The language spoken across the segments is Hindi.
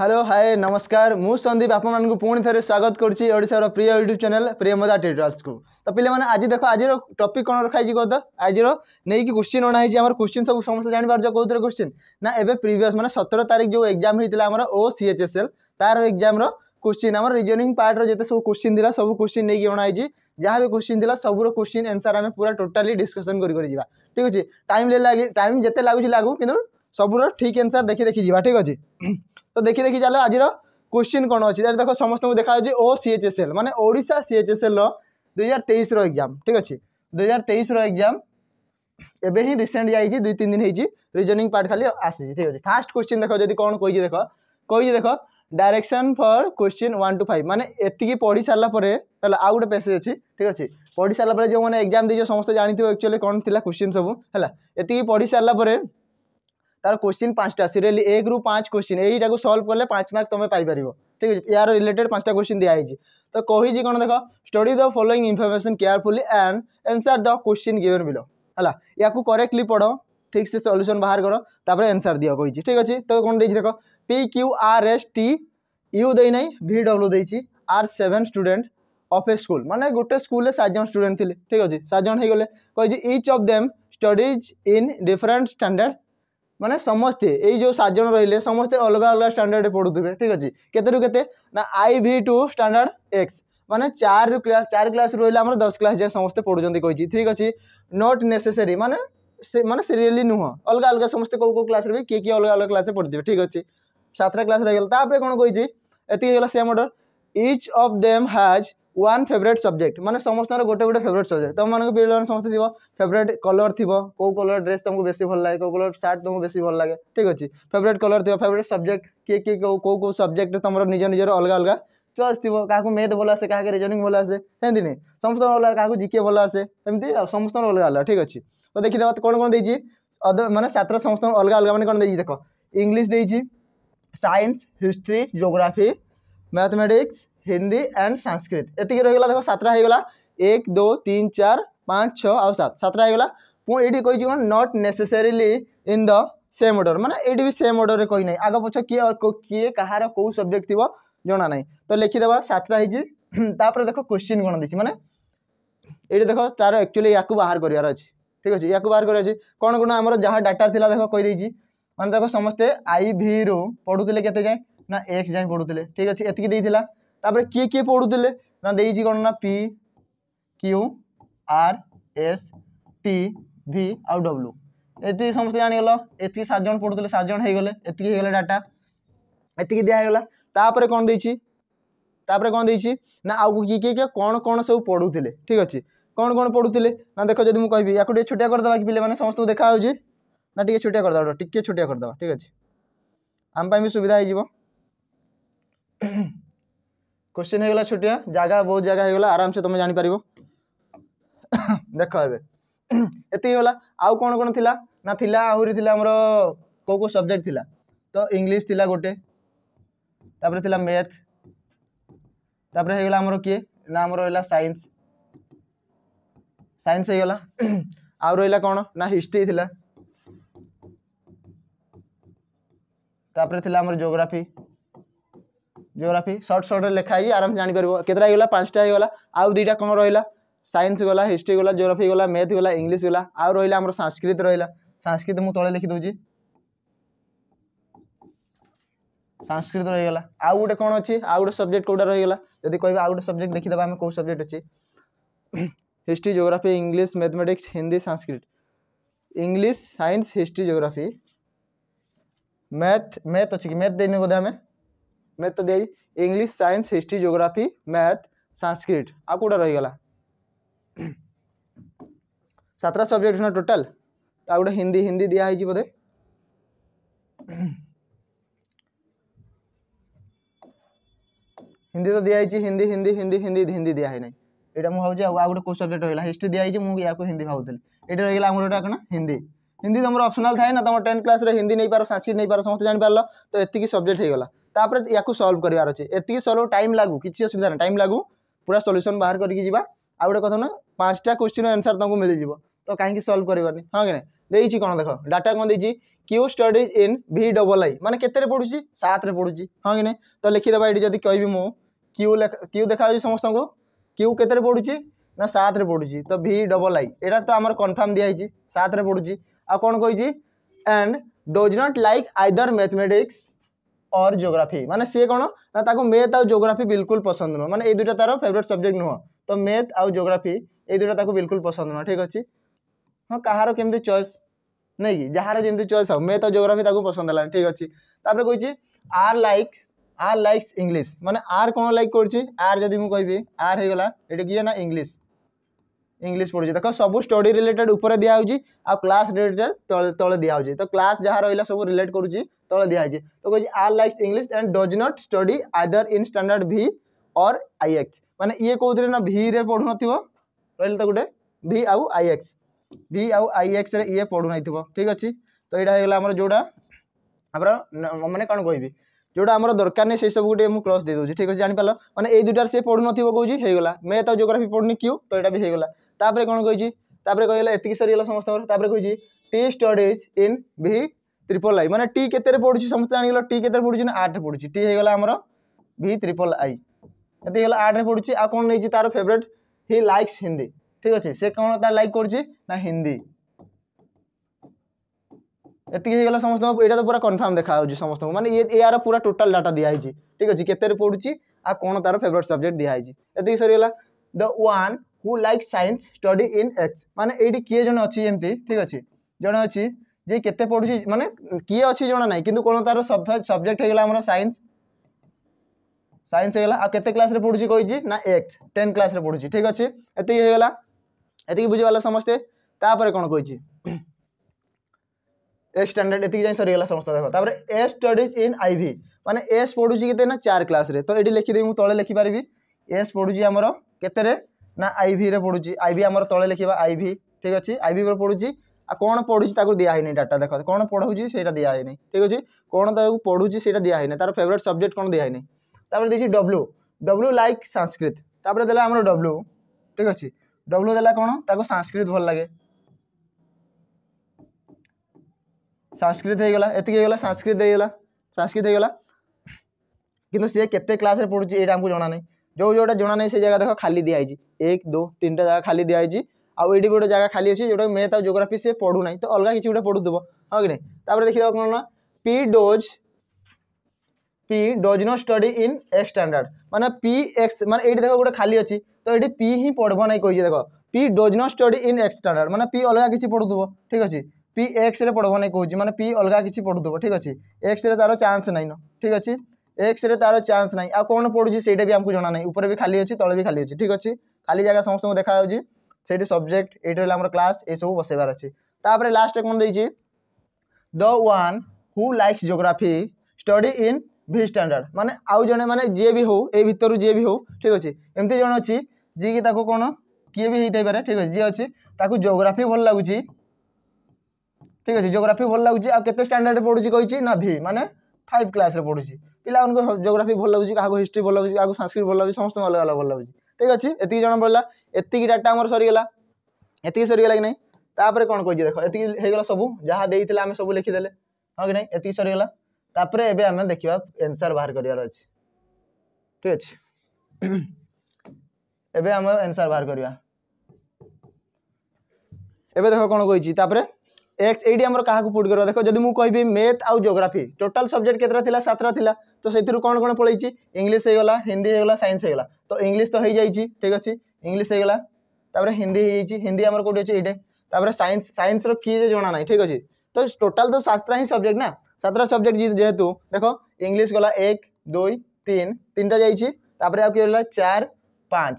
ହ୍ୟାଲୋ ହାଏ ନମସ୍କାର ମୁଁ ସନ୍ଦୀପ ଆପଣମାନଙ୍କୁ ପୁଣି ଥରେ ସ୍ୱାଗତ କରୁଛି ଓଡ଼ିଶାର ପ୍ରିୟ ୟୁଟ୍ୟୁବ୍ ଚ୍ୟାନେଲ୍ ପ୍ରିୟମଦା ଟ୍ୟୁଟୋରିଆଲ୍ସକୁ ତ ପିଲାମାନେ ଆଜି ଦେଖ ଆଜିର ଟପିକ୍ କ'ଣ ରଖାହେଇଛି କହ ତ ଆଜିର ନେଇକି କୋଶ୍ଚିନ୍ ଅଣା ହେଇଛି ଆମର କୋଶ୍ଚିନ୍ ସବୁ ସମସ୍ତେ ଜାଣିପାରୁଛ କେଉଁଥିରେ କୋଶ୍ଚିନ୍ ନା ଏବେ ପ୍ରିଭିୟସ୍ ମାନେ ସତର ତାରିଖ ଯେଉଁ ଏକ୍ଜାମ୍ ହେଇଥିଲା ଆମର O C H S L ତା'ର ଏକ୍ଜାମ୍ର କୋଶ୍ଚିନ୍ ଆମର ରିଜନିଂ ପାର୍ଟର ଯେତେ ସବୁ କୋଶ୍ଚିନ୍ ଥିଲା ସବୁ କୋଶ୍ଚିନ୍ ନେଇକି ଅଣା ହେଇଛି जहाँ भी क्वेश्चन थी सबूर क्वेश्चन एनसर आम पूरा टोटाली डिस्कसन करवा ठीक अच्छे टाइम टाइम जिते लगुच लगू कि सबूर ठीक एनसर देखी देखी जावा ठीक अच्छे দেখি দেখি ଚାଲ ଆଜିର କୋଶ୍ଚିନ୍ କ'ଣ ଅଛି ତାହେଲେ ଦେଖ ସମସ୍ତଙ୍କୁ ଦେଖାଯାଉଛି O C H S L ମାନେ ଓଡ଼ିଶା ସି ଏଚ୍ ଏସ୍ ଏଲ୍ର ଦୁଇହଜାର ତେଇଶର ଏକ୍ଜାମ୍ ଠିକ୍ ଅଛି ଦୁଇହଜାର ତେଇଶର ଏକ୍ଜାମ୍ ଏବେ ହିଁ ରିସେଣ୍ଟ ଯାଇଛି ଦୁଇ ତିନି ଦିନ ହେଇଛି ରିଜନିଂ ପାର୍ଟ ଖାଲି ଆସିଛି ଠିକ୍ ଅଛି ଫାର୍ଷ୍ଟ କୋଶ୍ଚିନ୍ ଦେଖ ଯଦି କ'ଣ କହିଛି ଦେଖ କହିଛି ଦେଖ direction for question one two five মানে এতিকি পড়ি সারা পরে হল আউ গোটে পেসেজ অছি ঠিক আছে পড়ি সারা পরে যে এক্সাম দিয়েছে সমস্ত জাঁথিবে একচুয়ালি কোণ লা কোশ্চিন সবু হল এতিকি পড়ি সারা পরে তার কোশ্চিন পাঁচটা সিরিয়ালি এ গ্রু পাঁচ কোশ্চিন এইটাকে সলভ কলে পাঁচ মার্ক তুমি পাইপার ঠিক আছে ইয়ার রিলেটেড পাঁচটা কোশ্চিন দিয়া হয়েছে তো কী কোণ দেখ study the following information carefully and answer the question given below হ্যাঁ ইয়াকু করেক্টলি পড় ঠিক সে সলুসন বাহার কর তাপরে এনসার দিও কইছি ঠিক আছে তো কোণ দিয়েছি দেখ P Q R S T U দেই নাই ভি ডব্লু দিয়েছি আর seven student of a school মানে গোটে স্কুলে সাত জন স্টুডেন্ট লে ঠিক আছে সাত জন হয়ে গেলে কইছি each of them studies in different standard মানে সমস্তে এই যে সাত জন রহলে সমস্তে অলগা অলগা স্ট্যান্ডার্ডে পড়ুবে ঠিক আছে কেতু কেতে না I V to standard X মানে চার ক্লাস চার ক্লাস রহলে আমার দশ ক্লাস যায় সমস্ত পড়ুছেন কইছি ঠিক আছে নট নেসেসারি মানে মানে সিরিয়ালি নুহ অলগা অলগা সমস্তে কেউ কেউ ক্লাসে বি কিয়ে কিয়ে অলগা অলগা ক্লাসে পড়িদেবে ঠিক আছে সাতটা ক্লাস রয়ে গেল তাপরে কোণ কইছি এত হয়ে গেল same order each of them has one favourite subject মানে সমস্ত গোটে গোটে ফেভরেট সবজেক্ট তোমার পিলা সমস্ত থাকবে ফেভরেট কলর থাকবে কেউ কলর ড্রেস তোমাকে বেশি ভাল লাগে কেউ কলর সার্ট তোমাকে বেশি ভাল লাগে ঠিক আছে ফেভরেট কলর থাকবে ফেভরেট সবজেক্ট কিয়ে কিয়ে কেউ কেউ কেউ সবজেক্ট তোমার নিজ নিজের অলগা অলগা চয়েস থাকবে কাহু মেথ ভাল আসে কাহকে রিজনিং ভাল আসে সেমতি নেই সমস্ত অলগা কাহু জিকে ভাল আসে এমনি সমস্ত অলগা অলগা ঠিক আছে তো দেখিদেবা কোণ কোণ দিয়েছি মানে ছাত্র সমস্ত অলগা অলগা মানে কোণ দিয়েছি দেখ ইংলিশ দিয়েছি science history geography mathematics Hindi and Sanskrit एति रहीगला देख सतटा होगा एक दो तीन चार पाँच छः आउ सात सतटा होगा पुणी ये कौन not necessarily in the same order मैंने ये भी सेम अर्डर कही ना आग पछ किए किए कहार कौ सब्जेक्ट थी जाना ना तो लिखिदेवा सतटा हो देख क्वेश्चन कौन दे मैंने ये देख तार एक्चुअली या बाहर करार अच्छे ठीक अच्छे या बाहर करार अच्छे कौन कौन आम जहाँ डाटा थी देख कहीदे मैंने देख समस्ते आई भी रु पढ़ुले के ना एक्स जाए पढ़ू ठीक अच्छे ये ତାପରେ କିଏ କିଏ ପଢ଼ୁଥିଲେ ନା ଦେଇଛି କ'ଣ ନା P Q R S T V ଆଉ ଡବ୍ଲୁ ଏତିକି ସମସ୍ତେ ଜାଣିଗଲ ଏତିକି ସାତ ଜଣ ପଢ଼ୁଥିଲେ ସାତ ଜଣ ହେଇଗଲେ ଏତିକି ହେଇଗଲା ଡାଟା ଏତିକି ଦିଆ ହେଇଗଲା ତାପରେ କ'ଣ ଦେଇଛି ତାପରେ କ'ଣ ଦେଇଛି ନା ଆଉ କିଏ କିଏ କିଏ କ'ଣ କ'ଣ ସବୁ ପଢ଼ୁଥିଲେ ଠିକ୍ ଅଛି କ'ଣ କ'ଣ ପଢ଼ୁଥିଲେ ନା ଦେଖ ଯଦି ମୁଁ କହିବି ୟାକୁ ଟିକେ ଛୋଟିଆ କରିଦେବା କି ପିଲାମାନେ ସମସ୍ତଙ୍କୁ ଦେଖାହେଉଛି ନା ଟିକେ ଛୋଟିଆ କରିଦେବା ଟିକେ ଛୋଟିଆ କରିଦେବା ଠିକ୍ ଅଛି ଆମ ପାଇଁ ବି ସୁବିଧା ହେଇଯିବ क्वेश्चन होगा छोटिया जगह बहुत जगह होगा आराम से तुम जापर देख ए ये आउ कौन कौन थी ना थी आहरी थी आमर कौ कौ सब्जेक्ट थी तो इंग्लीश थी गोटे तापर थी मैथ तापर हो आमर किए ना आमर रहा सैंस सैंस हो आउ रहा कौन ना हिस्ट्री थी तापर थी आमर जोग्राफी जियोग्राफी सर्ट सर्ट ही आराम से जापर कतला पाँचटा हो गला आउ दुटा कौन रहा सैंस गला हिस्ट्री गला जियोग्राफी गला मैथ गला इंग्लीश गला आउ रही आम संस्कृत रहा संस्कृत मुझे तले लिखिद संस्कृत रही आउ गोटे कौन अच्छी आउ गोटे सब्जेक्ट कौटा रही गला जब कह आउ गोटे सब्जेक्ट देखीद कौ सब्जेक्ट अच्छे history geography English mathematics Hindi Sanskrit English science history geography math math अच्छे मैथ देने बोधे आम तो दी English science history geography math Sanskrit आप रही रहीगला सतटा सब्जेक्ट ना टोटाल आ गोटे हिंदी हिंदी दिखाई बोधे हिंदी तो दिखाई हिंदी हिंदी हिंदी हिंदी हिंदी दिखाई ना यहाँ मुझे आ गए कौ सब्जेक्ट रहा हिस्ट्री दिखाई मुझे या हिंदी भावुली ये रही आम गोटा कौन हिंदी हिंदी तुम तो अप्सनाल थाए ना तुम टेन्थ क्लास हिंदी नहीं पार संस्कृत नहीं पार समस्त जान पार तो ये सब्जेक्ट होगा তাপরে ইয়াকু সলভ করবার অছে এটি সলভ টাইম লাগু কিছু অসুবিধা না টাইম লাগু পুরা সল্যুসন বাহার করি যা আউ গোটে কথা না পাঁচটা কোশ্চিন আনসার তোমাকে মিলিযোগ তো কাহি সলভ করবানি হ্যাঁ কি না ଦେଇଛି କ'ଣ ଦେଖ ଡାଟା କ'ଣ ଦେଇଛି Q studies in V double I ମାନେ କେତେରେ ପଡ଼ୁଛି ସାତରେ ପଡ଼ୁଛି ହଁ କି ନାହିଁ ତ ଲେଖିଦେବା ଏଠି ଯଦି କହିବି ମୁଁ କ୍ୟୁ ଲେଖା କ୍ୟୁ ଦେଖାଯାଉଛି ସମସ୍ତଙ୍କୁ କ୍ୟୁ କେତେରେ ପଡ଼ୁଛି ନା ସାତରେ ପଡ଼ୁଛି ତ ଭି ଡବଲ୍ ଆଇ ଏଇଟା ତ ଆମର କନଫର୍ମ ଦିଆହେଇଛି ସାତରେ ପଡ଼ୁଛି ଆଉ କ'ଣ କହିଛି and does not like either mathematics or geography মানে সি কোণ না তাকে ম্যাথ আর জিওগ্রাফি বিলকুল পছন্দ নুহ মানে এই দুইটা তার ফেভরেট সবজেক্ট নুহ তো ম্যাথ আর জিওগ্রাফি এই দুইটা তাকে বিলকুল পছন্দ নয় ঠিক আছে হ্যাঁ কাহার কেমতি চয়েস নাই কি যাহার যেমতি চয়েস হোক ম্যাথ আর জিওগ্রাফি তাকে পছন্দ লাগে ঠিক আছে তারপরে কইছি R like R likes English মানে আর কোণ লাইক করছি আর যদি মু কইবি আর হয়ে গলা এটা কি না ইংলিশ इंग्लीश पढ़ुचे देख सब स्टडी रिलेटेड उपर दिखाई आ क्लास रिलेटेड तले दिखाई तो क्लास जहाँ रही सब रिलेट कर तले दिखाई तो कह R likes English and does not study other in standard भि और आई एक्स मैंने ये कौन ना भि पढ़ु न तो गोटे भि आउ आई एक्स भि आउ आई एक्स ये पढ़ु नहीं ठीक अच्छे तो यहाँ होगा जोड़ा आप मैंने कौन कह जोड़ा दरकार नहीं सब गुट मुझे क्रस दे दूँ ठीक अच्छे जानपाल मैंने यही दुटार से पढ़ु नौ कौन होगा मैथ आ जोग्राफी पढ़ुनी क्यू तो यहाँ भी होगा তাপরে কোণ কইছি তাপরে কইলা এতিকি সরিগলা সমস্ত তাপরে কইছি T studies in V triple I মানে টি কেতরে পড়ুছি সমস্ত জানিগল টি কেতরে পড়ুছি না আট পড়ুছি টি হয়ে গেল আমার ভি ত্রিপল আই এতে হয়ে গেল আটরে পড়ুছি আর কোণ নেইছি তার ফেভারিট হি লাইকস হিন্দি ঠিক আছে সে কোণ তার লাইক করছে না হিন্দি এতিকি হয়ে গেল সমস্ত এটা তো পুরো কনফার্ম দেখা হচ্ছে সমস্ত মানে ইয়ার পুরো টোটাল ডাটা দিয়া হয়েছে ঠিক আছে কেতরে পড়ুছি আর কোণ তার ফেভারিট সবজেক্ট দিয়া হয়েছে সরি গেল the one who like science study in X ମାନେ ଏଇଠି କିଏ ଜଣେ ଅଛି ଯେମିତି ଠିକ୍ ଅଛି ଜଣେ ଅଛି ଯେ କେତେ ପଢ଼ୁଛି ମାନେ କିଏ ଅଛି ଜଣା ନାହିଁ କିନ୍ତୁ କ'ଣ ତା'ର ସବଜେକ୍ଟ ହେଇଗଲା ଆମର ସାଇନ୍ସ ସାଇନ୍ସ ହେଇଗଲା ଆଉ କେତେ କ୍ଲାସ୍ରେ ପଢ଼ୁଛି କହିଛି ନା ଏକ୍ସ ଟେନ୍ କ୍ଲାସ୍ରେ ପଢ଼ୁଛି ଠିକ୍ ଅଛି ଏତିକି ହେଇଗଲା ଏତିକି ବୁଝିପାରିଲା ସମସ୍ତେ ତାପରେ କ'ଣ କହିଛି এক্স স্ট্যান্ডার্ড এদিকে যাই সরিগলা সমস্ত দেখো তারপরে এ স্টডিজ ইন আইভি মানে এস পড়ুছি কেতে না চার ক্লাসে তো এটি লিখি দেবি তলে লিখি পারিবি এস পড়ুছি আমার কেতে ନା ଆଇଭିରେ ପଡ଼ୁଛି ଆଇଭି ଆମର ତଳେ ଲେଖିବା ଆଇଭି ଠିକ୍ ଅଛି ଆଇଭି ଉପରେ ପଡ଼ୁଛି ଆଉ କ'ଣ ପଢ଼ୁଛି ତାକୁ ଦିଆହେଇନି ଡାଟା ଦେଖ କ'ଣ ପଢ଼ାଉଛି ସେଇଟା ଦିଆହେଇନି ଠିକ୍ ଅଛି କ'ଣ ତାକୁ ପଢ଼ୁଛି ସେଇଟା ଦିଆହେଇନି ତାର ଫେଭରେଟ୍ ସବଜେକ୍ଟ କ'ଣ ଦିଆହେଇନି ତାପରେ ଦେଇଛି ଡବ୍ଲୁ ଡବ୍ଲୁ ଲାଇକ୍ ସାଂସ୍କ୍ରିତ ତାପରେ ଦେଲା ଆମର ଡବ୍ଲୁ ଠିକ୍ ଅଛି ଡବ୍ଲୁ ଦେଲା କ'ଣ ତାକୁ ସାଂସ୍କ୍ରିତ ଭଲ ଲାଗେ ସାଂସ୍କ୍ରିତ ହେଇଗଲା ଏତିକି ହେଇଗଲା ସାଂସ୍କ୍ରିତ ହେଇଗଲା ସାଂସ୍କ୍ରିତ ହେଇଗଲା କିନ୍ତୁ ସେ କେତେ କ୍ଲାସ୍ରେ ପଢ଼ୁଛି ଏଇଟା ଆମକୁ ଜଣା ନାହିଁ ଯେଉଁ ଯେଉଁଟା ଜଣା ନାହିଁ ସେ ଜାଗା ଦେଖ ଖାଲି ଦିଆହେଇଛି ଏକ ଦୁଇ ତିନିଟା ଜାଗା ଖାଲି ଦିଆହେଇଛି ଆଉ ଏଇଠି ବି ଗୋଟେ ଜାଗା ଖାଲି ଅଛି ଯେଉଁଟାକି ମେଥ୍ ଆଉ ଜୋଗ୍ରାଫି ସେ ପଢ଼ୁନାହିଁ ତ ଅଲଗା କିଛି ଗୋଟେ ପଢ଼ୁଥିବ ହଁ କି ନାହିଁ ତାପରେ ଦେଖିଦେବା କ'ଣ ନା P does P does not study in X standard মানে পি এক্স মানে এইটি দেখো গোটে খালি অছি তো এটি পি হি পড়ব না কইছে দেখো P does not study in X standard মানে পি অলগা কিছু পড়ুথব ঠিক আছে পি এক্স রে পড়ব না কইছে মানে পি অলগা কিছু পড়ুথব ঠিক আছে এক্স রে তার চান্স নাই ন ঠিক আছে ଏକ୍ସରେ ତାର ଚାନ୍ସ ନାହିଁ ଆଉ କ'ଣ ପଡ଼ୁଛି ସେଇଟା ବି ଆମକୁ ଜଣା ନାହିଁ ଉପରେ ବି ଖାଲି ଅଛି ତଳେ ବି ଖାଲି ଅଛି ଠିକ୍ ଅଛି ଖାଲି ଜାଗା ସମସ୍ତଙ୍କୁ ଦେଖାଯାଉଛି ସେଇଠି ସବଜେକ୍ଟ ଏଇଠି ହେଲା ଆମର କ୍ଲାସ୍ ଏସବୁ ବସେଇବାର ଅଛି ତାପରେ ଲାଷ୍ଟରେ କ'ଣ ଦେଇଛି the one who likes geography study in V standard ମାନେ ଆଉ ଜଣେ ମାନେ ଯିଏ ବି ହଉ ଏଇ ଭିତରୁ ଯିଏ ବି ହେଉ ଠିକ୍ ଅଛି ଏମିତି ଜଣେ ଅଛି ଯିଏକି ତାକୁ କ'ଣ କିଏ ବି ହେଇଥାଇପାରେ ଠିକ୍ ଅଛି ଯିଏ ଅଛି ତାକୁ ଜୋଗ୍ରାଫି ଭଲ ଲାଗୁଛି ଠିକ୍ ଅଛି ଜୋଗ୍ରାଫି ଭଲ ଲାଗୁଛି ଆଉ କେତେ ଷ୍ଟାଣ୍ଡାର୍ଡ଼ ପଢ଼ୁଛି କହିଛି ନା ଭି ମାନେ ଫାଇଭ୍ କ୍ଲାସ୍ରେ ପଢ଼ୁଛି ପିଲାମାନଙ୍କୁ ଜୋଗ୍ରାଫି ଭଲ ଲାଗୁଛି କାହାକୁ ହିଷ୍ଟ୍ରି ଭଲ ଲାଗୁଛି କାହାକୁ ସାଂସ୍କ୍ରିଟ ଭଲ ଲାଗୁଛି ସମସ୍ତଙ୍କୁ ଅଲଗା ଅଲଗା ଭଲ ଲାଗୁଛି ଠିକ୍ ଅଛି ଏତିକି ଜଣା ପଡ଼ିଲା ଏତିକି ଡାଟା ଆମର ସରିଗଲା ଏତିକି ସରିଗଲା କି ନାହିଁ ତାପରେ କ'ଣ କହିଛି ଦେଖ ଏତିକି ହେଇଗଲା ସବୁ ଯାହା ଦେଇଥିଲା ଆମେ ସବୁ ଲେଖିଦେଲେ ହଁ କି ନାହିଁ ଏତିକି ସରିଗଲା ତାପରେ ଏବେ ଆମେ ଦେଖିବା ଏନ୍ସାର୍ ବାହାର କରିବାର ଅଛି ଠିକ୍ ଅଛି ଏବେ ଆମେ ଏନ୍ସାର୍ ବାହାର କରିବା ଏବେ ଦେଖ କ'ଣ କହିଛି ତାପରେ এক্স এইটি আমার কাহু পুট করব দেখ যদি মু কবি মেথ আউ জোগ্রাফি টোটাল সবজেক্ট কেতটা লা সাতটা লা তো সেইথির কোণ কোণ পড়াইছি ইংলিশ হয়েগলা হিন্দি হয়েগলা সাইন্স হয়েগলা তো ইংলিশ তো হয়ে যাইছি ঠিক আছে ইংলিশ হয়েগলা তাপরে হিন্দি হয়ে যাইছি হিন্দি আমার কোটি আছে এইটে তাপরে সাইন্স সাইন্সর কি যে জনা নাই ঠিক আছে তো টোটাল তো সাতটা হি সবজেক্ট না সাতটা সবজেক্ট যেহেতু দেখ ইংলিশ গলা এক দুই তিন তিনটা যাইছি তাপরে আর কি হল চার পাঁচ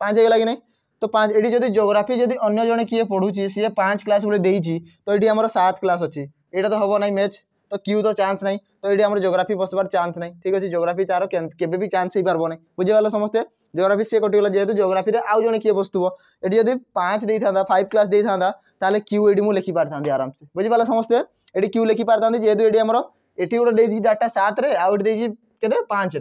পাঁচ হয়েগলা কি নাই तो पाँच ये जो जोग्राफी जो अगर जन किए पढ़ू सीए पाँच क्लास गोटे दे तो ये आम सात क्लास अच्छी ये तो हम ना मैच तो क्यू तो चान्स ना तो ये आम जोग्राफी बसवार चान्स ना ठीक अच्छे जोग्राफी तार के चान्स हो पार ना बुझेगा समस्ते जोग्राफी सी कटिगला जेहतु जोग्राफी में आउ जे किए बसुव ये जब पाँच दे था फाइव क्लास दे था क्यू ये मुझे लिखी था आराम से बुझे समस्ते ये क्यू लिखी पार्था जेहतु ये आम ये गोटे डाटा सात आउ ये पाँच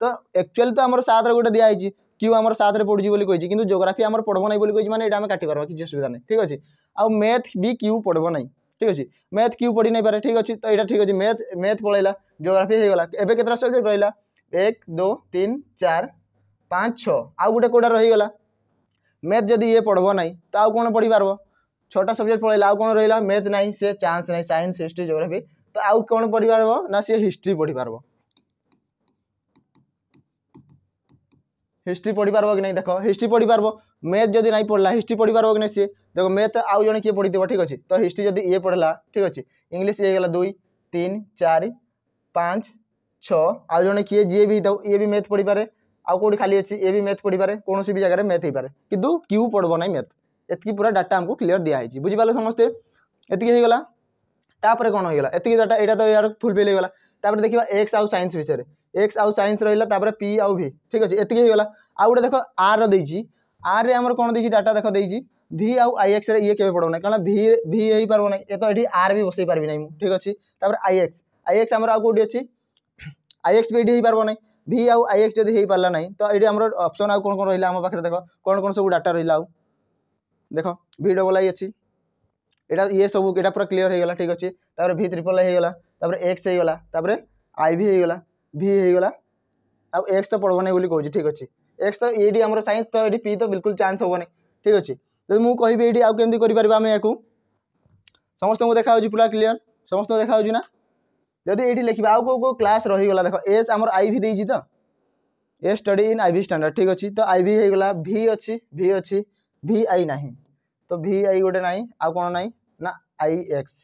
तो एक्चुअली तो आम सतरे गोटे दिखाई কিউ আমার সাথে পড়ুছি বলে কইছি কিন্তু জোগ্রাফি আমার পড়ব না বলে কইছি মানে এটা আমি কাটি পারবা কিছু অসুবিধা নেই ঠিক আছে আউ ম্যাথ বি কিউ পড়ব না ঠিক আছে ম্যাথ কিউ পড়ি নাই পারে ঠিক আছে তো এটা ঠিক আছে ম্যাথ ম্যাথ পড়াইলা জোগ্রাফি হয়ে গেল এবে কত সবজেক্ট রইলা এক দু তিন চার পাঁচ ছ আউ গোটে কোটা রয়ে গলা ম্যাথ যদি ইয়ে পড়ব না তো আউ কোণ পড়ি পারব ছটা সবজেক্ট পড়াইলা আউ কোণ রইলা ম্যাথ নাই সে চান্স নাই সায়েন্স হিস্ট্রি জোগ্রাফি তো আউ কোণ পড়ি পারব না সে হিস্ট্রি পড়ি পারব হিস্ট্রি পড়িপারব কি না দেখ হিস্ট্রি পড়িপারব ম্যাথ যদি নাই পড়লা হিস্ট্রি পড়িপারব কি না সি দেখ ম্যাথ আউ জন কি পড়িথিব ঠিক আছে তো হিস্ট্রি যদি ইয়ে পড়লা ঠিক আছে ইংলিশ ইয়ে গেল দুই তিন চারি পাঁচ ছ আউ জন কি যে বি তাও ইয়ে বি ম্যাথ পড়িপারে আউ কোটি খালি আছে ইয়ে বি ম্যাথ পড়িপারে কোণী বি জায়গায় ম্যাথ হইপারে কিন্তু কিউ পড়ব না ম্যাথ এতকি পুরা ডাটা আমি ক্লিয়ার দিয়া হয়েছে বুঝিপারলে সমস্তে এতকি হয়ে গলা তাপরে কোণ হয়ে গলা এতকি ডাটা এটা তো ইয়ার ফুলফিল হয়ে গলা তাপরে দেখিবা এক্স আউ সাইন্স বিষয়ে এক্স আউ সাইন্স রহলা তাপরে পি আউ ভি ঠিক আছে এতকি হয়ে গলা আউ গোটে দেখ আর দিয়েছি আর আমার কোণ দিয়েছি ডাটা দেখ দিয়েছি ভি আউ আই এক্স রে ইয়ে কেবে পড়ব না কারণ ভি ভি হয়ে পারব না এ তো এটি আর বি বসাই পারবি না ঠিক আছে তাপরে আই এক্স আই এক্স আমার আউ কোটি অছি আই এক্স বি এটি হয়ে পারব না ভি আউ আই এক্স যদি হয়ে পারা না তো এটি আমার অপসন আউ কোণ কোণ রহলা আমার পাখে দেখ কোণ কোণ সব ডাটা রহলা আউ দেখ ভি ডবল আই অছি এটা ইয়ে সব এটা পুরা ক্লিয়ার হয়ে গলা ঠিক আছে তারপরে ভি ট্রিপল আই হয়ে গলা তারপরে এক্স হয়ে গলা তারপরে আই ভি হয়ে গলা ଭି ହେଇଗଲା ଆଉ ଏକ୍ସ ତ ପଢ଼ବନି ବୋଲି କହୁଛି ଠିକ୍ ଅଛି ଏକ୍ସ ତ ଏଇଠି ଆମର ସାଇନ୍ସ ତ ଏଠି ପି ତ ବିଲକୁଲ ଚାନ୍ସ ହେବନି ଠିକ୍ ଅଛି ଯଦି ମୁଁ କହିବି ଏଇଠି ଆଉ କେମିତି କରିପାରିବା ଆମେ ୟାକୁ ସମସ୍ତଙ୍କୁ ଦେଖାହେଉଛି ପୁରା କ୍ଲିଅର୍ ସମସ୍ତଙ୍କୁ ଦେଖାହେଉଛି ନା ଯଦି ଏଇଠି ଲେଖିବା ଆଉ କେଉଁ କେଉଁ କ୍ଲାସ୍ ରହିଗଲା ଦେଖ ଏସ୍ ଆମର ଆଇ ଭି ଦେଇଛି ତ ଏ study in I V standard ଠିକ୍ ଅଛି ତ ଆଇ ଭି ହେଇଗଲା ଭି ଅଛି ଭି ଅଛି ଭି ଆଇ ନାହିଁ ତ ଭି ଆଇ ଗୋଟେ ନାହିଁ ଆଉ କ'ଣ ନାହିଁ ନା ଆଇ ଏକ୍ସ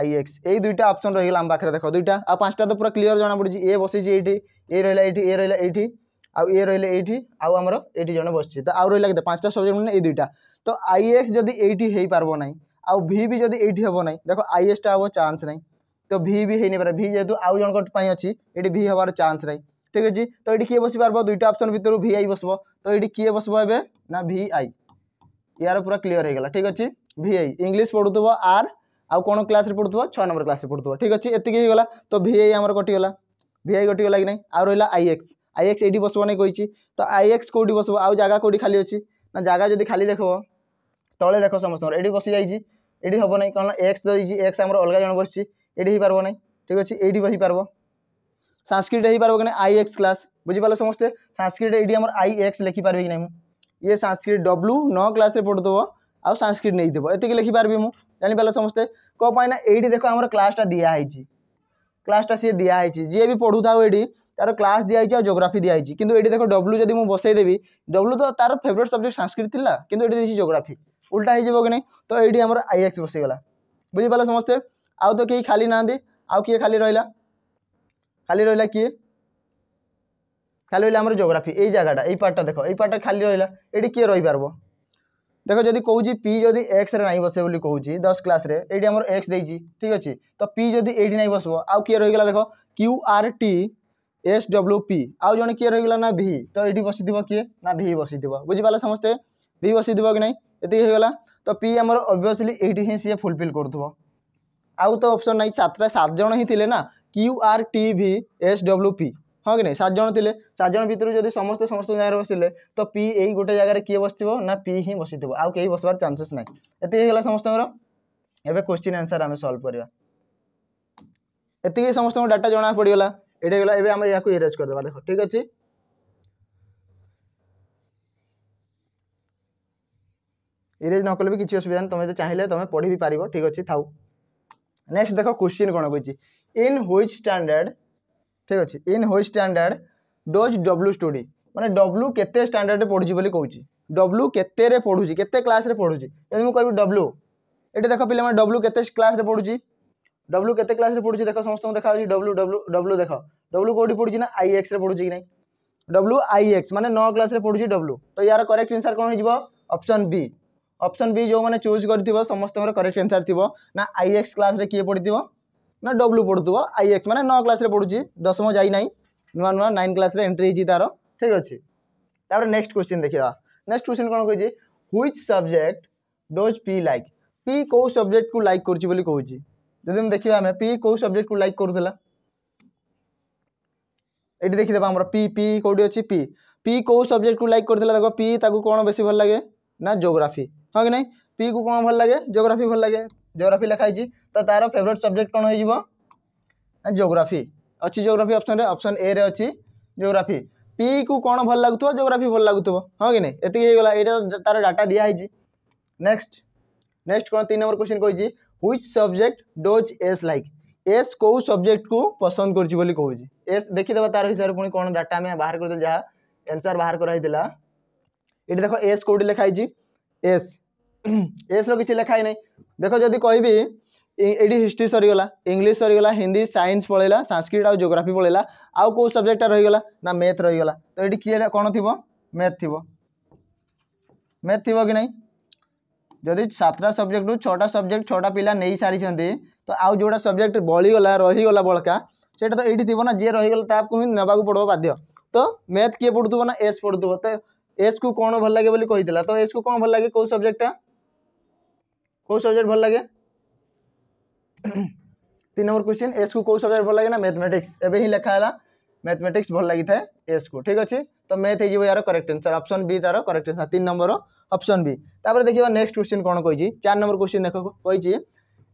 आई एक्स এই দুইটা অপশন রয়ে গেল আম পাখে দেখো দুইটা আর পাঁচটা তো পুরো ক্লিয়ার জনা পড়ুছি এ বসিছি এইটি এ রহিলা এইটি এ রহিলা এইটি আউ এ রহিলে এইটি আউ আমার এইটি জন বসছে তো আউ রহিলা কেতে পাঁচটা সবজেক্ট মানে এই দুইটা তো আই এক্স যদি এইটি হয়ে পারব না আউ ভি বি যদি এইটি হব না দেখো আই এক্সটা হব চান্স নাই তো ভি বি হয়ে পারে ভি যেহেতু আউ জনক অছি এটি ভি হবার চান্স নাই ঠিক আছে তো এটি কিয়ে বসি পারব দুইটা অপশন ভিতর ভি আই বসব তো এটি কিয়ে বসব এবে না ভি আই ইয়ার পুরা ক্লিয়ার হয়ে গেল ঠিক আছে ভি আই ইংলিশ পড়ুব আর আউ কোণ ক্লাসে পড়ুথ ছ নম্বর ক্লাসে পড়ুথ ঠিক আছে এত হয়েগলা তো ভিআই আমার কটিগলা ভিআই কটিগলা কি না আউ রহলা আইএক্স আইএক্স এইটি বসব না কইছি তো আইএক্স কোটি বসব আউ জায়গা কোটি খালি অছি না জায়গা যদি খালি দেখব তলে দেখ সমস্ত এটি বসি যাই এটি হব না কারণ এক্স দিয়েছি এক্স আমার অলগা জন বসছি এটি হয়ে পারব না ঠিক আছে এইটি হয়ে সাংস্কৃত হয়ে পারব কিনা আই এক্স ক্লাস বুঝিপাল সমস্তে সাংস্কৃত এইটি আমার আই এক্স লেখিপারি কি না ইয়ে সাংস্কৃত ডব্লু ন ক্লাসে পড়ুথব আউ সাংস্কৃত নেইদেব এতিকি লেখিপারি মু জানিপারল সমস্তে কোপাই না এইটি দেখো আমার ক্লাসটা দিয়া হয়েছি ক্লাসটা সি দিয়া হয়েছি যে বি পড়ু থাও এটি তার ক্লাস দিয়া হয়েছে আর জিওগ্রাফি দিয়া হয়েছে কিন্তু এটি দেখো ডব্লু যদি মু বসাই দেবি ডব্লু তো তার ফেভরেট সবজেক্ট সংস্কৃত লা কিন্তু এটি দিয়েছি জিওগ্রাফি উল্টা হয়ে যাব কি না তো এইটি আমার আইএক্স বসিগলা বুঝিপাল সমস্তে আউ তো কেই খালি না আউ কি খালি রহলা খালি রহলা কি খালি রহলা আমার জিওগ্রাফি এই জায়গাটা এই পার্টটা দেখো এই পার্টটা খালি রহলা এটি কি রইপারব ଦେଖ ଯଦି କହୁଛି ପି ଯଦି ଏକ୍ସରେ ନାହିଁ ବସେ ବୋଲି କହୁଛି ଦଶ କ୍ଲାସ୍ରେ ଏଇଠି ଆମର ଏକ୍ସ ଦେଇଛି ଠିକ୍ ଅଛି ତ ପି ଯଦି ଏଇଠି ନାହିଁ ବସିବ ଆଉ କିଏ ରହିଗଲା ଦେଖ Q R T S W P ଆଉ ଜଣେ କିଏ ରହିଗଲା ନା ଭି ତ ଏଇଠି ବସିଥିବ କିଏ ନା ଭି ବସିଥିବ ବୁଝିପାରିଲେ ସମସ୍ତେ ଭି ବସିଥିବ କି ନାହିଁ ଏତିକି ହେଇଗଲା ତ ପି ଆମର ଅବଭିୟସଲି ଏଇଠି ହିଁ ସିଏ ଫୁଲଫିଲ୍ କରୁଥିବ ଆଉ ତ ଅପସନ୍ ନାହିଁ ସାତଟା ସାତ ଜଣ ହିଁ ଥିଲେ ନା Q R T V S W P ହଁ କି ନାହିଁ ସାତ ଜଣ ଥିଲେ ସାତ ଜଣ ଭିତରୁ ଯଦି ସମସ୍ତେ ସମସ୍ତ ଜାଗାରେ ବସିଲେ ତ ପି ଏଇ ଗୋଟେ ଜାଗାରେ କିଏ ବସିଥିବ ନା ପି ହିଁ ବସିଥିବ ଆଉ କେହି ବସିବାର ଚାନ୍ସେସ୍ ନାହିଁ ଏତିକି ହେଇଗଲା ସମସ୍ତଙ୍କର ଏବେ କ୍ୱେଶ୍ଚିନ୍ ଆନ୍ସର୍ ଆମେ ସଲ୍ଭ କରିବା ଏତିକି ସମସ୍ତଙ୍କ ଡାଟା ଜଣା ପଡ଼ିଗଲା ଏଇଟା ହେଇଗଲା ଏବେ ଆମେ ଏହାକୁ ଇରେଜ୍ କରିଦେବା ଦେଖ ଠିକ୍ ଅଛି ইরেজ নকলে বি কিছু অসুবিধা নেই তুমি যদি চাইলে তুমি পড়ি বি পারিব ঠিক আছে থাও নেক্সট দেখো কোশ্চিন কোণ কইছি ইন হুইচ স্ট্যান্ডার্ড ঠিক ଅଛି in which standard does W study ମାନେ ଡବ୍ଲୁ କେତେ ଷ୍ଟାଣ୍ଡାର୍ଡ଼ରେ ପଢ଼ୁଛି ବୋଲି କହୁଛି ଡବ୍ଲୁ କେତେରେ ପଢ଼ୁଛି କେତେ କ୍ଲାସ୍ରେ ପଢ଼ୁଛି ଯଦି ମୁଁ କହିବି ଡବ୍ଲୁ ଏଠି ଦେଖ ପିଲାମାନେ ଡବ୍ଲୁ କେତେ କ୍ଲାସ୍ରେ ପଢ଼ୁଛି ଡବ୍ଲୁ କେତେ କ୍ଲାସ୍ରେ ପଢ଼ୁଛି ଦେଖ ସମସ୍ତଙ୍କୁ ଦେଖାଯାଉଛି ଡବ୍ଲୁ ଡବ୍ଲୁ ଡବ୍ଲୁ ଦେଖ ଡବ୍ଲୁ କେଉଁଠି ପଢ଼ୁଛି ନା ଆଇ ଏକ୍ସରେ ପଢ଼ୁଛି କି ନାହିଁ ଡବ୍ଲୁ ଆଇ ଏକ୍ସ ମାନେ ନଅ କ୍ଲାସ୍ରେ ପଢ଼ୁଛି ଡବ୍ଲୁ ତ ୟାର କରେକ୍ଟ ଆନ୍ସର୍ କ'ଣ ହେଇଯିବ ଅପସନ୍ ବି ଅପସନ୍ ବି ଯେଉଁମାନେ ଚୁଜ୍ କରିଥିବ ସମସ୍ତଙ୍କର କରେକ୍ଟ ଆନ୍ସର୍ ଥିବ ନା ଆଇ ଏକ୍ସ କ୍ଲାସ୍ରେ କିଏ ପଢ଼ିଥିବ ना डब्ल्यू पढ़ुव आई एक्स मैंने नौ क्लास पढ़ुची दशम जाना नुआ नुआ नाइन क्लास एंट्री हो तार ठीक अच्छे तापर नेक्स्ट क्वेश्चन देखा नेक्स्ट क्वेश्चन कौन कहे which subject does P like P कौ सब्जेक्ट को लाइक कर देखा आम पी कौ सब्जेक्ट को लाइक करूला ये देखीदे आम पी पी कौटी अच्छी पी पी कौ सब्जेक्ट को लाइक करूला देख पी ताकू कौन बेस भल लगे ना जोग्राफी हाँ कि नहीं पी को कौन भल लगे जोग्राफी भल लगे जोग्राफी लिखाई तो तार फेवरेट सब्जेक्ट कौन हो जोग्राफी अच्छी जोग्राफी अप्सन अप्सन ए रे अच्छी जोग्राफी पी को कौन भल लगु जोग्राफी भल लगु हाँ कि नहीं ये ये तार डाटा दिखाई नेक्स्ट नेक्स्ट कौन तीन नंबर क्वेश्चन कही हुई subject does S like S कौ सब्जेक्ट को पसंद कर देखीद तार हिसाब पुणी कौन डाटा आम बाहर कर जहाँ एनसर बाहर कराई ये देख एस कौटी लिखाई एस एस रखाई नहीं देख जदि कह एटी हिस्ट्री सरीगला इंग्लीश सरीगला हिंदी सैंस पलैला सांस्कृत आउ जोग्राफी पलैला आउ कौ सब्जेक्टा रहीगला ना मैथ रहीगला तो ये किए कौन थी मैथ थी मैथ थी कि नहीं जदि सतटा सब्जेक्ट रू छा सब्जेक्ट छटा पिला नहीं सारी तो आउ जो सब्जेक्ट बलीगला रहीगला बलका से तो ये थी ना जी रहीगला ही नाक पड़ो बाध्य तो मैथ किए पढ़ु ना एस पढ़ु तो एस को कौन भल लगे कही तो एस को कौन भल लगे कौ सब्जेक्टा कौ सब्जेक्ट भल लगे तीन नंबर क्वेश्चन एस को कौ सब्जेक्ट भल लगे ना मैथमेटिक्स एवं ही है मैथमेटिक्स भल लगी था एस को ठीक अच्छे तो मैथ हो रहा करेक्ट आंसर ऑप्शन बी तार करेक्ट आंसर तीन नंबर ऑप्शन बी तापर देखिए नेक्स्ट क्वेश्चन कौन कही चार नंबर क्वेश्चन देख कही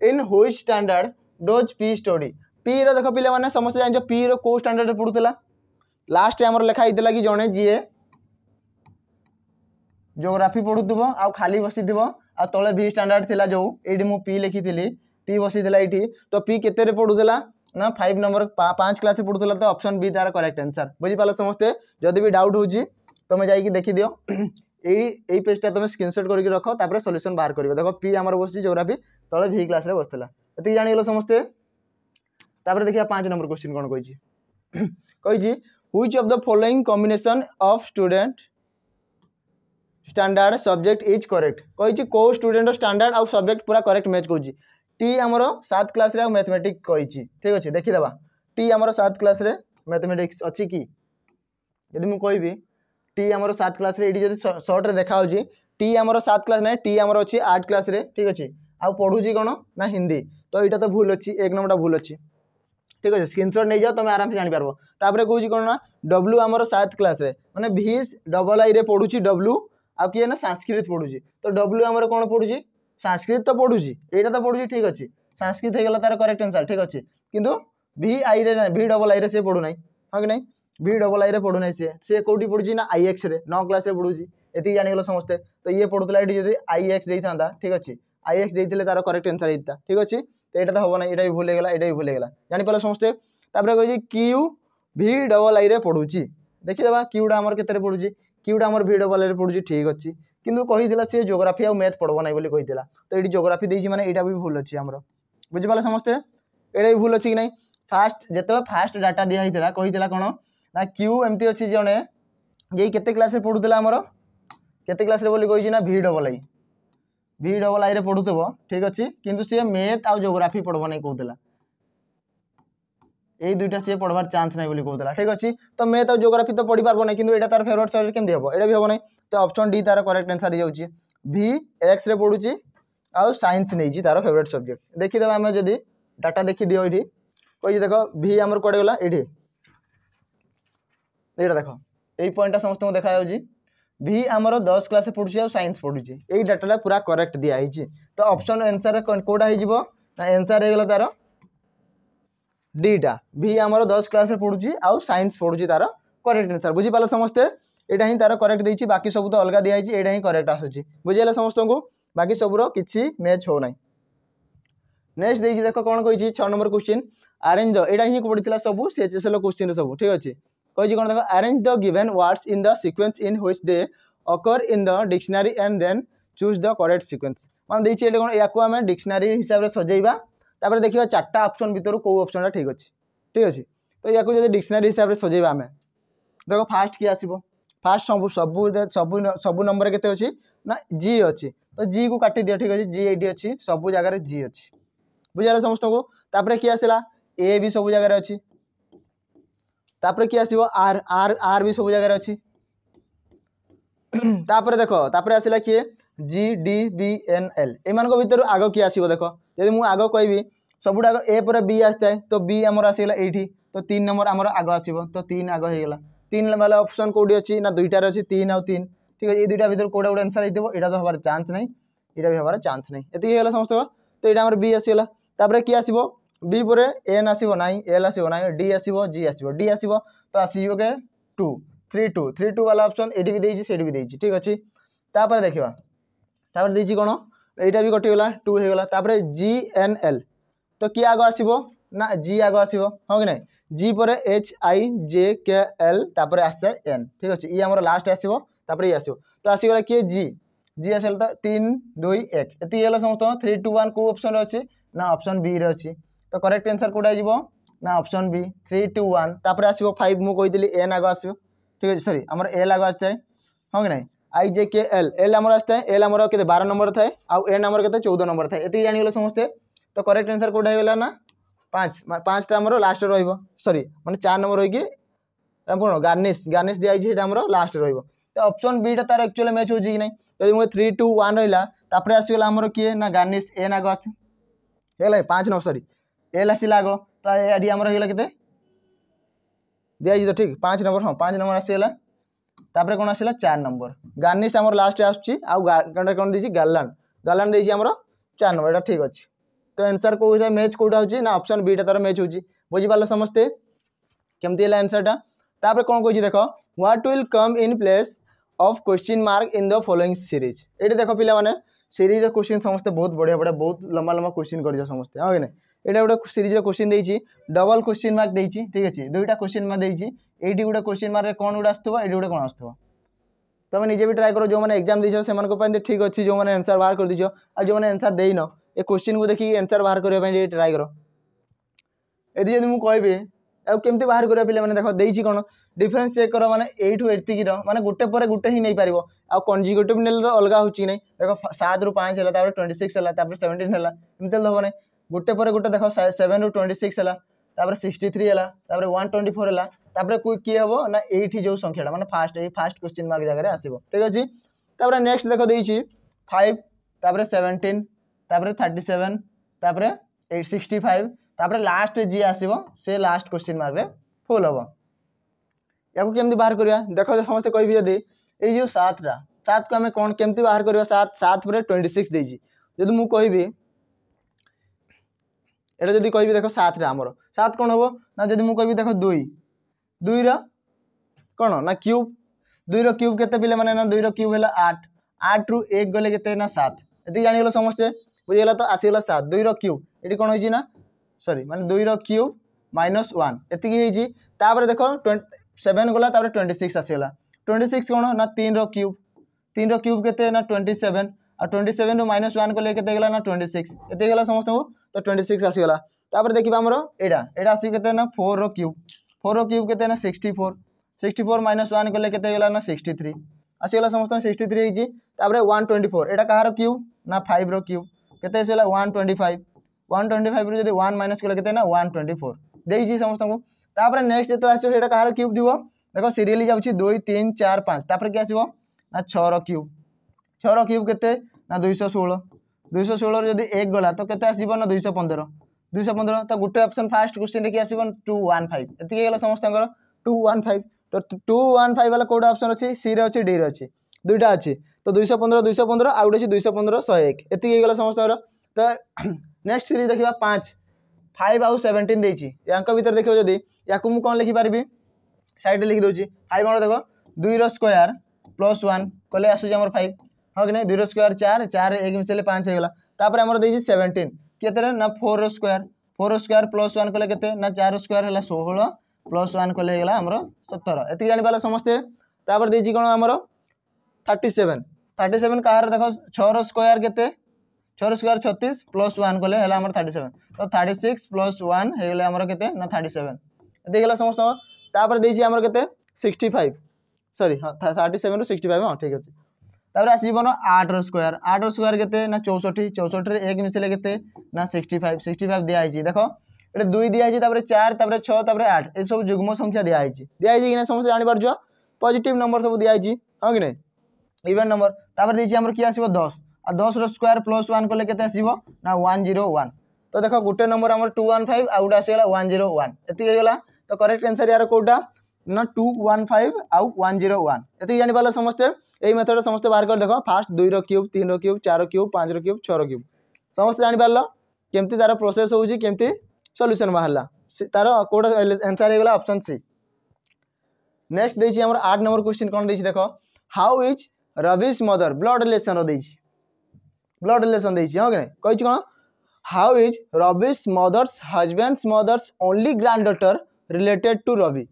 in which standard does P study P रख पे समस्त जान पी रो स्टाडार्ड पढ़ुला लास्ट आम लिखाई कि जड़े जी जोग्राफी पढ़ु थो खाली बसी आ तले बी स्टाडार्ड थी जो ये मुझे पी लिखी थी पी बसीला तो पी के पढ़ुला ना फाइव नंबर पाँच क्लास पढ़ुला तो अप्सन बी तार करेक्ट आंसर बुझीपाल समस्ते जदि भी डाउट हो तुम देखी दि यही पेजटा तुम स्क्रीनसट करके रख तापर सल्यूसन बाहर कर देख पी आम बस जोग्राफी तले भी क्लास में बसला ये जाणीगल समस्ते तापर देखा पाँच नंबर क्वेश्चन कौन कही which of the following combination of student standard subject is correct कही कौ स्टूडेंट स्टांडार्ड आउ सब्जेक्ट पूरा करेक्ट मैच कर টি আমার সাত ক্লাসে ম্যাথমেটিক্স কইছি ঠিক আছে দেখিদেবা টি আমার সাত ক্লাসে ম্যাথমেটিক্স অছি কি যদি মু কইবি টি আমার সাত ক্লাসে এটি যদি সর্টরে দেখা হচ্ছে টি আমার সাত ক্লাস না টি আমার অছি আট ক্লাসে ঠিক আছে আউ পড়ুছি কোণ না হিন্দি তো এইটা তো ভুল অছি এক নম্বরটা ভুল অছি ঠিক আছে স্ক্রিনশট নিয়ে যাও তুমি আরামসে জাঁপার তাপরে কৌছি কোণ না ডব্লু আমার সাত ক্লাসে মানে ভিস ডবল আইরে পড়ুছি ডব্লু আউ কি না সংস্কৃত পড়ুছি তো ডব্লু আমার কোণ পড়ুছি ସାଂସ୍କ୍ରିଟ ତ ପଢ଼ୁଛି ଏଇଟା ତ ପଢ଼ୁଛି ଠିକ୍ ଅଛି ସାଂସ୍କ୍ରିଟ ହେଇଗଲା ତାର କରେକ୍ଟ ଆନ୍ସର୍ ଠିକ୍ ଅଛି କିନ୍ତୁ ଭି ଆଇରେ ଭି ଡବଲ୍ ଆଇରେ ସେ ପଢ଼ୁନାହିଁ ହଁ କି ନାହିଁ ଭି ଡବଲ୍ ଆଇରେ ପଢ଼ୁନାହିଁ ସିଏ ସିଏ କେଉଁଠି ପଢ଼ୁଛି ନା ଆଇ ଏକ୍ସରେ ନଅ କ୍ଲାସ୍ରେ ପଢ଼ୁଛି ଏତିକି ଜାଣିଗଲ ସମସ୍ତେ ତ ଇଏ ପଢ଼ୁଥିଲା ଏଠି ଯଦି ଆଇ ଏକ୍ସ ଦେଇଥାନ୍ତା ଠିକ୍ ଅଛି আই এক্স দিয়ে তার করেক্ট আনসার এইটা ঠিক আছে তো এটা তো হব না এটা বি ভুল হয়ে গেল এটা বি ভুল হয়ে গেল জাঁপার সমস্তে তাপরে কে কিউ ভি ডবল আইরে পড়ুছি দেখিদেবা কিউটা আমার কেতরে পড়ুছি কিউটা আমার ভি ডবল আইরে পড়ুছি ঠিক আছে কিন্তু কহিলা সি জোগ্রাফি আর ম্যাথ পড়ব না বলে কহিলা তো এটি জোগ্রাফি দিয়েছি মানে এইটা বি ভুল অছি আমার বুঝিপালে সমস্তে এটা বি ভুল অছি কি না ফার্স্ট যেতবে ফার্স্ট ডাটা দিয়া হয়েছিল কহিলা কোণ না কিউ এমতি অছি জনে যে কেতে ক্লাসে পড়ুলা আমার কেতে ক্লাসে বলে কইছি না V double I V double আইরে পড়ুব ঠিক অছি কিন্তু সি ম্যাথ আর জোগ্রাফি পড়ব না কৌলা এই দুইটা সি পড়বার চান্স নাই বলে কৌলা ঠিক আছে তো মেথ আর জিওগ্রাফি তো পড়ি পারবো না কিন্তু এটা তার ফেভরেট সবজেক্ট কেমন হব এটা বি হব না তো অপশন ডি তার করেক্ট আনসার হয়ে যাচ্ছে ভি এক্সরে পড়ুছি আউ সাইন্স নেইছি তার ফেভরেট সবজেক্ট দেখিদেবা আমি যদি ডাটা দেখিদিও এটি কই দেখ ভি আমার কুয়াড়ে গলা এটি এইটা দেখ এই পয়েন্টটা সমস্ত দেখা যাচ্ছে ভি আমার দশ ক্লাসে পড়ুছি আর সাইন্স পড়ুছি এই ডাটাটা পুরা করেক্ট দিয়া হয়েছি তো অপশন এনসার কোটা হয়ে যাব না এনসার হয়ে গেল তার ডিটা ভি আমার দশ ক্লাসে পড়ুছি আউ সাইন্স পড়ুছি তার করেক্ট আনসার বুঝিপাল সমস্তে এটা ହିଁ তার করেক্ট দিয়েছি বাকি সবু তো অলগা দিয়া হয়েছে এটা ହିଁ করেক্ট আসুচি বুঝিগলা সমস্ত বাকি সবুর কিছু ম্যাচ হো না নেক্সট দিয়েছি দেখ কোণ কইছি ছ নম্বর কোশ্চিন আরেঞ্জ দ এটা ହିଁ পড়িলা সবু সিএচএসএল কোশ্চিন সবু ঠিক আছে কইছি কোণ দেখ arrange the given words in the sequence in which they occur in the dictionary and then choose the correct sequence মানে দিয়েছি এটা কোণ ইয়াকু আমি ডিকশনারি হিসাবে সজাইবা তাপরে দেখিবা চারটা অপশন ভিতর কেউ অপশনটা ঠিক আছে ঠিক আছে তো ইয়াকু যদি ডিকশনারি হিসাবে সজাইবা আমি দেখ ফার্স্ট কি আসব ফার্স্ট সবু সবু সবু সবু নম্বর কেতে অছি না জি অছি তো জি কু কাটি দিও ঠিক আছে জি এইটি অছি সবু জায়গায় জি অছি বুঝিলা সমস্ত তাপরে কি আসলা এ বি সবু জায়গায় অছি তাপরে কি আসব আর আর আর বি সবু জায়গায় অছি তাপরে দেখ তাপরে আসলা কি G D B N L এমান ভিতর আগ কি আসব দেখ যদি ମୁଁ ଆଗ କହିବି ସବୁଠାକ ଏ ପରେ ବି ଆସିଥାଏ ତ ବି ଆମର ଆସିଗଲା ଏଇଠି ତ ତିନି ନମ୍ବର ଆମର ଆଗ ଆସିବ ତ ତିନି ଆଗ ହେଇଗଲା ତିନି ବାଲା ଅପସନ୍ କେଉଁଠି ଅଛି ନା ଦୁଇଟାରେ ଅଛି ତିନି ଆଉ ତିନି ଠିକ୍ ଅଛି ଏଇ ଦୁଇଟା ଭିତରୁ କେଉଁଟା ଗୋଟେ ଆନ୍ସର୍ ହେଇଥିବ ଏଇଟା ତ ହେବାର ଚାନ୍ସ ନାହିଁ ଏଇଟା ବି ହେବାର ଚାନ୍ସ ନାହିଁ ଏତିକି ହେଇଗଲା ସମସ୍ତଙ୍କର ତ ଏଇଟା ଆମର ବି ଆସିଗଲା ତାପରେ କିଏ ଆସିବ ବି ପରେ ଏନ୍ ଆସିବ ନାହିଁ ଏଲ୍ ଆସିବ ନାହିଁ ଡି ଆସିବ ଜି ଆସିବ ଡି ଆସିବ ତ ଆସିଯିବ K two three two three two বালা অপশন এটি বি দিয়েছি সেটি বি দিয়েছি ঠিক আছে তাপরে দেখবা তাপরে দিয়েছি কোণ এইটা ବି କଟିଗଲା ଟୁ ହେଇଗଲା ତାପରେ ଜି ଏନ୍ ଏଲ୍ ତ କିଏ ଆଗ ଆସିବ ନା ଜି ଆଗ ଆସିବ ହଁ କି ନାହିଁ ଜି ପରେ H I J K L ତାପରେ ଆସେ ଏନ୍ ଠିକ୍ ଅଛି ଇଏ ଆମର ଲାଷ୍ଟ ଆସିବ ତାପରେ ଇଏ ଆସିବ ତ ଆସିଗଲା କିଏ ଜି ଜି ଆସିଗଲା ତ ତିନି ଦୁଇ ଏକ ଏତିକି ହେଲା ସମସ୍ତଙ୍କ ଥ୍ରୀ ଟୁ ୱାନ୍ କେଉଁ ଅପସନ୍ରେ ଅଛି ନା ଅପସନ୍ ବିରେ ଅଛି ତ କରେକ୍ଟ ଆନ୍ସର୍ କେଉଁଟା ଯିବ ନା option B three two one ତାପରେ ଆସିବ ଫାଇଭ୍ ମୁଁ କହିଥିଲି ଏନ୍ ଆଗ ଆସିବ ଠିକ୍ ଅଛି ସରି ଆମର ଏଲ୍ ଆଗ ଆସିଥାଏ ହଁ କି ନାହିଁ আই জে কে এল এল আমার আসি এল আমার কে বার নম্বর থাকে আন আমার কে চৌদ নম্বর থাকে এটি জাঁগলে সমস্তে তো করেক্ট আনসার কোটা হয়ে গেল না পাঁচ পাঁচটা আমার লাস্ট রহব সরি মানে চার নম্বর রয়েকি কোণ গার্নিশ গার্নিশ দিয়া হয়েছে সেটা আমার লাস্ট রহব তো অপশন বিটা তার একচুয়াল ম্যাচ হচ্ছে কি না যদি মো থ্রি টু ওয়ান রহলা তাপরে আসিগলা আমার কি না গার্নিশ এন আগ আসে হল পাঁচ নম্বর সরি এল আসিলা আগ তো এটি আমার হয়ে গেল কেতে দিয়া ঠিক পাঁচ নম্বর হ্যাঁ পাঁচ নম্বর আসিগলা তাপরে কোণ আসলা চার নম্বর গার্নিশ আমার লাস্টে আসুচি আউটা কোণ দিয়েছি গার্লান্ড গার্লান্ড দিয়েছি আমার চার নম্বর এটা ঠিক আছে তো আনসার কোটা ম্যাচ কোটা হচ্ছে না অপশন বিটা তার ম্যাচ হচ্ছে বুঝিপারল সমস্তে কেমতি হল আনসারটা তাপরে কোণ কইছি দেখ what will come in place of question mark in the following series এটি দেখ পিলা মানে সিরিজর কোশ্চিন সমস্তে বহুত বড়িয়া বড়িয়া বহুত লম্বা লম্বা কোশ্চিন করেছে সমস্তে হ্যাঁ কি না এটা গোটে সিরিজর কোশ্চিন দিয়েছি ডবল কোশ্চিন মার্ক দিয়েছি ঠিক আছে দুইটা কোশ্চিন মার্ক দিয়েছি এইটি গোटे क्वेश्चन मार्क कौन गुड़ा आसो ये कौन आसो तुम निजे भी ट्राए करो जो मैंने एग्जाम देखो ठीक अच्छी जो मैंने आंसर बाहर कर आ जो मैंने आंसर देन ये क्वेश्चन को देखिए आंसर बाहर करने ट्राए कर ये जब मुझे ଆଉ କେମିତି ବାହାର କରିବା ପିଲାମାନେ ଦେଖ ଦେଇଛି କ'ଣ ଡିଫରେନ୍ସ ଚେକ୍ କର ମାନେ ଏଇଠୁ ଏତିକିର ମାନେ ଗୋଟେ ପରେ ଗୋଟେ ହିଁ ନେଇପାରିବ ଆଉ କଞ୍ଜିଗେଟିଭ୍ ନେଲେ ତ ଅଲଗା ହେଉଛି କି ନାହିଁ ଦେଖ ସାତରୁ ପାଞ୍ଚ ହେଲା ତାପରେ ଟ୍ୱେଣ୍ଟି ସିକ୍ସ ହେଲା ତାପରେ ସେଭେଣ୍ଟିନ୍ ହେଲା ଏମିତି ହେଲେ ହେବ ନାହିଁ ଗୋଟେ ପରେ ଗୋଟେ ଦେଖ ସେଭେନ୍ରୁ ଟ୍ୱେଣ୍ଟି ସିକ୍ସ ହେଲା ତାପରେ ସିକ୍ସଟି ଥ୍ରୀ ହେଲା ତାପରେ ୱାନ୍ ଟ୍ୱେଣ୍ଟି ଫୋର୍ ହେଲା তারপরে কি হব না এইটি যে সংখ্যাটা মানে ফার্স্ট এই ফার্স্ট কোশ্চিন মার্ক জায়গায় আসবে ঠিক আছে তারপরে নেক্সট দেখ দিয়েছি ফাইভ তারপরে সেভেন্টিন তারপরে থার্টি সেভেন তারপরে সিক্সটি ফাইভ তারপরে লাস্ট যে আসব সে লাস্ট কোশ্চিন মার্করে ফুল হব ইয়াকু কেমতি বাহার করিবা দেখ সমস্ত কইবি যদি এই যে সাতটা সাতকে আমি কোণ কেমতি বাহার করিবা সাত সাত পরে টোয়েন্টি সিক্স দিয়েছি যদি মু কইবি এটা যদি কইবি দেখো সাতটা আমার সাত কোণ হব না যদি মু কইবি দেখো দুই दुईर कौन ना क्यूब दुईर क्यूब के पिला मैंने दुईर क्यूब है आठ आठ रु एक गले के सात ये जाणीगल समस्ते बुझीगला तो आसगला सात दुईर क्यूब ये कौन हो सरी मानते दुईर क्यूब माइनस वन ये देख सेवेन गला ट्वेंटी सिक्स आसगला ट्वेंटी सिक्स कौन ना तीन र्यूब तीन र्यूब के ट्वेंटी सेवेन आ ट्वेंटी सेवेन रू माइनस वन कले के ना ट्वेंटी सिक्स ये समस्त को तो ट्वेंटी सिक्स आसगला देखा आमर यहाँ यहाँ आस फोर र्यूब फोर क्यूब के sixty four sixty four minus one कले के सिक्सटी थ्री आसगला समस्त सिक्सटी थ्री होपर वन ट्वेंटी फोर एटा कहार क्यूब ना फाइव क्यूब के वा one twenty five one twenty five जब वन माइनस कले के वन ट्वेंटी फोर देखिए समस्त को तापर नेक्स्ट जो आसो कहार क्यूब थी देख सीरीयल जा दुई तीन चार पाँच तापर किए आसो ना छर क्यूब छर क्यूब के दुईश षोह दुईश षोह जब एक गला तो के आसो पंदर दुईश पंद्रह ଦୁଇଶହ ପନ୍ଦର ତ ଗୋଟେ ଅପସନ୍ ଫାର୍ଷ୍ଟ କ୍ୱେଶ୍ଚିନ୍ରେ କି ଆସିବ ଟୁ ୱାନ୍ ଫାଇଭ୍ ଏତିକି ହେଇଗଲା ସମସ୍ତଙ୍କର ଟୁ ୱାନ୍ ଫାଇଭ୍ ତ ଟୁ ୱାନ୍ ଫାଇଭ୍ ବାଲା କେଉଁଟା ଅପସନ୍ ଅଛି ସିରେ ଅଛି ଡିରେ ଅଛି ଦୁଇଟା ଅଛି ତ ଦୁଇଶହ ପନ୍ଦର ଦୁଇଶହ ପନ୍ଦର ଆଉ ଗୋଟେ ଅଛି ଦୁଇଶହ ପନ୍ଦର ଶହେ ଏକ ଏତିକି ହେଇଗଲା ସମସ୍ତଙ୍କର ତ ନେକ୍ସଟ ସିରିଜ୍ ଦେଖିବା ପାଞ୍ଚ ଫାଇଭ୍ ଆଉ ସେଭେଣ୍ଟିନ୍ ଦେଇଛି ୟାଙ୍କ ଭିତରେ ଦେଖିବ ଯଦି ୟାକୁ ମୁଁ କ'ଣ ଲେଖିପାରିବି ସାଇଡ଼୍ରେ ଲେଖିଦେଉଛି ଫାଇଭ୍ ଆମର ଦେଖ ଦୁଇର ସ୍କୋୟାର ପ୍ଲସ୍ ୱାନ୍ କଲେ ଆସୁଛି ଆମର ଫାଇଭ୍ ହଁ କି ନାହିଁ ଦୁଇର ସ୍କୋୟାର ଚାରି ଚାର ଏକ ମିଶାଇଲେ ପାଞ୍ଚ ହେଇଗଲା ତାପରେ ଆମର ଦେଇଛି ସେଭେଣ୍ଟିନ୍ କେତେ ନା four square four square plus one କଲେ କେତେ ନା ଚାରି ସ୍କୋୟାର୍ ହେଲା ଷୋହଳ ପ୍ଲସ୍ ୱାନ୍ କଲେ ହେଇଗଲା ଆମର ସତର ଏତିକି ଜାଣିପାରିଲା ସମସ୍ତେ ତାପରେ ଦେଇଛି କ'ଣ ଆମର ଥାର୍ଟି ସେଭେନ୍ ଥାର୍ଟି ସେଭେନ୍ କାହାର ଦେଖ ଛଅର ସ୍କୋୟାର୍ କେତେ ଛଅର ସ୍କୋୟାର୍ ଛତିଶ ପ୍ଲସ୍ ୱାନ୍ କଲେ ହେଲା ଆମର ଥାର୍ଟି ସେଭେନ୍ ତ ଥାର୍ଟି ସିକ୍ସ ପ୍ଲସ୍ ୱାନ୍ ହେଇଗଲେ ଆମର କେତେ ନା ଥାର୍ଟି ସେଭେନ୍ ଏତିକି ହେଲା ସମସ୍ତଙ୍କ ତାପରେ ଦେଇଛି ଆମର କେତେ ସିକ୍ସଟି ଫାଇଭ୍ ସରି ହଁ ଥାର୍ଟି ସେଭେନ୍ରୁ ସିକ୍ସଟି ଫାଇଭ୍ ହଁ ଠିକ୍ ଅଛି आस आसबन आठ रोयर आठ रोयर के चौष्टि चौष्टि एक मिसले के सिक्सट फाइव सिक्सट फाइव दिखाई देख ये दुई दिखाई है चार छपर आठ ये सब जुग्म संख्या दिखाई दिखाई कि ना समस्त जापार पजिट नंबर सब दिखाई हाँ कि ना इवेन नंबर तापर देखिए किए आस दस आ दस रोयर प्लस वन कले के आसो ना वन जीरो वन तो देख गोटे नंबर आम टू वन फाइव आउ गोटे आसगला वन जीरो वन एगला तो करेक्ट आंसर यार कौटा ना टू वन फाइव आउ वन जीरो वन ये जानपारे समस्ते यही मेथड समस्त बाहर कर देख फास्ट दुई र्यूब तीन र्यूब चार क्यूब पाँच र्यूब छः क्यूब समस्त जान पार केमती तार प्रोसेस होमती सल्यूसन बाहर ला तार कौट एनसर होगा अप्सन सी नेक्स्ट देखिए आठ नंबर क्वेश्चन कौन दे देख how is Ravish mother blood relation दे ब्लड रिलेसन हाँ कि कौन how is Ravish mother's husband mother's only granddaughter related to Ravi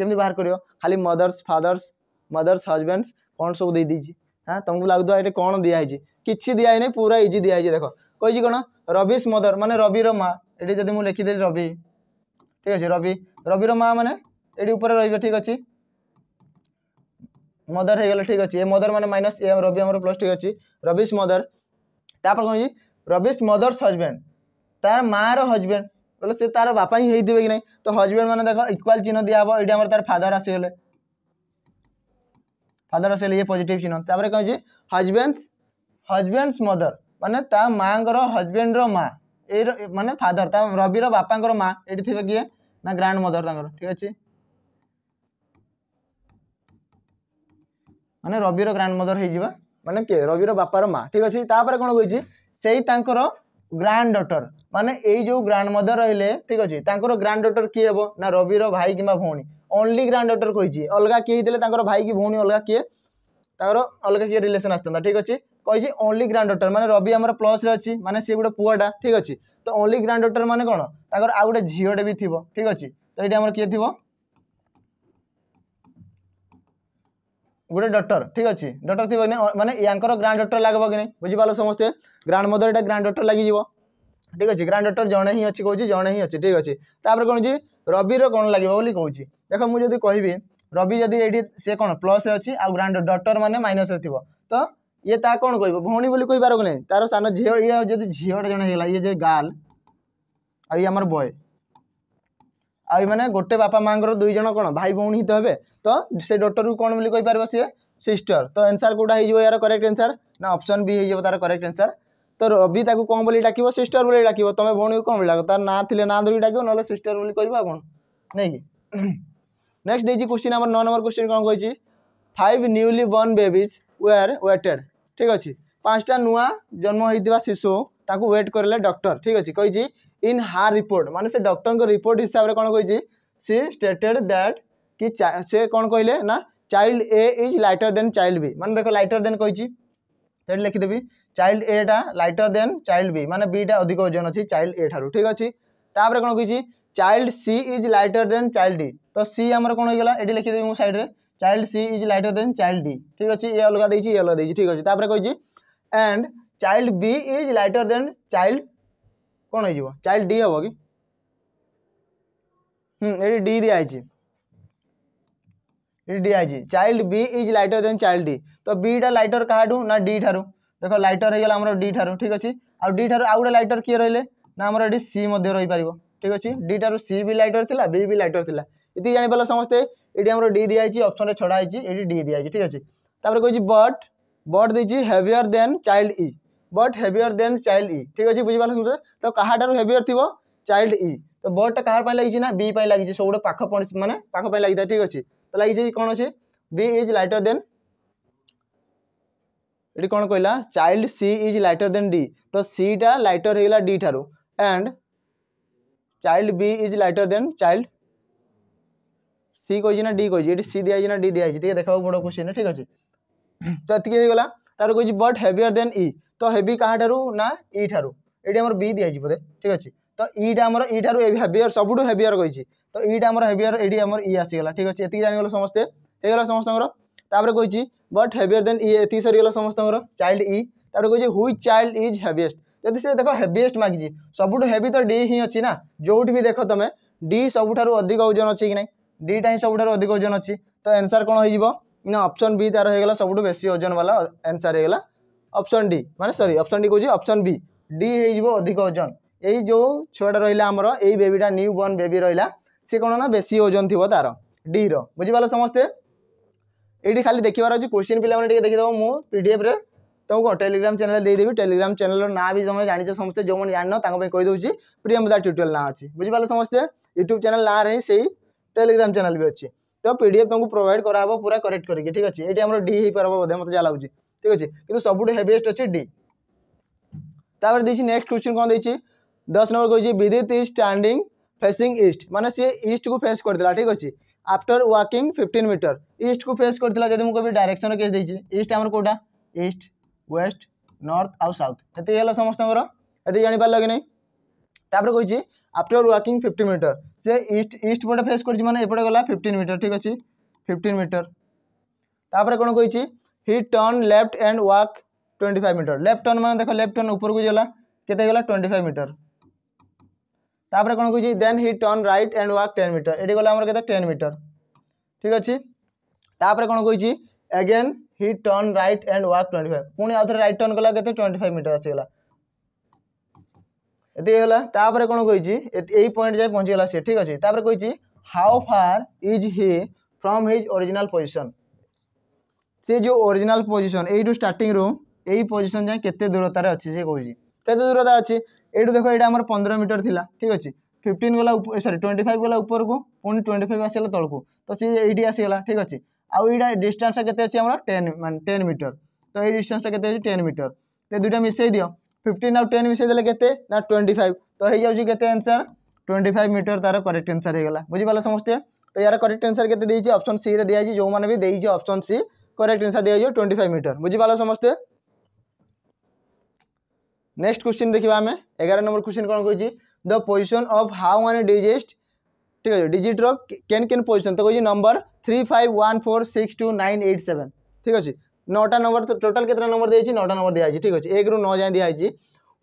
केमी बाहर कर खाली मदर्स फादर्स मदर्स हजबैंड କ'ଣ ସବୁ ଦେଇଦେଇଛି হ্যাঁ তোমাকে লাগুথা এটা କ'ଣ দিয়াହେଇଛି କିଛି ଦିଆହେଇନି ପୁରା ଇଜି ଦିଆହେଇଛି ଦେଖ କହିଛି କ'ଣ ରବିସ୍ ମଦର ମାନେ ରବିର ମା ଏଠି ଯଦି ମୁଁ ଲେଖିଦେଲି ରବି ଠିକ୍ ଅଛି ରବି ରବିର ମା ମାନେ ଏଠି ଉପରେ ରହିବେ ଠିକ୍ ଅଛି ମଦର ହେଇଗଲେ ଠିକ୍ ଅଛି ଏ ମଦର ମାନେ ମାଇନସ୍ ଏ ରବି ଆମର ପ୍ଲସ୍ ଠିକ୍ ଅଛି ରବିସ୍ ମଦର ତାପରେ କ'ଣ ହେଇଛି ରବିସ୍ ମଦର୍ସ ହଜବେଣ୍ଡ ତାର ମାଆର ହଜବେଣ୍ଡ ବୋଲେ ସେ ତାର ବାପା ହିଁ ହେଇଥିବେ କି ନାହିଁ ତ ହଜବେଣ୍ଡ ମାନେ ଦେଖ ଇକ୍ୱାଲ୍ ଚିହ୍ନ ଦିଆହେବ ଏଇଠି ଆମର ତାର ଫାଦର ଆସିଗଲେ ফাদর আসলে ইয়ে পজিটিভ চিহ্ন তাপরে কে হচ্ছে হজবেন্ডস হজবেন্ডস মদর মানে তা মাঙ্কর হজবেন্ডর মা এই মানে ফাদর তা রবির বাপাঙ্কর মা এটি থাকবে কি না গ্রান্ড মদর তাঁর ঠিক আছে মানে রবির গ্রান্ড মদর হয়ে যা মানে কে রবির বাপার মা ঠিক আছে তাপরে কোণ কইছি সেই তাঁকর গ্রান্ড ডটর মানে এই যে গ্রান্ড মদর রহলে ঠিক আছে তাঁর গ্রান্ড ডটর কি হব না রবির ভাই কিংবা ভৌণী ଓନ୍ଲି ଗ୍ରାଣ୍ଡ ଡଟର୍ କହିଛି ଅଲଗା କିଏ ହେଇଥିଲେ ତାଙ୍କର ଭାଇ କି ଭଉଣୀ ଅଲଗା କିଏ ତାଙ୍କର ଅଲଗା କିଏ ରିଲେସନ୍ ଆସିଥାନ୍ତା ଠିକ୍ ଅଛି କହିଛି ଓନ୍ଲି ଗ୍ରାଣ୍ଡ ଡଟର୍ ମାନେ ରବି ଆମର ପ୍ଲସ୍ରେ ଅଛି ମାନେ ସିଏ ଗୋଟେ ପୁଅଟା ଠିକ୍ ଅଛି ତ ଓନ୍ଲି ଗ୍ରାଣ୍ଡ ଡଟର୍ ମାନେ କ'ଣ ତାଙ୍କର ଆଉ ଗୋଟେ ଝିଅଟେ ବି ଥିବ ଠିକ୍ ଅଛି ତ ଏଇଠି ଆମର କିଏ ଥିବ ଗୋଟେ ଡକ୍ଟର ଠିକ୍ ଅଛି ଡକ୍ଟର ଥିବ ମାନେ ୟାଙ୍କର ଗ୍ରାଣ୍ଡ ଡକ୍ଟର ଲାଗିବ କି ନାହିଁ ବୁଝିପାରିଲ ସମସ୍ତେ ଗ୍ରାଣ୍ଡ ମଦରଟା ଗ୍ରାଣ୍ଡ ଡକ୍ଟର ଲାଗିଯିବ ঠিক আছে ଗ୍ରାଇଣ୍ଡରଟାର ଜଣେ ହିଁ ଅଛି କହୁଛି ଜଣେ ହିଁ ଅଛି ଠିକ୍ ଅଛି ତାପରେ କ'ଣ ହେଉଛି ରବିର କ'ଣ ଲାଗିବ ବୋଲି କହୁଛି ଦେଖ ମୁଁ ଯଦି କହିବି ରବି ଯଦି ଏଇଠି ସେ କ'ଣ ପ୍ଲସ୍ରେ ଅଛି ଆଉ ଗ୍ରାଇଣ୍ଡର ଡଟର ମାନେ ମାଇନସ୍ରେ ଥିବ ତ ଇଏ ତା କ'ଣ କହିବ ଭଉଣୀ ବୋଲି କହିପାରିବ ନାହିଁ ତାର ସାନ ଝିଅ ଇଏ ଯଦି ଝିଅଟା ଜଣେ ହେଇଗଲା ଇଏ ଯଦି ଗାର୍ଲ ଆଉ ଇଏ ଆମର ବୟ ଆଉ ଏମାନେ ଗୋଟେ ବାପା ମାଆଙ୍କର ଦୁଇ ଜଣ କ'ଣ ଭାଇ ଭଉଣୀ ହିତ ହେବେ ତ ସେ ଡଟରକୁ କ'ଣ ବୋଲି କହିପାରିବ ସିଏ ସିଷ୍ଟର ତ ଆନ୍ସର୍ କେଉଁଟା ହେଇଯିବ ଏହାର କରେକ୍ଟ ଆନ୍ସର୍ ନା ଅପସନ୍ ବି ହେଇଯିବ ତାର କରେକ୍ଟ ଆନ୍ସର୍ ତ ରବି ତାକୁ କ'ଣ ବୋଲି ଡାକିବ ସିଷ୍ଟର ବୋଲି ଡାକିବ ତୁମେ ଭଉଣୀକୁ କ'ଣ ବୋଲି ଡାକ ତାର ନାଁ ଥିଲେ ନାଁ ଧରିକି ଡାକିବ ନହେଲେ ସିଷ୍ଟର ବୋଲି କହିବ ଆଉ କ'ଣ ନାଇଁକି ନେକ୍ସଟ ଦେଇଛି କୋଶ୍ଚିନ୍ ଆମର ନଅ ନମ୍ବର କୋଶ୍ଚିନ୍ କ'ଣ କହିଛି five newly born babies were weighted ଠିକ୍ ଅଛି ପାଞ୍ଚଟା ନୂଆ ଜନ୍ମ ହୋଇଥିବା ଶିଶୁ ତାକୁ ୱେଟ୍ କରିଲେ ଡକ୍ଟର ଠିକ୍ ଅଛି କହିଛି ଇନ୍ ହାର ରିପୋର୍ଟ ମାନେ ସେ ଡକ୍ଟରଙ୍କ ରିପୋର୍ଟ ହିସାବରେ କ'ଣ କହିଛି ସି ଷ୍ଟେଟେଡ୍ ଦ୍ୟାଟ୍ କି ସେ କ'ଣ କହିଲେ ନା child A is lighter than child B ମାନେ ଦେଖ ଲାଇଟର ଦେନ୍ କହିଛି ସେଇଠି ଲେଖିଦେବି ଚାଇଲ୍ଡ ଏଟା ଲାଇଟର ଦେନ୍ ଚାଇଲ୍ଡ ବି ମାନେ ବିଟା ଅଧିକ ଓଜନ ଅଛି ଚାଇଲ୍ଡ ଏ ଠାରୁ ଠିକ୍ ଅଛି ତାପରେ କ'ଣ କହିଛି child C is lighter than child D ତ ସି ଆମର କ'ଣ ହେଇଗଲା ଏଠି ଲେଖିଦେବି ମୁଁ ସାଇଡ଼୍ରେ child C is lighter than child D ଠିକ୍ ଅଛି ଏ ଅଲଗା ଦେଇଛି ଏ ଅଲଗା ଦେଇଛି ଠିକ୍ ଅଛି ତାପରେ କହିଛି and child B is lighter than child କ'ଣ ହେଇଯିବ ଚାଇଲ୍ଡ ଡି ହେବ କି ହୁଁ ଏଠି ଡି ଦିଆହେଇଛି দিয়াছি child B is lighter than child D তো বিটা লাইটর কাহাঠু না ডি ঠারু দেখ লাইটর হয়ে গেল আমার ডি ঠারু ঠিক আছে আর ডি ঠারু আউ গোটে লাইটর কিয়ে রহলে না আমার এটি সি মধ্যে রহিপারিব ঠিক আছে ডি ঠারু সি বি লাইটর লা বি বি লাইটর লা এটি জাঁপার সমস্তে এটি আমার ডি দিয়াছি অপশনরে ছড়া হয়েছি এটি ডি দিয়াছি ঠিক আছে তাপরে কইছি বট বট দিয়েছি heavier than child E but heavier than child E ঠিক আছে বুঝিপার সমস্তে তো কাহাঠার হেভিয়ার থিব চাইল্ড ই তো বটটা কাহার পাই লাগিছি না বি পাই লাগিছি সবুটা পাখ মানে পাখ পাই লাগিছে ঠিক আছে ତାହେଲେ ଏଇ ଯେ କ'ଣ ଅଛି ବି ଇଜ୍ ଲାଇଟର୍ ଦେନ୍ ଏଠି କ'ଣ କହିଲା child C is lighter than D ତ ସିଟା ଲାଇଟର୍ ହେଇଗଲା ଡି ଠାରୁ and child B is lighter than child C কইছি না ডি কইছি এটি সি দিয়া না ডি দিয়া টিকে দেখা বড় কোশ্চিন ঠিক আছে তো এতকি হয়ে গলা তার কইছি বট হেভিয়ার দেন ই তো হেভি কাহাঠারু না ই e ঠারু এটি আমার বি দিয়া বোধে ঠিক আছে ତ ଇଟା ଆମର ଇଟାରୁ ହେଭିୟର ସବୁଠୁ ହେଭିୟର କହିଛି ତ ଇଟା ଆମର ହେଭିୟର ଏଇଠି ଆମର ଇ ଆସିଗଲା ଠିକ୍ ଅଛି ଏତିକି ଜାଣିଗଲେ ସମସ୍ତେ ହେଇଗଲା ସମସ୍ତଙ୍କର ତାପରେ କହିଛି ବଟ୍ ହେଭିୟର ଦେନ୍ ଇ ଏତିକି ସରିଗଲା ସମସ୍ତଙ୍କର ଚାଇଲ୍ଡ ଇ ତାପରେ କହିଛି ହୁଇ ଚାଇଲ୍ଡ ଇଜ୍ ହେଭିଏଷ୍ଟ ଯଦି ସେ ଦେଖ ହେଭିଏଷ୍ଟ ମାଗିଛି ସବୁଠୁ ହେଭି ତ ଡି ହିଁ ଅଛି ନା ଯେଉଁଠି ବି ଦେଖ ତୁମେ ଡି ସବୁଠାରୁ ଅଧିକ ଓଜନ ଅଛି କି ନାହିଁ ଡିଟା ହିଁ ସବୁଠାରୁ ଅଧିକ ଓଜନ ଅଛି ତ ଆନ୍ସର୍ କ'ଣ ହେଇଯିବ ନା ଅପସନ୍ ବି ତା'ର ହେଇଗଲା ସବୁଠୁ ବେଶୀ ଓଜନ ବାଲା ଆନ୍ସର୍ ହେଇଗଲା ଅପସନ୍ ଡି ମାନେ ସରି ଅପସନ୍ ଡି କହୁଛି ଅପସନ୍ ବି ଡି ହେଇଯିବ ଅଧିକ ଓଜନ এই ଯେଉଁ ଛୁଆଟା ରହିଲା ଆମର ଏଇ ବେବିଟା ନ୍ୟୁ ବର୍ନ ବେବି ରହିଲା ସେ କ'ଣ ନା ବେଶୀ ଓଜନ ଥିବ ତା'ର ଡିର ବୁଝିପାରିଲ ସମସ୍ତେ ଏଇଠି ଖାଲି ଦେଖିବାର ଅଛି କୋଶ୍ଚିନ୍ ପିଲାମାନେ ଟିକେ ଦେଖିଦେବ ମୁଁ ପିଡ଼ିଏଫ୍ରେ ତୁମକୁ କ'ଣ ଟେଲିଗ୍ରାମ ଚ୍ୟାନେଲ୍ ଦେଇଦେବି ଟେଲିଗ୍ରାମ ଚ୍ୟାନେଲ୍ର ନାଁ ବି ତୁମେ ଜାଣିଛ ସମସ୍ତେ ଯେଉଁମାନେ ଜାଣିନ ତାଙ୍କ ପାଇଁ କହିଦେଉଛି ପ୍ରିୟମ୍ବଦା ଟ୍ୟୁଟୋରିଆଲ୍ ନାଁ ଅଛି ବୁଝିପାରିଲ ସମସ୍ତେ ୟୁଟ୍ୟୁବ୍ ଚ୍ୟାନେଲ୍ ନାଁରେ ହିଁ ସେଇ ଟେଲିଗ୍ରାମ ଚ୍ୟାନେଲ୍ ବି ଅଛି ତ ପିଡ଼ିଏଫ୍ ତୁମକୁ ପ୍ରୋଭାଇଡ଼ କରାହେବ ପୁରା କରେକ୍ଟ କରିକି ଠିକ୍ ଅଛି ଏଇଠି ଆମର ଡି ହେଇପାରିବ ବୋଧେ ମୋତେ ଯାହା ଲାଗୁଛି ଠିକ୍ ଅଛି କିନ୍ତୁ ସବୁଠୁ ହେଭିଏଷ୍ଟ ଅଛି ଡି ତାପରେ ଦେଇଛି ନେକ୍ସଟ କୋଶ୍ଚିନ୍ କ'ଣ ଦେଇଛି दस नंबर कहे विदित इज स्टाडिंग फेसींग ईस्ट मैंने सी ईस्ट को फेस कर ठीक अच्छे after walking fifteen metre east को फेस कर जब मुझे डायरेक्शन केस देती इस्ट आम कौटा ईस्ट वेस्ट नर्थ आउ साउथ ये समस्त ये जापार लगे नहींपर कह आफ्टर वाकिंग फिफ्टन मीटर से ईस्ट ईस्ट पटे फेस करपटे गला फिफ्टन मीटर ठीक अच्छे फिफ्टन मीटर तापर कौन कही he turn left and walk twenty five metre left turn मैंने देख लेफ्ट टर्न उपरकूला के ट्वेंटी फाइव मीटर তাপরে কোণ কইছি then he turn right and walk ten metre এটি গলা আমার কেতে টেন মিটর ঠিক আছে তাপরে কোণ কইছি again he turn right and walk twenty five পুঁ আউথরে রাইট টর্ন কলা কেতে টোয়েন্টি ফাইভ মিটর আসিগলা এতে হলা তাপরে কোণ কইছি এই পয়েন্ট যাই পৌঁছিগলা সে ঠিক আছে তাপরে কইছি how far is he from his original position সে যে অরিজিনাল পজিশন এইটু স্টার্টিং রু এই পজিশন যাই কেতে দূরতার অছি সে কইছি কেতে দূরতা অছি ये देख ये पंद्रह मीटर थी ठीक अच्छे फिफ्टन गला सरी ट्वेंटी फाइव गला उपरको पुणी ट्वेंटी फाइव आसगला तौक तो सी ये आसगला ठीक अच्छे आईटा डिस्टान्सटा के टेन मान टेन मीटर तो ये डिस्टान्सटा के टेन मीटर तो दुईटा मिसई फिफ्टन आउ टेन मिसईदे के ट्वेंटी फाइव तो हो जाए के आंसर ट्वेंटी फाइव मीटर तार करेक्ट आंसर होगा बुझीपाल समस्त तो यार कैक्ट आंसर के अप्सन सी रे दिखाई जो मैंने भी देखिए अप्सन सी कैक्ट आंसर दिखाई ट्वेंटी फाइव मीटर बुझीपाल समस्ते नेक्स्ट क्वेश्चन देखा आम एगार नंबर क्वेश्चन कौन कहे the position of how many digit ठीक है डिजिट रेन केन पोजिशन तो कहे number three five one four six two nine eight seven ठीक अच्छे नौटा नंबर तो टोटाल कितना नंबर दी नौटा नंबर दिखाई ठीक अच्छे एक रु नौ जाए दिखाई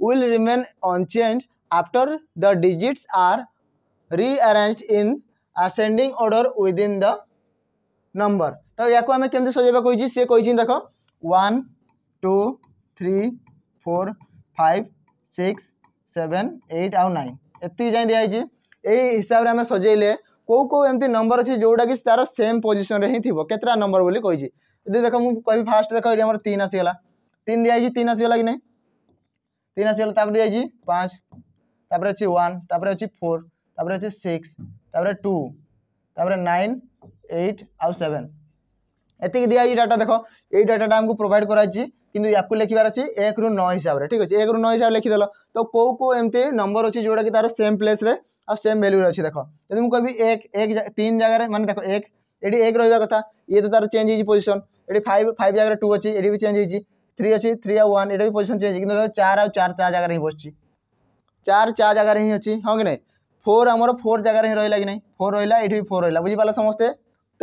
विल रिमेन अनचेज after the digits are rearranged in ascending order within the number तो या सजा कहे सी कही देख one to three four five six seven eight आउ नाइन ଏତିକି ଯାଏଁ ଦିଆହେଇଛି ଏଇ ହିସାବରେ ଆମେ ସଜେଇଲେ କେଉଁ କେଉଁ ଏମିତି ନମ୍ବର ଅଛି ଯେଉଁଟାକି ତା'ର ସେମ୍ ପୋଜିସନ୍ରେ ହିଁ ଥିବ କେତେଟା ନମ୍ବର ବୋଲି କହିଛି ଯଦି ଦେଖ ମୁଁ କହିବି ଫାର୍ଷ୍ଟ ଦେଖ ଏଠି ଆମର ତିନି ଆସିଗଲା ତିନି ଦିଆହେଇଛି ତିନି ଆସିଗଲା କି ନାହିଁ ତିନି ଆସିଗଲା ତାପରେ ଦିଆହେଇଛି ପାଞ୍ଚ ତାପରେ ଅଛି ୱାନ୍ ତାପରେ ଅଛି ଫୋର୍ ତାପରେ ଅଛି ସିକ୍ସ ତାପରେ ଟୁ ତାପରେ ନାଇନ୍ ଏଇଟ୍ ଆଉ ସେଭେନ୍ ଏତିକି ଦିଆହେଇଛି ଡାଟା ଦେଖ ଏଇ ଡାଟାଟା ଆମକୁ ପ୍ରୋଭାଇଡ଼ କରାଯାଇଛି কিন্তু ୟାକୁ ଲେଖିବାର ଅଛି ଏକରୁ ନଅ ହିସାବରେ ଠିକ୍ ଅଛି ଏକରୁ ନଅ ହିସାବରେ ଲେଖିଦେଲ ତ କେଉଁ କେଉଁ ଏମିତି ନମ୍ବର ଅଛି ଯେଉଁଟାକି ତାର ସେମ୍ ପ୍ଲେସ୍ରେ ଆଉ ସେମ୍ ଭ୍ୟାଲ୍ୟୁରେ ଅଛି ଦେଖ ଯଦି ମୁଁ କହିବି ଏକ ଏକ ତିନି ଜାଗାରେ ମାନେ ଦେଖ ଏକ ଏଠି ଏକ ରହିବା କଥା ଇଏ ତ ତାର ଚେଞ୍ଜ ହେଇଛି ପୋଜିସନ୍ ଏଠି ଫାଇଭ ଫାଇଭ ଜାଗାରେ ଟୁ ଅଛି ଏଠି ବି ଚେଞ୍ଜ ହେଇଛି থ্রি অছি থ্রি আউ ওয়ান এটা বি পজিশন চেঞ্জ কিন্তু চার আউ চার চা জায়গায় হি বসছি চার চা জায়গায় হি অছি হ্যাঁ কি না ফোর আমার ফোর জায়গায় হি রহলা কি না ফোর রহলা এটি বি ফোর রহলা বুঝিপার সমস্তে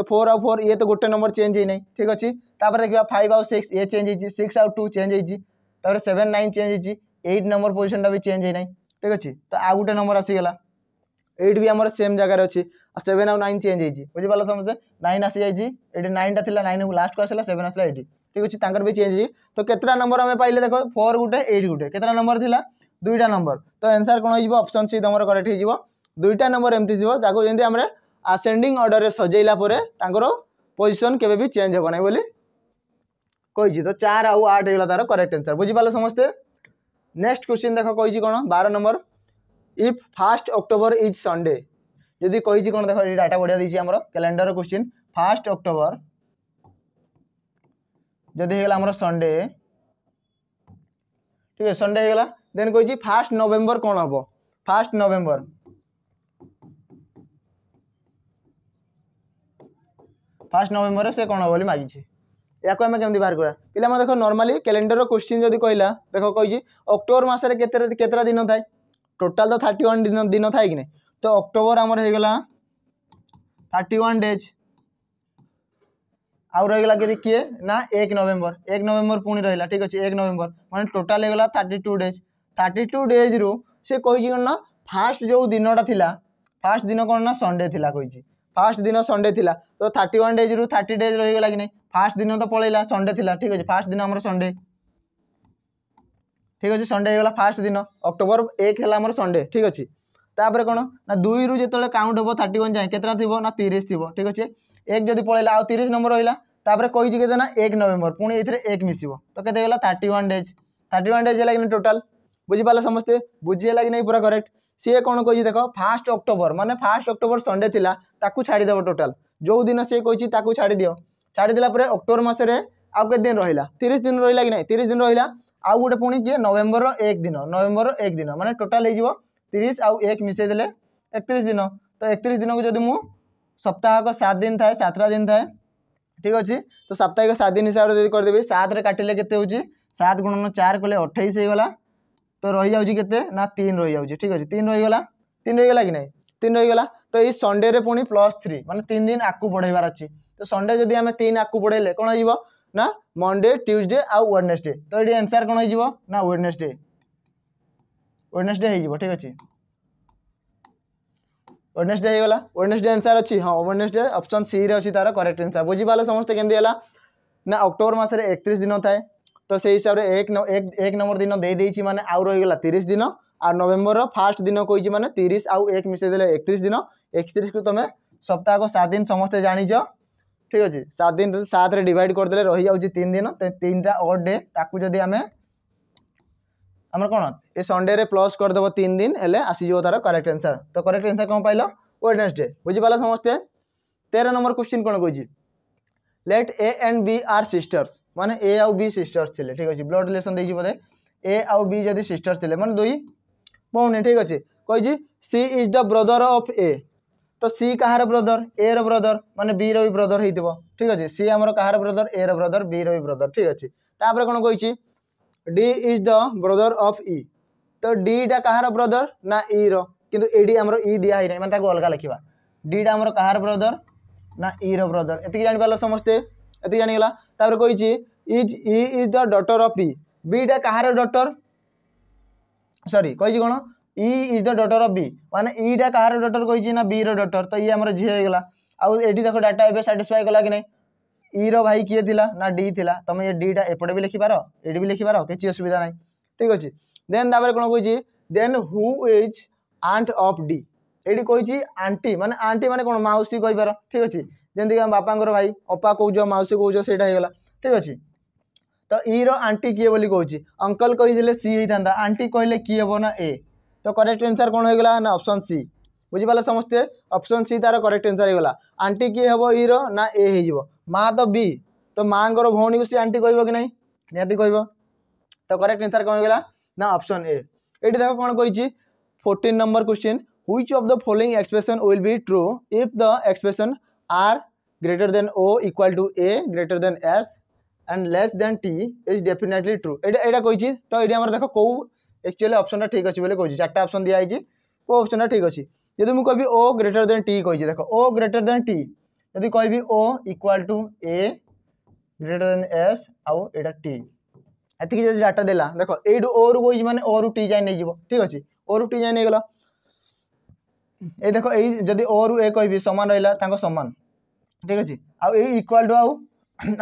তো ফোর আউ ফোর ইয়ে তো গোটে নম্বর চেঞ্জ হয়ে নাই ঠিক আছে তাপরে দেখা ফাইভ আউ সিক্স ইয়ে চেঞ্জ হয়েছি সিক্স আউ টু চেঞ্জ হয়েছি তাপরে সেভেন নাইন চেঞ্জ হয়েছি এইট নম্বর পজিশনটা বি চেঞ্জ হয়ে নাই ঠিক আছে তো আউ গোটে নম্বর আসিগলা এইট বি আমার সেম জায়গায় অছি আর সেভেন আউ নাইন চেঞ্জ হয়েছি বুঝিপার সমস্তে নাইন আসিযাই এটি নাইনটা লা নাইন লাস্টক আসলা সেভেন আসলা এইটি ঠিক আছে তাঁর বি চেঞ্জ হয়েছি তো কেতটা নম্বর আমি পাইলে দেখো ফোর গোটে এইট গোটে কেতটা নম্বর লা দুইটা নম্বর তো আনসার কোণ হয়ে অপসন সি তোমার করেক্ট হয়ে দুইটা নম্বর এমতি যাব যাকে যেমন আমরা আসেন্ডিং অর্ডরে সজাইলা পরে তাঁর পজিশন কেবে বি চেঞ্জ হব না বলে কইছি তো চার আউ আট হয়ে তার করেক্ট আনসার বুঝিপাল সমস্তে নেক্সট কোশ্চিন দেখ কইছি কোণ বার number if first October is Sunday যদি কইছি কোণ দেখ এই ডাটা বড়িয়া দিয়েছি আমার ক্যালেন্ডার কোশ্চিন ফার্স্ট অক্টোবর যদি হয়ে গেল আমার সন্ডে ঠিক আছে সন্ডে হয়ে গেল দেন কইছি ফার্স্ট নভেম্বর কোণ হব ফার্স্ট নভেম্বর ফার্স্ট নভেম্বর সে কোণ বলে মাগিছে ইয়াকে আমি কেমি বাহার করা পিলা দেখো নর্মালি ক্যালেন্ডর কোশ্চিন যদি কহিলা দেখো কইছি অক্টোবর মাসের কেতে কেতটা দিন থাকে টোটাল তো থার্টি ওয়ান দিন দিন থাকে কি না তো অক্টোবর আমার হয়ে গলা থার্টি ওয়ান ডেজ আউ রহিলা কি কি না 1 নভেম্বর 1 নভেম্বর পুনি রহিলা ঠিক আছে 1 নভেম্বর মানে টোটাল হইগলা 32 ডেজ 32 ডেজ রু সে কইছি কোন না ফার্স্ট যে দিনটা থিলা ফার্স্ট দিন কোন না সনডে থিলা কইছি ফার্স্ট দিন সন্ডে লা তো থার্টি ওয়ান ডেজ রু থার্টি ডেজ রহিগলা কি না ফার্স্ট দিন তো পলাইলা সন্ডে লা ঠিক আছে ফার্স্ট দিন আমার সন্ডে ঠিক আছে সন্ডে হয়ে ফার্স্ট দিন অক্টোবর এক হল আমার সন্ডে ঠিক আছে তাপরে কোণ না দুই রু যেত কাউন্ট হব থার্টি ওয়ান যায় কেতটা থাকবে না তিরিশ থাকবে ঠিক আছে এক যদি পলাইলা আউ তিরিশ নম্বর রহলা তাপরে কইছি কেতে না এক নভেম্বর পুঁ এর এক মিশিব তো কেতে গেল thirty one days thirty one days হল কি টোটাল বুঝিপারে সমস্তে বুঝিগলা কি না পুরা করেক্ট सी कौन कही देख फास्ट अक्टोबर मानने फास्ट अक्टोबर संडे छाड़ीदेव टोटाल जो दिन सी कही छाड़ी छाड़देलापुर अक्टोबर मसने आउ दिन रहा तीस दिन रहा कि ना तीस दिन रहा आउ गए पुणी किए नवेम्बर एक दिन नवेम्बर एक दिन मानते टोटाल तीस आउ एक मिसेदे एक दिन तो एक तीस दिन को जब मुझे सप्ताह को सात दिन थाए सतटा दिन थाए ठीक अच्छे तो साप्ताहिक सात दिन हिसाब से काटिले के सात गुणन चार कले अठाईस होगा তো রহিযাউছি কেতে না তিন রহিযাউছি ঠিক আছে তিন রহিগলা তিন রহিগলা কি না তিন রহিগলা তো এই সন্ডে রে পুনি প্লস থ্রি মানে তিন দিন আকু বড়াইবার আছে তো সন্ডে যদি আমি তিন আকু বড়াইলে কোণ হয়ে না মন্ডে টিউজডে আউ ওয়েডনেসডে তো এটি আনসার কোণ হয়ে না ওয়েডনেসডে ওয়েডনেসডে হয়ে যাব ঠিক আছে ওয়েডনেসডে হয়ে গলা ওয়েডনেসডে আনসার অছি হ্যাঁ ওয়েডনেসডে অপশন সি রে অছি তার করেক্ট আনসার বুঝিপালে সমস্তে কেমতি হলা না অক্টোবর মাসের একত্রিশ দিন থাকে তো সেই হিসাবে এক এক নম্বর দিন দিয়ে মানে আউ রহিগলা তিরিশ দিন আর নভেম্বর ফার্স্ট দিন কইছি মানে তিরিশ আউ এক মিশাই দেলে একত্রিশ দিন একত্রিশ কু তুমি সপ্তাহক সাত দিন সমস্তে জাঁচ ঠিক আছে সাত দিন সাতরে ডিভাইড করেদেলে রহি যাচ্ছে তিন দিন তিনটা অড ডে তাকে যদি আমি আমার কোণ এ সন্ডে প্লস করেদেব তিন দিন হলে আসিযোগ তার করেক্ট আনসার তো করেক্ট আনসার কম পাইল ওয়েডনেসডে বুঝিপাল সমস্তে তের নম্বর কোশ্চিন কোণ কইছি let A and B are sisters ମାନେ ଏ ଆଉ ବି ସିଷ୍ଟର୍ସ ଥିଲେ ଠିକ୍ ଅଛି ବ୍ଲଡ୍ ରିଲେସନ୍ ଦେଇଛି ବୋଧେ ଏ ଆଉ ବି ଯଦି ସିଷ୍ଟର୍ସ ଥିଲେ ମାନେ ଦୁଇ ଭଉଣୀ ଠିକ୍ ଅଛି କହିଛି C is the brother of A ତ ସି କାହାର ବ୍ରଦର ଏର ବ୍ରଦର ମାନେ ବିର ବି ବ୍ରଦର ହେଇଥିବ ଠିକ୍ ଅଛି ସି ଆମର କାହାର ବ୍ରଦର ଏର ବ୍ରଦର ବିର ବି ବ୍ରଦର ଠିକ୍ ଅଛି ତାପରେ କ'ଣ କହିଛି D is the brother of E ତ ଡିଟା କାହାର ବ୍ରଦର ନା ଇର କିନ୍ତୁ ଏଇଠି ଆମର ଇ ଦିଆ ହେଇନାହିଁ ମାନେ ତାକୁ ଅଲଗା ଲେଖିବା ডিটা আমার কাহার ব্রদর না ইর ব্রদর এত জাঁপারল সমস্তে ଏତିକି ଜାଣିଗଲା ତାପରେ କହିଛି is E is the daughter of P ବିଟା କାହାର ଡଟର ସରି କହିଛି କ'ଣ E is the daughter of B ମାନେ ଇଟା କାହାର ଡଟର କହିଛି ନା ବିର ଡଟର ତ ଇଏ ଆମର ଝିଅ ହେଇଗଲା ଆଉ ଏଠି ଦେଖ ଡାଟା ଏବେ ସାଟିସ୍ଫାଏ କଲା କି ନାହିଁ ଇର ଭାଇ କିଏ ଥିଲା ନା ଡି ଥିଲା ତୁମେ ଏ ଡିଟା ଏପଟେ ବି ଲେଖିପାର ଏଠି ବି ଲେଖିପାର କିଛି ଅସୁବିଧା ନାହିଁ ଠିକ୍ ଅଛି ଦେନ୍ ତାପରେ କ'ଣ କହିଛି then who is aunt of D ଏଠି କହିଛି ଆଣ୍ଟି ମାନେ ଆଣ୍ଟି ମାନେ କ'ଣ ମାଉସୀ କହିପାର ଠିକ୍ ଅଛି ଯେମିତିକି ଆମ ବାପାଙ୍କର ଭାଇ ଅପା କହୁଛ ମାଉସୀ କହୁଛ ସେଇଟା ହେଇଗଲା ଠିକ୍ ଅଛି ତ ଇର ଆଣ୍ଟି କିଏ ବୋଲି କହୁଛି ଅଙ୍କଲ କହିଥିଲେ ସି ହେଇଥାନ୍ତା ଆଣ୍ଟି କହିଲେ କିଏ ହେବ ନା ଏ ତ କରେକ୍ଟ ଆନ୍ସର୍ କ'ଣ ହେଇଗଲା ନା ଅପସନ୍ ସି ବୁଝିପାରିଲ ସମସ୍ତେ ଅପସନ୍ ସି ତା'ର କରେକ୍ଟ ଆନ୍ସର୍ ହେଇଗଲା ଆଣ୍ଟି କିଏ ହେବ ଇର ନା ଏ ହେଇଯିବ ମା ତ ବି ତ ମାଆଙ୍କର ଭଉଣୀକୁ ସେ ଆଣ୍ଟି କହିବ କି ନାହିଁ ନିହାତି କହିବ ତ କରେକ୍ଟ ଆନ୍ସର୍ କ'ଣ ହେଇଗଲା ନା ଅପସନ୍ ଏ ଏଠି ଦେଖ କ'ଣ କହିଛି fourteen number question which of the following expression will be true if the expression R greater than o equal to a greater than s and less than t is definitely true এটা এটা কইছি তো এটা আমার দেখো কোউ एक्चुअली অপশনটা ঠিক আছে বলে কইছি চারটা অপশন দিয়া হইছে কোউ অপশনটা ঠিক আছে যদি মু কইবি o greater than t কইছি দেখো o greater than t যদি কইবি o equal to a greater than s আও এটা t এতিকি যদি ডাটা দেলা দেখো এইটু o রু কইছি মানে o রু t যাই নেই যাব ঠিক আছে o রু t যাই নেই গলা এই দেখো এই যদি o রু a কইবি সমান রইলা তাঙ্কো সমান ঠিক আছে আউ এই ইকুয়াল টু আউ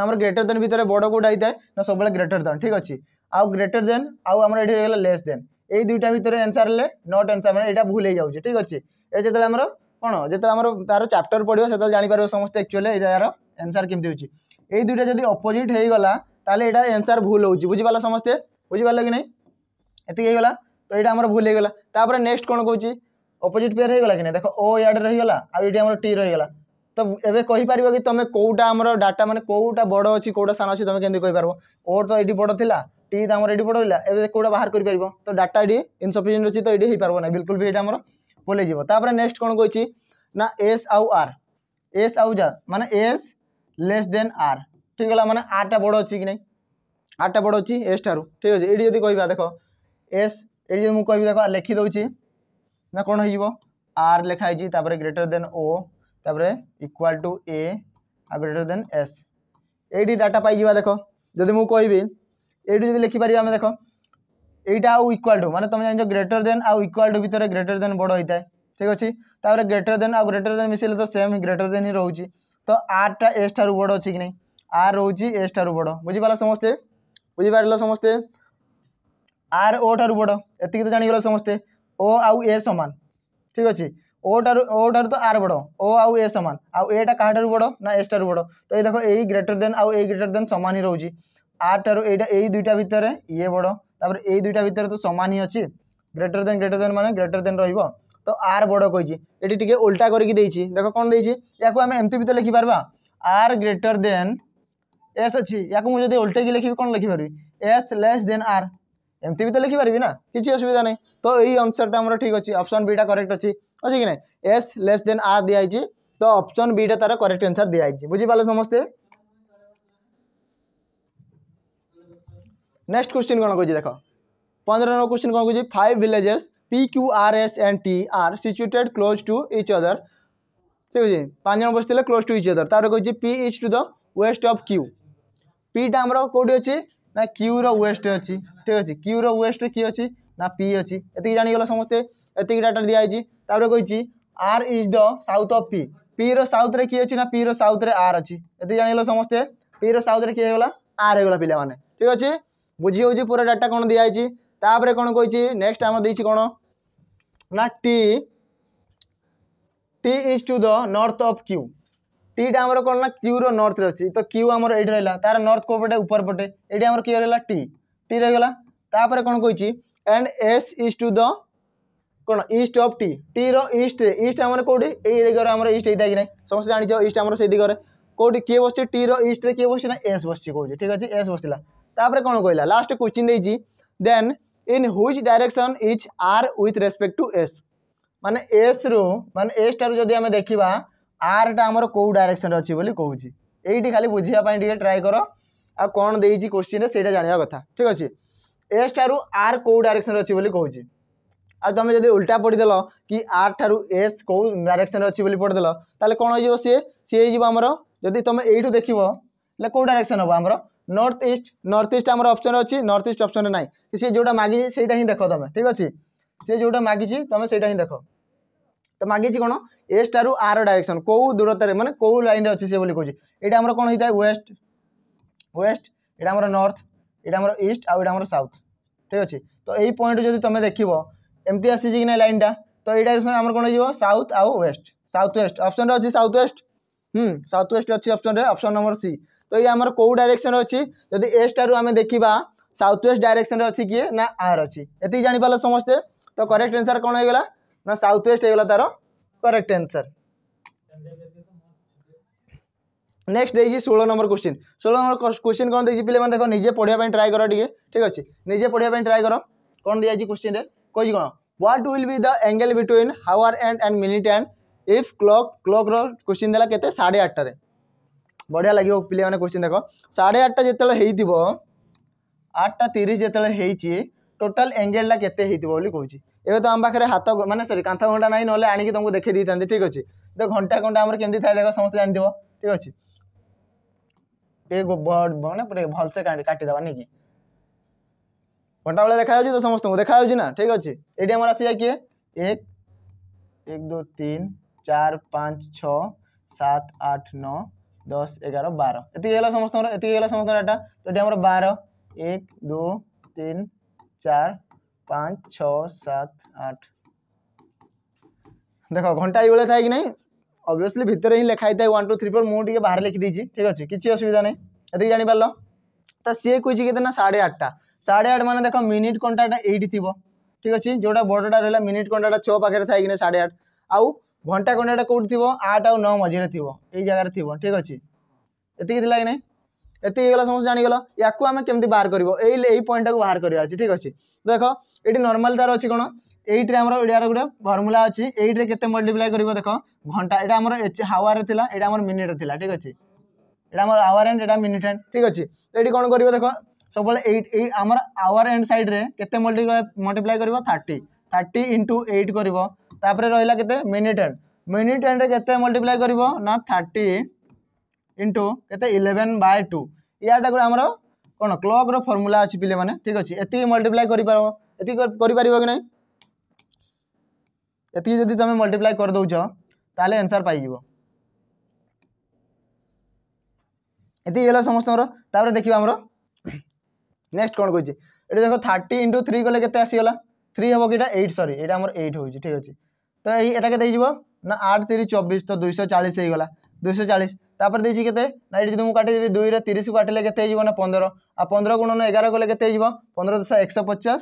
আমার গ্রেটর দেন ভিতরে বড় কোটা হয়ে না সবুলে গ্রেটর দেন ঠিক আছে আউ গ্রেটর দেন আউ আমার এটি হয়ে গেল লেস দেন এই দুইটা ভিতরে আনসার হলে নট আনসার মানে এটা ভুল হয়ে যাচ্ছে ঠিক আছে এটা যেতে আমার কোণ যেতে আমার তার চ্যাপ্টর পড়ব সেত জাঁপার সমস্ত একচুয়ালি এটা তার আনসার কেমতি হচ্ছে এই দুইটা যদি অপোজিট হয়ে গলা তাহলে এটা আনসার ভুল হচ্ছে বুঝিপার সমস্তে বুঝিপার কি না এত হয়ে গলা তো এটা আমার ভুল হয়ে গলা তারপরে নেক্সট কোণ কৌছি অপোজিট পেয়ার হয়ে গলা কি না দেখো ও ইয়ার্ড রহিগলা আর এটি আমার টি রহিগলা ତ ଏବେ କହିପାରିବ କି ତୁମେ କେଉଁଟା ଆମର ଡାଟା ମାନେ କେଉଁଟା ବଡ଼ ଅଛି କେଉଁଟା ସାନ ଅଛି ତୁମେ କେମିତି କହିପାରିବ ଓ ତ ଏଇଠି ବଡ଼ ଥିଲା ଟି ତ ଆମର ଏଇଠି ବଡ଼ ଥିଲା ଏବେ କେଉଁଟା ବାହାର କରିପାରିବ ତ ଡାଟା ଏଠି ଇନସଫିସିଏଣ୍ଟ ଅଛି ତ ଏଇଠି ହେଇପାରିବ ନାହିଁ ବିଲକୁଲ ବି ଏଇଟା ଆମର ପଲେଇଯିବ ତାପରେ ନେକ୍ସଟ କ'ଣ କହିଛି ନା ଏସ୍ ଆଉ ଆର୍ ଏସ୍ ଆଉ ଯା ମାନେ ଏସ୍ ଲେସ୍ ଦେନ୍ ଆର୍ ଠିକ୍ ହେଲା ମାନେ ଆର୍ଟା ବଡ଼ ଅଛି କି ନାହିଁ ଆର୍ଟା ବଡ଼ ଅଛି ଏସ୍ ଠାରୁ ଠିକ୍ ଅଛି ଏଇଠି ଯଦି କହିବା ଦେଖ ଏସ୍ ଏଇଠି ଯଦି ମୁଁ କହିବି ଦେଖ ଲେଖିଦେଉଛି ନା କ'ଣ ହେଇଯିବ ଆର୍ ଲେଖା ହେଇଛି ତାପରେ ଗ୍ରେଟର୍ ଦେନ୍ ଓ তাপরে ইকুয়াল টু এ ଆଉ ଗ୍ରେଟର ଦେନ୍ ଏସ୍ ଏଇଠି ଡାଟା ପାଇଯିବା ଦେଖ ଯଦି ମୁଁ କହିବି ଏଇଠି ଯଦି ଲେଖିପାରିବା ଆମେ ଦେଖ ଏଇଟା ଆଉ ଇକ୍ୱାଲ୍ ଟୁ ମାନେ ତୁମେ ଜାଣିଛ ଗ୍ରେଟର ଦେନ୍ ଆଉ ଇକ୍ୱାଲ୍ ଟୁ ଭିତରେ ଗ୍ରେଟର ଦେନ୍ ବଡ଼ ହୋଇଥାଏ ଠିକ୍ ଅଛି ତାପରେ ଗ୍ରେଟର ଦେନ୍ ଆଉ ଗ୍ରେଟର ଦେନ୍ ମିଶିଲେ ତ ସେମ୍ ଗ୍ରେଟର ଦେନ୍ ହିଁ ରହୁଛି ତ ଆର୍ଟା ଏସ୍ ଠାରୁ ବଡ଼ ଅଛି କି ନାହିଁ ଆର୍ ରହୁଛି ଏସ୍ ଠାରୁ ବଡ଼ ବୁଝିପାରିଲ ସମସ୍ତେ ବୁଝିପାରିଲ ସମସ୍ତେ ଆର୍ ଓ ଠାରୁ ବଡ଼ ଏତିକି ତ ଜାଣିଗଲ ସମସ୍ତେ ଓ ଆଉ ଏ ସମାନ ଠିକ୍ ଅଛି ओटार ओटार तो आर बड़ ओ आउ ए सामान आउ क्या काहाठार बड़ ना एस ठार बड़ तो ये देखो यही ग्रेटर देन आउ ए ग्रेटर देन सामान ही रोचे आर ठार दुईटा भितर ये बड़ तापर दुईटा भितर तो सामान ही अच्छी ग्रेटर देन ग्रेटर देन मैंने ग्रेटर देन रो तो आर बड़ कही ये टी उल्टा करके देख कौन दे आम एमती तो लिखिपर आर ग्रेटर देन एस अच्छी या मुझे उल्टे की लिखी कौन लिखिपर एस लेस देन आर एमती भी तो लिखिपरिना ना कि असुविधा नहीं तो यही आंसर टाइम ठीक अच्छे अप्सन बीटा करेक्ट अच्छी ଅଛି କି ନାହିଁ ଏସ୍ ଲେସ୍ ଦେନ୍ ଆର୍ ଦିଆହେଇଛି ତ ଅପସନ୍ ବିଟା ତା'ର କରେକ୍ଟ ଆନ୍ସର୍ ଦିଆହେଇଛି ବୁଝିପାରିଲେ ସମସ୍ତେ ନେକ୍ସଟ କ୍ୱେଶ୍ଚିନ୍ କ'ଣ କହୁଛି ଦେଖ ପନ୍ଦର ନମ୍ବର କ୍ୱେଶ୍ଚିନ୍ କ'ଣ କହୁଛି five villages P Q R S and T are situated close to each other ଠିକ୍ ଅଛି ପାଞ୍ଚ ଜଣ ବସିଥିଲେ କ୍ଲୋଜ୍ ଟୁ ଇଚ୍ ଅଦର୍ ତା'ପରେ କହୁଛି P is to the west of Q ପିଟା ଆମର କେଉଁଠି ଅଛି ନା କ୍ୟୁର ୱେଷ୍ଟ ଅଛି ଠିକ୍ ଅଛି କ୍ୟୁର ୱେଷ୍ଟରେ କିଏ ଅଛି ନା ପି ଅଛି ଏତିକି ଜାଣିଗଲ ସମସ୍ତେ ଏତିକି ଡାଟା ଦିଆହେଇଛି ତାପରେ କହିଛି R is the south of P ପିର ସାଉଥ୍ରେ କିଏ ଅଛି ନା ପିର ସାଉଥ୍ରେ ଆର୍ ଅଛି ଏତିକି ଜାଣିଗଲ ସମସ୍ତେ ପିର ସାଉଥ୍ରେ କିଏ ହେଇଗଲା ଆର୍ ହେଇଗଲା ପିଲାମାନେ ଠିକ୍ ଅଛି ବୁଝି ହେଉଛି ପୁରା ଡାଟା କ'ଣ ଦିଆହେଇଛି ତାପରେ କ'ଣ କହିଛି ନେକ୍ସଟ ଆମର ଦେଇଛି କ'ଣ ନା T T is to the north of Q টিটা আমার কোণ না কিউর নর্থরে অছি তো কিউ আমার এইটি রহলা তার নর্থ কোপটে উপর পটে এইটি আমার কি রহলা টি টি রহলা তাপরে কোণ কইছি and S is to the কোণ ইষ্ট অফ টি টি রষ্ট ইষ্ট আমার কোটি এই দিগরে আমার ইষ্ট হয়ে থাকে না সমস্ত জাঁচ ইষ্ট আমার সেই দিগরে কোটি কি বসছে টি রষ্টে কি বসছে না এস বসছে কোচি ঠিক আছে এস বসলা তাপরে কোণ কহিলা লাস্ট কোশ্চিন দিয়েছি then in which direction is R with respect to S মানে এস রু মানে এস ঠার যদি আমি দেখিবা আরটা আমার কেউ ডাইরেকশন অছি বলে কৌছি এইটি খালি বুঝিয়া পাই টিকে ট্রাই কর ଆଉ କ'ଣ ଦେଇଛି କୋଶ୍ଚିନ୍ରେ ସେଇଟା ଜାଣିବା କଥା ଠିକ୍ ଅଛି ଏସ୍ ଠାରୁ ଆର୍ କେଉଁ ଡାଇରେକ୍ସନ୍ରେ ଅଛି ବୋଲି କହୁଛି ଆଉ ତୁମେ ଯଦି ଉଲ୍ଟା ପଢ଼ିଦେଲ କି ଆର୍ ଠାରୁ ଏସ୍ କେଉଁ ଡାଇରେକ୍ସନ୍ରେ ଅଛି ବୋଲି ପଢ଼ିଦେଲ ତାହେଲେ କ'ଣ ହେଇଯିବ ସିଏ ସିଏ ହେଇଯିବ ଆମର ଯଦି ତୁମେ ଏଇଠୁ ଦେଖିବ ହେଲେ କେଉଁ ଡାଇରେକ୍ସନ୍ ହେବ ଆମର ନର୍ଥ ଇଷ୍ଟ ନର୍ଥ ଇଷ୍ଟ ଆମର ଅପସନ୍ ଅଛି ନର୍ଥ ଇଷ୍ଟ ଅପସନ୍ରେ ନାହିଁ ସିଏ ଯେଉଁଟା ମାଗିଛି ସେଇଟା ହିଁ ଦେଖ ତୁମେ ଠିକ୍ ଅଛି ସିଏ ଯେଉଁଟା ମାଗିଛି ତୁମେ ସେଇଟା ହିଁ ଦେଖ ତ ମାଗିଛି କ'ଣ ଏସ୍ ଠାରୁ ଆର୍ ଡାଇରେକ୍ସନ୍ କେଉଁ ଦୂରତାରେ ମାନେ କେଉଁ ଲାଇନ୍ରେ ଅଛି ସିଏ ବୋଲି କହୁଛି ଏଇଟା ଆମର କ'ଣ ହେଇଥାଏ ୱେଷ୍ଟ ୱେଷ୍ଟ ଏଇଟା ଆମର ନର୍ଥ ଏଇଟା ଆମର ଇଷ୍ଟ ଆଉ ଏଇଟା ଆମର ସାଉଥ୍ ଠିକ୍ ଅଛି ତ ଏଇ ପଏଣ୍ଟ ଯଦି ତୁମେ ଦେଖିବ ଏମିତି ଆସିଛି କି ନାହିଁ ଲାଇନ୍ଟା ତ ଏଇଟା ଆମର କ'ଣ ହେଇଯିବ ସାଉଥ୍ ଆଉ ୱେଷ୍ଟ ସାଉଥ୍ ୱେଷ୍ଟ ଅପସନ୍ରେ ଅଛି ସାଉଥ୍ ୱେଷ୍ଟ ହୁଁ ସାଉଥ୍ ୱେଷ୍ଟ ଅଛି ଅପସନ୍ରେ ଅପସନ୍ ନମ୍ବର ସି ତ ଏଇଟା ଆମର କେଉଁ ଡାଇରେକ୍ସନ୍ରେ ଅଛି ଯଦି ଏସ୍ଟାରୁ ଆମେ ଦେଖିବା ସାଉଥ୍ ୱେଷ୍ଟ ଡାଇରେକ୍ସନ୍ରେ ଅଛି କିଏ ନା ଆର୍ ଅଛି ଏତିକି ଜାଣିପାରିଲ ସମସ୍ତେ ତ କରେକ୍ଟ ଆନ୍ସର୍ କ'ଣ ହେଇଗଲା ନା ସାଉଥ୍ ୱେଷ୍ଟ ହେଇଗଲା ତା'ର କରେକ୍ଟ ଆନ୍ସର୍ নেক্সট দিয়েছি ষোলো নম্বর কোশ্চিন ষোলো নম্বর কোশ্চিন কোণ দিয়েছি পিলে মানে দেখো নিজে পড়া ট্রাই কর টিকি ঠিক আছে নিজে পড়া ট্রাই কর কোণ দিয়েছি কোশ্চিনে কইছি কোন what will be the angle between hour hand and minute hand if clock ক্লক্র কোশ্চিন দেলা কেতে সাড়ে আটটায় বঢ়িয়া লাগিব পিলামানে কোশ্চিন দেখ সাড়ে আটটা যেতবে হয়েছিল আটটা তিরিশ যেতবে হয়েছি টোটাল এঙ্গেলটা কেতে হয়েছিল বলে কৌছি এবার তো আম পাখে হাত মানে সরি কাঁথ ঘণ্টা নাই নহলে আনিকি তোমাকে দেখে দিয়ে থাকে ঠিক আছে তো ঘণ্টা ঘণ্টা আমার কেমতি থাকে দেখ সমস্ত জানিথিব ঠিক আছে টিকে মানে ভালসে কাটিদেবা নাকি घंटा बेला तो देखा तो समस्त को देखा ना ठीक अच्छे ये आम आस जाए किए एक एक दो तीन चार पाँच छः सात आठ नौ दस एगार बार एति गला समस्त समस्त डाटा तो ये बार एक दो तीन चार पाँच छः सात आठ देख घंटा ये था कि नहीं अबियसली भितर ही लेखाई थे वन टू थ्री फोर मुझे बाहर लिखी दीजिए ठीक अच्छे किसी असुविधा नहीं जापार तो सी कहते ना साढ़े आठटा সাড়ে আট মানে দেখ মিনিট কଣ୍ଟାଟା ଏଇଠି ଥିବ ঠিক ଅଛି ଯେଉଁଟା ବଡ଼ଟା ରହିଲା ମିନିଟ୍ କଣ୍ଟାଟା ଛଅ ପାଖରେ ଥାଇକିନା ସାଢ଼େ ଆଠ ଆଉ ଘଣ୍ଟା କଣ୍ଟାଟା କେଉଁଠି ଥିବ ଆଠ ଆଉ ନଅ ମଝିରେ ଥିବ ଏଇ ଜାଗାରେ ଥିବ ଠିକ୍ ଅଛି ଏତିକି ଥିଲା କି ନାହିଁ ଏତିକି ହେଇଗଲା ସମସ୍ତେ ଜାଣିଗଲ ୟାକୁ ଆମେ କେମିତି ବାହାର କରିବ ଏଇ ଏଇ ପଏଣ୍ଟଟାକୁ ବାହାର କରିବା ଅଛି ଠିକ୍ ଅଛି ଦେଖ ଏଠି ନର୍ମାଲ ତାର ଅଛି କ'ଣ এইটিরে আমার এটার গোটে ফর্মুলা অছি এইটিরে কেতে মল্টিপ্লাই করব দেখ ঘন্টা এটা আমার হাওয়ারে লা এটা আমার মিনিটে লা ঠিক আছে এটা আমার আওয়ার এন্ড এটা মিনিট এন্ড ঠিক আছে এটি কোণ করবে দেখ ସବୁବେଳେ ଏଇଟ୍ ଏଇ ଆମର ଆୱାର ଏଣ୍ଡ ସାଇଡ଼୍ରେ କେତେ ମଲ୍ଟିପ୍ଲାଏ ମଲ୍ଟିପ୍ଲାଏ କରିବ ଥାର୍ଟି ଥାର୍ଟି ଇଣ୍ଟୁ ଏଇଟ୍ କରିବ ତାପରେ ରହିଲା କେତେ ମିନିଟ୍ ଏଣ୍ଡ ମିନିଟ୍ ଏଣ୍ଡରେ କେତେ ମଲ୍ଟିପ୍ଲାଏ କରିବ ନା ଥାର୍ଟି ଇଣ୍ଟୁ କେତେ ଇଲେଭେନ୍ ବାଏ ଟୁ ଇଆଟା ଗୋଟେ ଆମର କ'ଣ କ୍ଲକ୍ର ଫର୍ମୁଲା ଅଛି ପିଲାମାନେ ଠିକ୍ ଅଛି ଏତିକି ମଲ୍ଟିପ୍ଲାଏ କରିପାରିବ ଏତିକି କରିପାରିବ କି ନାହିଁ ଏତିକି ଯଦି ତୁମେ ମଲ୍ଟିପ୍ଲାଏ କରିଦେଉଛ ତାହେଲେ ଆନ୍ସର୍ ପାଇଯିବ ଏତିକି ହେଲା ସମସ୍ତଙ୍କର ତାପରେ ଦେଖିବା ଆମର নেক্সট কোণ করছি এটা দেখো থার্টি ইন্টু থ্রি কলে কেতে আসিগলা থ্রি হব কি এটা এইট সরি এটা আমার এইট হচ্ছে ঠিক আছে তো এই এটাকে দিয়ে না আট তিরিশ চব্বিশ তো দুইশো চালিশ হয়েগলা দুইশো চালিশ তাপরে দিয়েছি কেতে না এটি যদি কাটিদেবি দুইরে তিরিশ কাটিলে কেতে হয়ে না পনেরো আর পনেরো গুণন এগার কলে কেতে হয়ে পনেরো দশ একশো পচাশ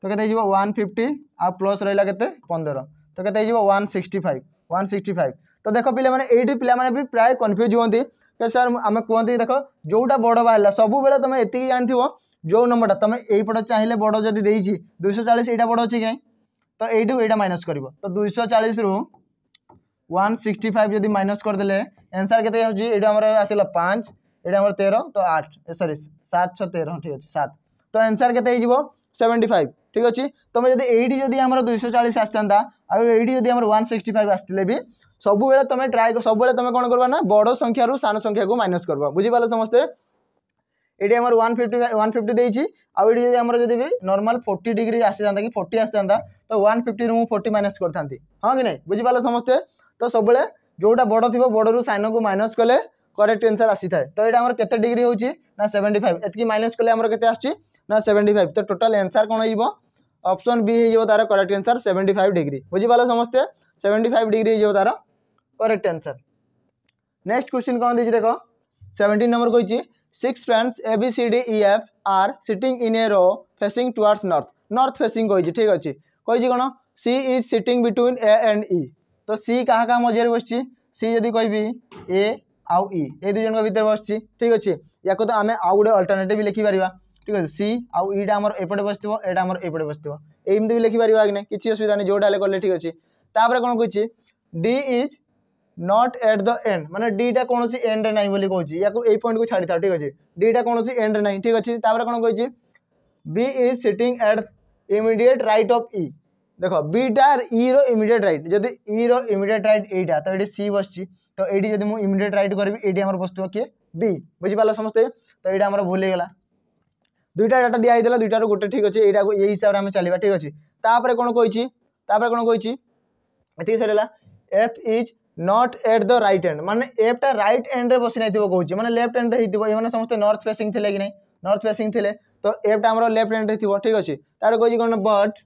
তো কেতে হয়ে ওয়ান ফিফটি আর প্লস রহলা কেতে পনেরো তো কেতে হয়ে one sixty five one sixty five তো দেখ পিলা মানে এইটি পিলা মানে প্রায় কনফ্ୟୁଜ୍ ହୁଅନ୍ତି सर आम कहते देख जोटा बड़ बाहर सब बेले तुम एत जान थो जो नंबरटा तुम पट चाहिए बड़ जदि दे दुई चालीस यहाँ बड़ अच्छे कहीं तो यू यहाँ माइनस कर तो दुईश चालीस रु वन सिक्सटी फाइव जब माइनस करदे एनसर के आसा आस तेरह तो आठ सरी सात छः तेरह ठीक अच्छे सात तो एनसर के सेवेन्टी फाइव ठीक अच्छे तुम्हें यदि ये जब दुई चालीस आसता आई जब वन सिक्सटी फाइव आसते भी सबुबे तुम ट्राए सब तुम कौन करवा ना बड़ संख्यार सान संख्या को माइनस कर बुझीपाल समस्ते ये आम वन फिफ्टी वन फिफ्टी देखिए आम जब नर्माल फोर्टी डिग्री आसी जाता कि फोर्टी आसी जाता तो वन फिफ्टी मुझे फोर्टी माइनस कर हाँ कि नहीं बुझीपाल समस्ते तो सब जो बड़ थी बड़ू सैन को माइनस कले करेक्ट आंसर आसी था तो यहाँ कैसे डिग्री हो सेवेन्टी फाइव एतक माइनस कले आम के ना सेवेन्टी फाइव तो टोटाल एनसर कौन हो अपसन बी हो तार correct answer seventy five degree बुझीपाल समस्ते सेवेन्टी फाइव डिग्री हो तरह करेक्ट आंसर नेक्स्ट क्वेश्चन कौन दीजिए देखो सेवेन्टीन e, नंबर e. तो कोई six friends A B C D E F are sitting in a row facing towards north north facing कही ठीक अच्छे तो e कही कौन C is sitting between A and E तो सी क्या क्या मजे बस सी जदि कह ए आउ ए दुजन भितर बस ठीक अच्छे या तो आम आउ गए अल्टरनेट भी लिखिपर ठीक अच्छे सी आउ ईटा एपटे बस एटा एपटे बस एमती भी लिखिपर कि किसी असुविधा नहीं जोटा कले ठीक अच्छे तापर कौन कहे D is not at the end মানে ডিটা কোণী এন্ড না বলে কুচি ইয়াকু এই পয়েন্ট কু ছাড়ি থাও ঠিক আছে ডিটা কোণী এন্ড না ঠিক আছে তাপরে কোণ কইছি B is sitting at immediate right of E দেখ বিটা আর ই র ইমিডিয়েট রাইট যদি ই র ইমিডিয়েট রাইট এইটা তো এটি সি বসছি তো এইটি যদি মু ইমিডিয়েট রাইট করবি এইটি আমার বসব কি বি বুঝিপার সমস্তে তো এইটা আমার ভুল হয়ে গলা দুইটা ডাটা দিয়া হয়েছিল দুইটার গোটে ঠিক আছে এইটা এই হিসাবে আমি চালিবা ঠিক আছে তাপরে কোণ কইছি তাপরে কোণ কইছি এটি সরিলা F is not at the right end मैंने एपटा रईट एंड्रे बस नहीं थी कहूँ मैंने लेफ्ट एंड्रे होने समस्त नर्थ फेसींग थे कि नहीं नर्थ फेसींग थे तो एपटा आम लेफ्ट एंड्रे थी ठीक अच्छे तार कह but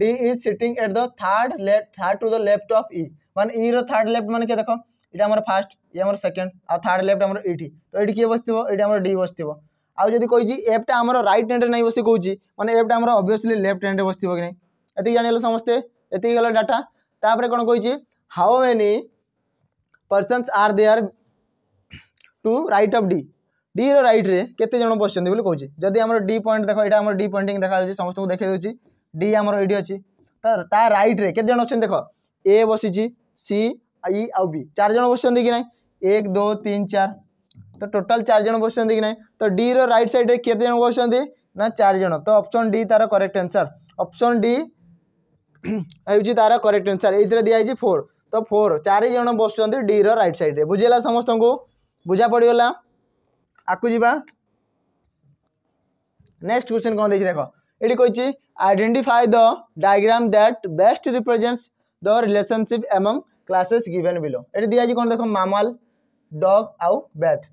D is sitting at the third left third to the left of E मैंने इ रार्ड लेफ्ट मैंने किए देख ये आम फास्ट ये आम सेकेंड आ थार्ड लेफ्ट आम इटी तो ये किए बस थोड़ा ये आम डी बस थो आज जी कही एपटा आम रईट एंड्रे नहीं बस कौन मैंने एपटा आम अभीयसली लेफ्ट एंड्रे बस थी कि नहीं ये जान लो समस्ते ये गल डाटा तापर कौन कही how many person are there to right रईट अफ डी डी रईट रे के जन बस कहे जदि डी पॉइंट देख यहाँ डी पॉइंट देखा समस्त को देखा डी आम ये अच्छी तो ता रईट्रे के जन अच्छे देख ए बस सी आउ बी चार जन बस कि ना एक दो तीन चार तो टोटाल चार जन बस कि ना तो डी रईट सैड जन बस ना चार जन तो अप्सन डी तार करेक्ट आनसर अप्सन डी हो तार करेक्ट आंसर ये दिखाई फोर ତ ଫୋର୍ ଚାରି ଜଣ ବସୁଛନ୍ତି ଡିର ରାଇଟ୍ ସାଇଡ଼୍ରେ ବୁଝିଗଲା ସମସ୍ତଙ୍କୁ ବୁଝା ପଡ଼ିଗଲା ଆକୁ ଯିବା ନେକ୍ସଟ କ୍ୱେଶ୍ଚନ୍ କ'ଣ ଦେଇଛି ଦେଖ ଏଠି କହିଛି identify the diagram that best represents the relationship among classes given below ଏଠି ଦିଆହେଇଛି କ'ଣ ଦେଖ ମାମାଲ ଡଗ୍ ଆଉ ବ୍ୟାଟ୍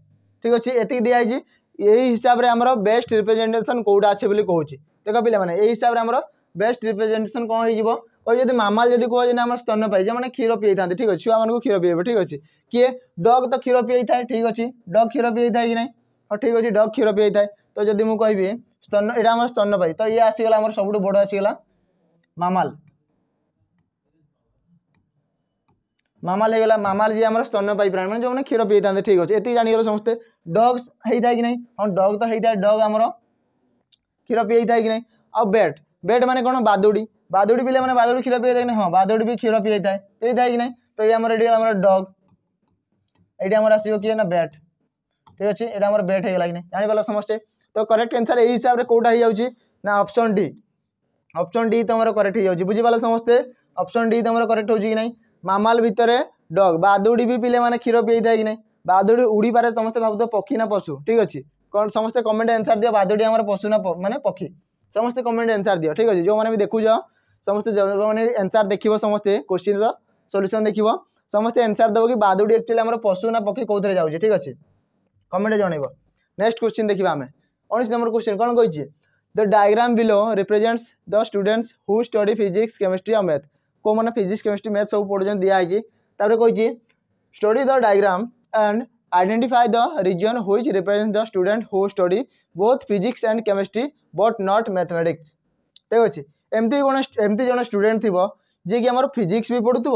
ଠିକ୍ ଅଛି ଏତିକି ଦିଆହେଇଛି ଏଇ ହିସାବରେ ଆମର ବେଷ୍ଟ ରିପ୍ରେଜେଣ୍ଟେସନ୍ କେଉଁଟା ଅଛି ବୋଲି କହୁଛି ଦେଖ ପିଲାମାନେ ଏଇ ହିସାବରେ ଆମର ବେଷ୍ଟ ରିପ୍ରେଜେଣ୍ଟେସନ୍ କ'ଣ ହେଇଯିବ ওই যদি ମାମାଲ ଯଦି କୁହ ଯଦି ଆମର ସ୍ତନ୍ୟପାୟୀ ଯେଉଁମାନେ କ୍ଷୀର ପିଆଇଥାନ୍ତି ଠିକ୍ ଅଛି ଛୁଆମାନଙ୍କୁ କ୍ଷୀର ପିଆଇବେ ଠିକ୍ ଅଛି କିଏ ଡଗ୍ ତ କ୍ଷୀର ପିଆଇଥାଏ ଠିକ୍ ଅଛି ଡଗ୍ କ୍ଷୀର ପିଆଇଥାଏ କି ନାହିଁ ହଁ ଠିକ୍ ଅଛି ଡଗ୍ କ୍ଷୀର ପିଆଇଥାଏ ତ ଯଦି ମୁଁ କହିବି ସ୍ତନ ଏଇଟା ଆମର ସ୍ତନ୍ୟପାୟୀ ତ ଇଏ ଆସିଗଲା ଆମର ସବୁଠୁ ବଡ଼ ଆସିଗଲା ମାମାଲ মামাল হয়ে মামাল যে আমার স্তন্যপায়ী প্রাণী মানে যে ক্ষীর পিই থাকে ঠিক আছে এটি জাঁগল সমস্তে ডগ হয়ে থাকে কি না হ্যাঁ ডগ তো হয়ে থাকে ডগ আমার ক্ষীর পিই থাকে কি না আউ ব্যাট ବେଟ୍ ମାନେ କ'ଣ ବାଦୁଡ଼ି ବାଦୁଡ଼ି ପିଲାମାନେ ବାଦୁଡ଼ି କ୍ଷୀର ପିଇଥାଏ ନାହିଁ ହଁ ବାଦୁଡ଼ି ବି କ୍ଷୀର ପିଇଥାଏ ପିଇଥାଏ କି ନାହିଁ ତ ଏଇ ଆମର ଏଠି ଆମର ଡଗ୍ ଏଇଠି ଆମର ଆସିବ କିଏ ନା ବ୍ୟାଟ୍ ଠିକ୍ ଅଛି ଏଇଟା ଆମର ବ୍ୟାଟ୍ ହେଇଗଲା କି ନାହିଁ ଜାଣିପାରିଲ ସମସ୍ତେ ତ କରେକ୍ଟ ଆନ୍ସର୍ ଏଇ ହିସାବରେ କେଉଁଟା ହେଇଯାଉଛି ନା ଅପସନ୍ ଡି ଅପସନ୍ ଡି ତୁମର କରେକ୍ଟ ହେଇଯାଉଛି ବୁଝିପାରିଲ ସମସ୍ତେ ଅପସନ୍ ଡି ତୁମର କରେକ୍ଟ ହେଉଛି କି ନାହିଁ ମାମାଲ ଭିତରେ ଡଗ୍ ବାଦୁଡ଼ି ବି ପିଲାମାନେ କ୍ଷୀର ପିଇଥାଏ କି ନାହିଁ ବାଦୁଡ଼ି ଉଡ଼ିପାରେ ସମସ୍ତେ ଭାବୁଥିବ ପକ୍ଷୀ ନା ପଶୁ ଠିକ୍ ଅଛି କ'ଣ ସମସ୍ତେ କମେଣ୍ଟ ଆନ୍ସର୍ ଦିଅ ବାଦୁଡ଼ି ଆମର ପଶୁ ନା ମାନେ ପକ୍ଷୀ समस्त कमेंट आंसर दि ठीक अच्छे जो मैंने भी देखुच समस्त जो मैंने एनसर देख समस्ते क्वेश्चन रल्यूसन देख समस्त एनसर दब कि बादुड़ी एक्चुअली आम पशुना पक्षी कौन जाऊँ ठीक अच्छे कमेंट जनइब नेक्स्ट क्वेश्चन देखा आम उन्नीस नंबर क्वेश्चन कौन कही the diagram below represents the students who study physics chemistry और मैथ को मैंने फिजिक्स केमिस्ट्री मैथ सब पढ़ु दिखाई तपे कही study the diagram and identify the region which represents the student who study both physics and chemistry but not mathematics ঠিক আছে এমতি কোন এমতি জন স্টুডেন্ট থিব যে কি আমার ফিজিক্স বি পড়ুথিব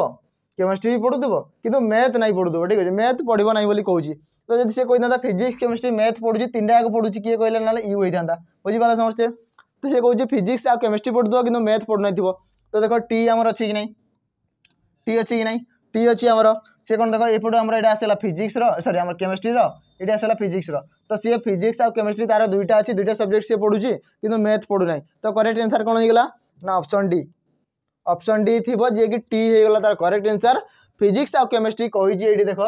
কেমিস্ট্রি বি পড়ুথিব কিন্তু ম্যাথ নাই পড়ুথিব ঠিক আছে ম্যাথ পড়িব নাই বলি কହୁଛି তো যদি সে কইতা ফিজিক্স কেমিস্ট্রি ম্যাথ পড়ুছি তিনটা আগে পড়ুছি কিয়ে কইলে নালে ইউ হইতা বুঝিপারা সমস্তে তো সে কହୁছে ফিজিক্স আর কেমিস্ট্রি পড়ুথিব কিন্তু ম্যাথ পড়ু নাই থিব তো দেখো টি আমার আছে কি নাই টি আছে কি নাই टी अच्छी आमर सी कौन देख एपट आसा फिजिक्स सरी आम केमिस्ट्री ये आसाला फिजिक्स तो सी फिजिक्स आउ केमिस्ट्री तार दुईटा अच्छी दुईटा सब्जेक्ट सी पढ़ू कि मैथ पढ़ू ना तो करेक्ट आंसर कौन होगा ना अप्सन डी अप्सन डी थी जी कि टी होगा तार करेक्ट एनसर फिजिक्स आउ केमिस्ट्री कही ये देख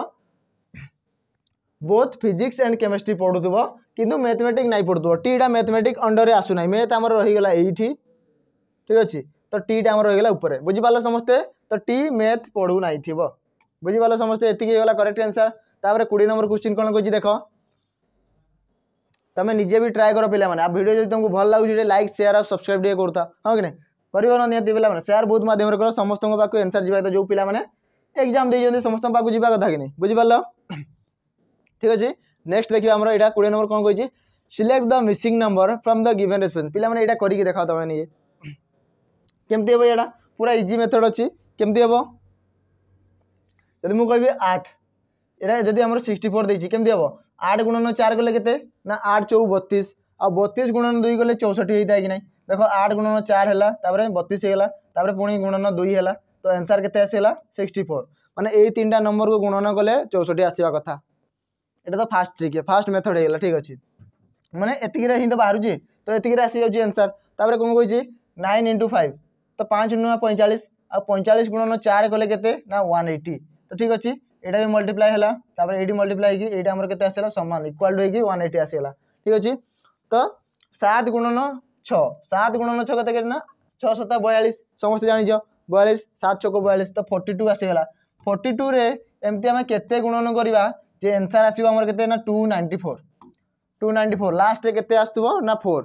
बोथ फिजिक्स एंड केमिस्ट्री पढ़ु थो कि मैथमेटिक्स नहीं पढ़ु थोड़ा टीटा मैथमेटिक्स अंडर आसू ना मैथ आम रही ये ठीक अच्छे ତ ଟିଟା ଆମର ରହିଗଲା ଉପରେ ବୁଝିପାରିଲ ସମସ୍ତେ ତ ଟି ମେଥ୍ ପଢ଼ୁନାହିଁ ବୁଝିପାରିଲ ସମସ୍ତେ ଏତିକି ହେଇଗଲା କରେକ୍ଟ ଆନ୍ସର୍ ତାପରେ କୋଡ଼ିଏ ନମ୍ବର କ୍ୱେଶ୍ଚିନ୍ କ'ଣ କହୁଛି ଦେଖ ତମେ ନିଜେ ବି ଟ୍ରାଏ କର ପିଲାମାନେ ଆଉ ଭିଡ଼ିଓ ଯଦି ତୁମକୁ ଭଲ ଲାଗୁଛି ଟିକେ ଲାଇକ୍ ସେୟାର ଆଉ ସବସ୍କ୍ରାଇବ୍ ଟିକେ କରୁଥା ହଁ କି ନାହିଁ କରିବ ନା ନିହାତି ପିଲାମାନେ ସେୟାର ବହୁତ ମାଧ୍ୟମରେ କର ସମସ୍ତଙ୍କ ପାଖକୁ ଏନ୍ସର୍ ଯିବା କଥା ଯେଉଁ ପିଲାମାନେ ଏକ୍ଜାମ୍ ଦେଇଛନ୍ତି ସମସ୍ତଙ୍କ ପାଖକୁ ଯିବା କଥା କି ନାହିଁ ବୁଝିପାରିଲ ଠିକ୍ ଅଛି ନେକ୍ସଟ ଦେଖିବା ଆମର ଏଇଟା କୋଡ଼ିଏ ନମ୍ବର କ'ଣ କହିଛି select the missing number from the given response ପିଲାମାନେ ଏଇଟା କରିକି ଦେଖାଅ ତମେ ନିଜେ केमती हे यहाँ पूरा इजी मेथड अच्छी केमती हम जब मुझे कह आठ यहाँ जदि आम सिक्सटी फोर देमती हे आठ गुणन चार गले के आठ चौ बतीस आ बतीस गुणन दुई गले चौसठी होता है कि ना देख आठ गुणन चार है बतीस होगा पुणी गुणन दुई है तो एनसर के आसगला सिक्सटी फोर मैंने यही तीन टाइम नंबर को गुणन कले चौसठी आसवा कथा यहाँ तो फास्ट ट्रिक फास्ट मेथड होगा ठीक अच्छे मैंने ये ही तो बाहर तो ये आसी जाऊँच आंसर तापर कौन कही नाइन इंटू फाइव তো পাঁচ নয় পঁয়চাশ আইচাশ গুণন চার কলে কেতে না ওয়ান এইটি তো ঠিক আছে এটা বি মল্টিপ্লাই হল তাপরে এইটি মল্টিপ্লাই হয়ে এইটা আমার কেতে আসলা সমান ইকুয়াল হয়ে ওয়ান এইটি আসিগলা ঠিক আছে তো সাত গুণন ছ সাত গুণন ছ কত কেতে না ছ সতা বয়ালিশ সমস্ত জাঁচ বয়ালিশ সাত ছক বয়ালিশ তো ফর্টি টু আসিগলা ফর্টি টুরে এমতি আমি কেতে গুণন করা যে এনসার আসবে আমার কেতে না two ninety four two ninety four লাস্টে কেতে আসব না ফোর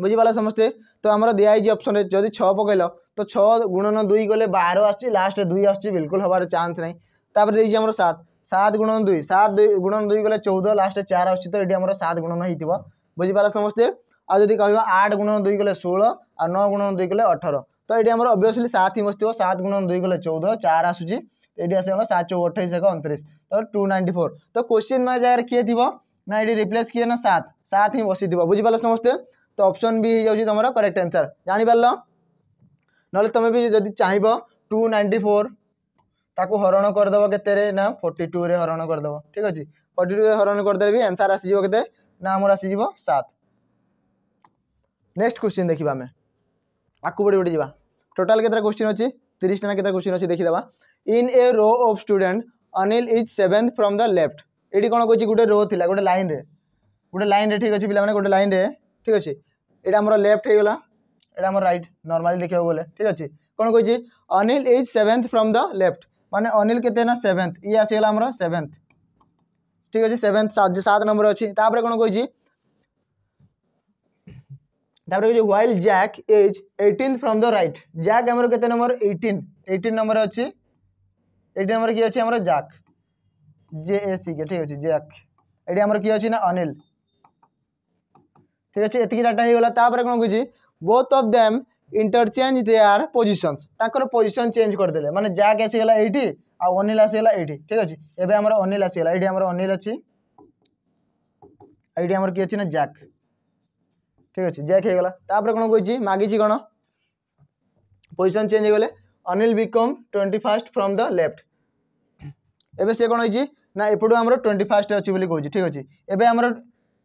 बुझीपाल समस्ते तो आम दिखाई अप्सन जब छ पकेल तो छ गुणन दुई गले बार आस लास्ट दुई आस बिलकुल हबार चान्स नहींपर देखिए आम सात सात गुणन दुई सात गुणन दुई गले चौदह लास्ट चार आस तो ये आम सात गुणन हो बुझीपाल समस्ते आज जी कह आठ गुणन दुई गले षोह आ नौ गुणन दुई गले अठर तो ये आम अभीयसली सात ही बस सात गुणन दुई गले चौदह चार आसूसी ये आस चौ अठाई एक अंतरीश टू नाइंटी फोर तो क्वेश्चन मैं जगह किए थी ना ये रिप्लेस किए ना सात सात ही बसी थ बुझीपाल समस्ते तो ऑप्शन भी हो तुम करेक्ट आंसर जापार ना तुम भी जब चाहब टू नाइंटी फोर ताक हरण करदेव के ना फोर्टी टू रे हरण करदेव ठीक अच्छे फोर्टी टू हरण करदे भी आंसर आसीज के ना आमर आसीज सात नेक्स्ट क्वेश्चन देखा आम आगे बढ़ी बढ़ी जा टोटाल के क्वेश्चन अच्छी टाइम के क्वेश्चन अच्छे देखीदे in a row of student Anil is seventh from the left ये कौन कहे गोटे रो थी गोटे लाइन रे गोटे लाइन रे ठीक अच्छे पे गोटे लाइन रे ठीक अच्छे এটা আমার লেফট হয়ে গলা এটা আমার রাইট নর্মালি দেখে বলে ঠিক আছে কোন কইছি Anil is seventh from the left মানে অনিল কেতে না সেভেন্থ ইয়ে আসিগলা আমার সেভেন্থ ঠিক আছে সেভেন্থ সাত নম্বর আছে তাপরে কোন কইছি তাপরে কইছি while Jack is eighteen from the right Jack আমার কেতে নম্বর এইটিন এইটিন নম্বর আছে এইটিন নম্বর কি আছে আমার Jack J A C K ঠিক আছে জ্যাক এটি আমার কি আছে না অনিল ঠিক আছে এতকি ডাটা হয়ে গেল তারপরে কোণ কিছু both of them interchange their positions তাঁকর পজিশন চেঞ্জ করেদেলে মানে জ্যাক আসিগলা এইটি আর অনিল আসিগলা এইটি ঠিক আছে এবে আমার অনিল আসিগলা এইটি আমার অনিল আছে এইটি আমার কি আছে না জ্যাক ঠিক আছে জ্যাক হয়ে গেল তারপরে কোণ কইছি মাগিছি কোণ পজিশন চেঞ্জ হয়ে গলে Anil become twenty first from the left এবে সে কোণ হয়েছি না এপটু আমার টোয়েন্টি ফার্স্ট অছি বলে কৌছি ঠিক আছে এবে আমার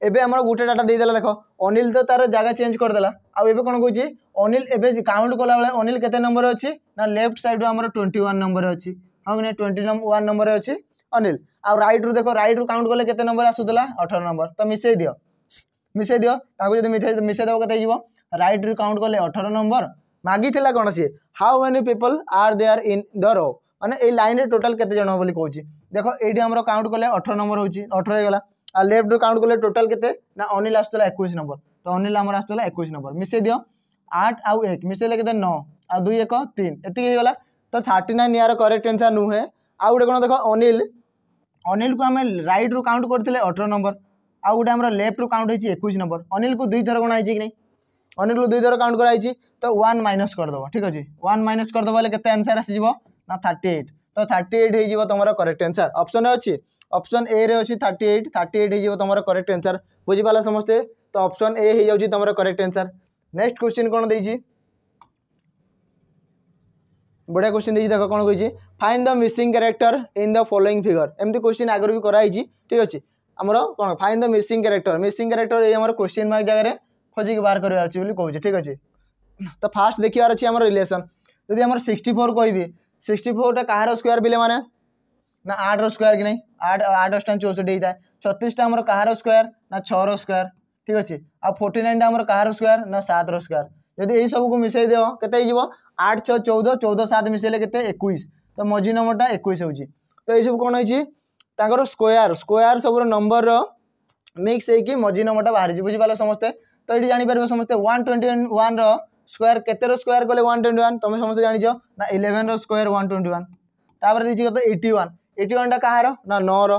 এবে আমার গোটে ডাটা দিয়ে দেলা দেখ অনিল তো তার জায়গা চেঞ্জ করেদেলা আবে কোণ কৌছি অনিল এবে কাউন্ট কলা বেলা অনিল কত নম্বর অছি না লেফট সাইড্রু আমার টোয়েন্টি ওয়ান নম্বর অছি হ্যাঁ কি না টোয়েন্টি ওয়ান নম্বর অছি অনিল আউ রাইট্রু দেখ রু কাউন্ট কলে কত নম্বর আসুলা অঠর নম্বর তো মিশাই দিও মিশাই দিও তাকে যদি মিশাই মিশাই দেব কেতে যাব রু কাউন্ট কলে অঠর নম্বর মাগি মাগিলা কোণ সি how many people are there in the row রো মানে এই লাইনে টোটাল কত জন বলে কৌছি দেখ এইটি আমার কাউন্ট কলে অঠর নম্বর হচ্ছে অঠর হয়ে গলা আর লেফট ডোর কাউন্ট করলে টোটাল কেতে না অনিল আসুলা একুশ নম্বর তো অনিল আমার আসুলা একুশ নম্বর মিশাই দিও আট আউ এক মিশাইলে কেতে ন আর দুই এক তিন এত হয়ে তো থার্টি নাইন ইয়ার করেক্ট আনসার নুহে আউ গোটে কোণ দেখ অনিল অনিল কু আমি রাইট রু কাউন্ট করলে অঠর নম্বর আউ গোটে আমার লেফট রু কাউন্ট হয়েছে একুশ নম্বর অনিল কু দুই থর গণা হয়েছে কি না অনিল কু দুই থর কাউন্ট করা হয়েছে তো ওয়ান মাইনস করেদেব ঠিক আছে ওয়ান মাইনস করেদেব বলে কেতে আনসার আসিযোগ না থার্টি এইট তো থার্টি এইট হয়ে তোমার করেক্ট আনসার অপশন অ অপশন এ রে অছি থার্টি এইট থার্টি এইট হয়ে যাব তোমার করেক্ট আনসার বুঝিপাল সমস্তে তো অপশন এ হয়ে যাচ্ছে তোমার করেক্ট আনসার নেক্সট কোশ্চিন কোণ দিয়েছি বড়িয়া কোশ্চিন দিয়েছি দেখ কোণ কইছি find the missing character in the following figure এমতি কোশ্চিন আগর বি করা হয়েছি ঠিক আছে আমার কোণ find the missing character missing character এই আমার কোশ্চিন মার্ক জায়গায় খোঁজিকি বাহার করার আছে বলে কৌছে ঠিক আছে তো ফার্স্ট দেখার আছে আমার রিলেসন যদি আমার সিক্সটি ফোর কহবি সিক্সটি ফোরটা কাহার স্কোয়ার পিলে মানে ना आठ स्क्वयर कि नहीं आठ आठ अष्टा चौसठ होता है छतीसटा आम कहार स्क्वयर ना छर स्क्वयर ठीक अच्छे आ फोर्टी नाइनटा कह कहार स्क्वयर ना सतर स्क्वयर जदि यही सबको मिसई देव के आठ छः चौदह चौदह सात मिसले के एक तो मझी नंबरटा एक हो तो यही सब कौन हो स्कोयर स्कोयर सब नंबर मिक्स कि मझी नंबरटा बाहरी बुझीपाल समस्ते तो ये जापर समस्ते वन ट्वेंटी वन रोयर के स्कोयर कले वन ट्वेंटी वन तुम समस्त जान ना इलेवेन रोयर वन ट्वेंटी वन तापर देखिए कहते एट्टी वन এইটি ওয়ানটা কাହାର না ନଅର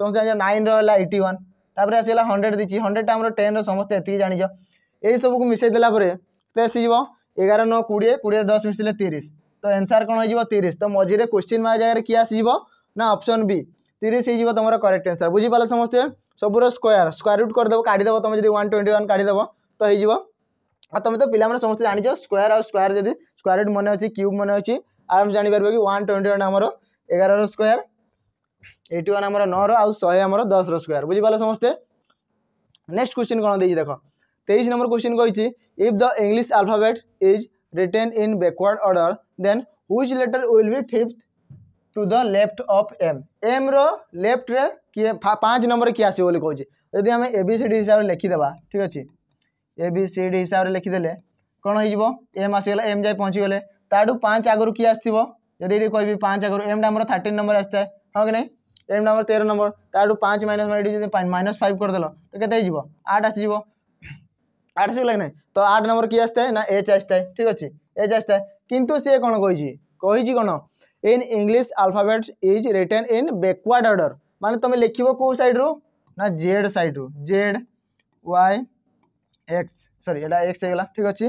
ସମସ୍ତେ ଜାଣିଛ ନାଇନ୍ର ହେଲା ଏଇଟି ୱାନ୍ ତାପରେ ଆସିଗଲା ହଣ୍ଡ୍ରେଡ଼୍ ଦେଇଛି ହଣ୍ଡ୍ରେଡ଼ଟା ଆମର ଟେନ୍ର ସମସ୍ତେ ଏତିକି ଜାଣିଛ ଏଇସବୁକୁ ମିଶାଇ ଦେଲା ପରେ କେତେ ଆସିଯିବ ଏଗାର ନଅ କୋଡ଼ିଏ କୋଡ଼ିଏ ଦଶ ମିଶିଲେ ତିରିଶ ତ ଏନ୍ସାର୍ କ'ଣ ହେଇଯିବ ତିରିଶ ତ ମଝିରେ କୋଶ୍ଚିନ୍ ମାର୍କ ଜାଗାରେ କିଏ ଆସିଯିବ ନା ଅପସନ୍ ବି ତିରିଶ ହେଇଯିବ ତୁମର କରେକ୍ଟ ଏନ୍ସାର୍ ବୁଝିପାରିଲ ସମସ୍ତେ ସବୁର ସ୍କୋୟାର୍ ସ୍କୋୟାର୍ ରୁଟ୍ କରିଦେବ କାଢ଼ିଦେବ ତୁମେ ଯଦି ୱାନ୍ ଟ୍ୱେଣ୍ଟି ୱାନ୍ କାଢ଼ିଦେବ ତ ହେଇଯିବ ଆଉ ତୁମେ ତ ପିଲାମାନେ ସମସ୍ତେ ଜାଣିଛ ସ୍କୋୟାର୍ ଆଉ ସ୍କୋୟାର୍ ଯଦି ସ୍କୋୟାର୍ ରୁଟ୍ ମନେ ଅଛି କ୍ୟୁବ୍ ମନେ ଅଛି ଆରାମସେ ଜାଣିପାରିବ କି ୱାନ୍ ଟ୍ୱେଣ୍ଟି ୱାନ୍ ଆମର ଏଗାରର ସ୍କୋୟାର୍ ଏଇଟି ୱାନ୍ ଆମର ନଅର ଆଉ ଶହେ ଆମର ଦଶର ସ୍କୋୟାର ବୁଝିପାରିଲେ ସମସ୍ତେ ନେକ୍ସଟ କ୍ୱେଶ୍ଚିନ୍ କ'ଣ ଦେଇଛି ଦେଖ ତେଇଶ ନମ୍ବର କ୍ୱେଶ୍ଚିନ୍ କହିଛି if the English alphabet is written in backward order then which letter will be fifth to the left of M ଏମ୍ର ଲେଫ୍ଟରେ କିଏ ପାଞ୍ଚ ନମ୍ବର କିଏ ଆସିବ ବୋଲି କହୁଛି ଯଦି ଆମେ ଏ ବି ସି ଡି ହିସାବରେ ଲେଖିଦେବା ଠିକ୍ ଅଛି ଏ ବି ସି ଡି ହିସାବରେ ଲେଖିଦେଲେ କ'ଣ ହେଇଯିବ ଏମ୍ ଆସିଗଲା ଏମ୍ ଯାଇ ପହଞ୍ଚିଗଲେ ତାଠୁ ପାଞ୍ଚ ଆଗରୁ କିଏ ଆସିଥିବ ଯଦି ଏଠି କହିବି ପାଞ୍ଚ ଆଗରୁ ଏମ୍ଟା ଆମର ଥାର୍ଟିନ୍ ନମ୍ବର ଆସିଥାଏ ହଁ କି ନାହିଁ ପ୍ରାଇମ୍ ନମ୍ବର ତେର ନମ୍ବର ତାଠୁ ପାଞ୍ଚ ମାଇନସ୍ ଏଠି ଯଦି ମାଇନସ୍ ଫାଇଭ୍ କରିଦେଲ ତ କେତେ ହେଇଯିବ ଆଠ ଆସିଯିବ ଆଠ ଆସିଗଲା କି ନାହିଁ ତ ଆଠ ନମ୍ବର କିଏ ଆସିଥାଏ ନା ଏଚ୍ ଆସିଥାଏ ଠିକ୍ ଅଛି ଏଚ୍ ଆସିଥାଏ କିନ୍ତୁ ସିଏ କ'ଣ କହିଛି କହିଛି କ'ଣ in English alphabet is written in backward order ମାନେ ତୁମେ ଲେଖିବ କେଉଁ ସାଇଡ଼୍ରୁ ନା ଜେଡ଼୍ ସାଇଡ଼୍ରୁ ଜେଡ଼୍ ୱାଇ ଏକ୍ସ ସରି ଏଇଟା ଏକ୍ସ ହେଇଗଲା ଠିକ୍ ଅଛି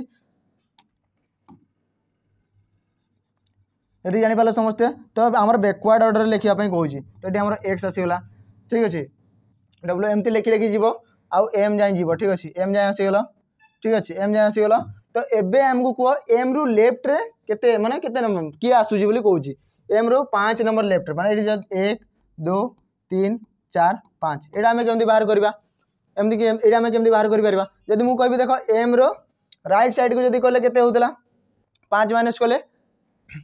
यदि जापारे समस्ते तो आम बैकवर्ड अर्डर लिखापी कौन तो ये आम एक्स आसगला ठीक अच्छे डब्ल्यू एम लिखी लिखी जीव आउ एम जाए जीव ठीक अच्छे एम जाए आसीगल ठीक अच्छे एम जाए आसीगल तो एवं एम को कह एम रु लेफ्ट्रे के नंबर के किए आसूस बोली कौन एम रु पाँच नंबर लेफ्ट मैंने एक दो तीन चार पाँच ये आम कमी बाहर करवामती आम कमी बाहर करदी मुझे कहि देख एम रु रईट सैड को जी कले के पाँच माइनस कले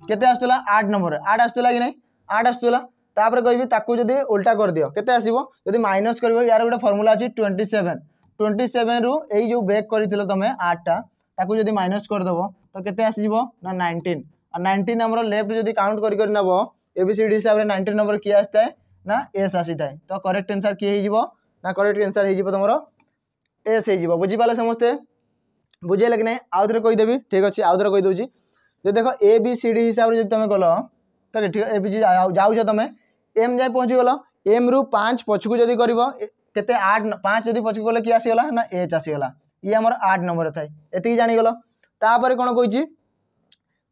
କେତେ ଆସୁଥିଲା ଆଠ ନମ୍ବର ଆଠ ଆସୁଥିଲା କି ନାହିଁ ଆଠ ଆସୁଥିଲା ତାପରେ କହିବି ତାକୁ ଯଦି ଓଲଟା କରିଦିଅ କେତେ ଆସିବ ଯଦି ମାଇନସ୍ କରିବ ୟାର ଗୋଟେ ଫର୍ମୁଲା ଅଛି ଟ୍ୱେଣ୍ଟି ସେଭେନ୍ ଟ୍ୱେଣ୍ଟି ସେଭେନ୍ରୁ ଏଇ ଯେଉଁ ବେକ୍ କରିଥିଲ ତୁମେ ଆଠଟା ତାକୁ ଯଦି ମାଇନସ୍ କରିଦେବ ତ କେତେ ଆସିଯିବ ନା ନାଇଣ୍ଟିନ୍ ଆଉ ନାଇଣ୍ଟିନ୍ ଆମର ଲେଫ୍ଟ ଯଦି କାଉଣ୍ଟ କରି କରି ନେବ ଏବିସିଡ଼ି ହିସାବରେ ନାଇଣ୍ଟିନ୍ ନମ୍ବର କିଏ ଆସିଥାଏ ନା ଏସ୍ ଆସିଥାଏ ତ କରେକ୍ଟ ଆନ୍ସର୍ କିଏ ହେଇଯିବ ନା କରେକ୍ଟ ଆନ୍ସର୍ ହେଇଯିବ ତୁମର ଏସ୍ ହେଇଯିବ ବୁଝିପାରିଲେ ସମସ୍ତେ ବୁଝେଇଲେ କି ନାହିଁ ଆଉ ଥରେ କହିଦେବି ଠିକ୍ ଅଛି ଆଉ ଥରେ କହିଦେଉଛି যদি দেখো এ বি সি ডি হিসাবে যদি তুমি গল তো এটি এ বি যাওছ তুমি এম যাই পৌঁছিগল এম রু পাঁচ পছকু যদি করব কেতে আট পাঁচ যদি পছকু গলে কি আসিগলা না এচ আসিগলা ইয়ে আমার আট নম্বর থাকে এতিকি জানিগল তাপরে কোণ কইছি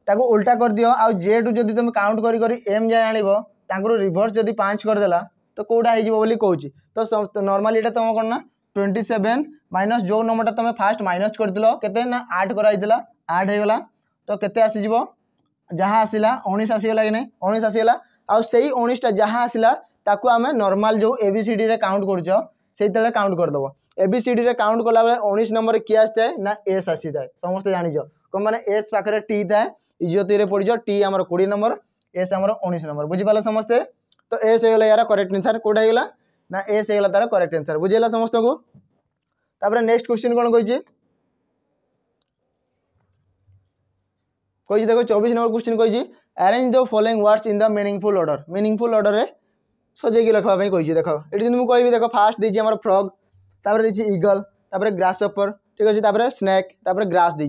তাকে উল্টা করদিও আউ জে টু যদি তুমি কাউন্ট করি করি এম যাই আনিব তাঙ্কর রিভর্স যদি পাঁচ করেদেলা তো কোটা হয়ে বলে কৌছি তো নর্মালি এটা তোমার কোণ না টোয়েন্টি সেভেন মাইনস যে নম্বরটা তুমি ফার্স্ট মাইনস করেছিল কেতে না আট করা হয়েছিল আট হয়ে গলা तो कैसे आसीज जहाँ आसला उन्नीस आसीगला कि नहीं उन्नीस आसीगला आई उन्नीसटा जहाँ आसला ताकू आम नर्माल जो A B C D count कर काउंट करदेव A B C D count कला बेल उन्नीस नंबर किए आसी थाए ना एस आसी थाए समस्त जान कौन मैंने एस पाखे टी थाए इज्जती पड़ो टी आम कोड़े नंबर एस आम उन्नीस नंबर बुझीपाल समस्ते तो एस होगा यार करेक्ट आंसर कौटा होगा ना एस होगा तार करेक्ट आंसर बुझेगा समस्त को नेक्स्ट क्वेश्चन कौन कही कही देख चौबीस नंबर क्वेश्चन कही arrange the following words in the meaningful order meaningful order में सजेक लिखापी कही देख ये जमीन मुझे कहि देख फास्ट देखिए आम फ्रग तापर देखिए इगल तापर ग्रास अपर ठीक अच्छे तापर स्नेक तापर ग्रास दे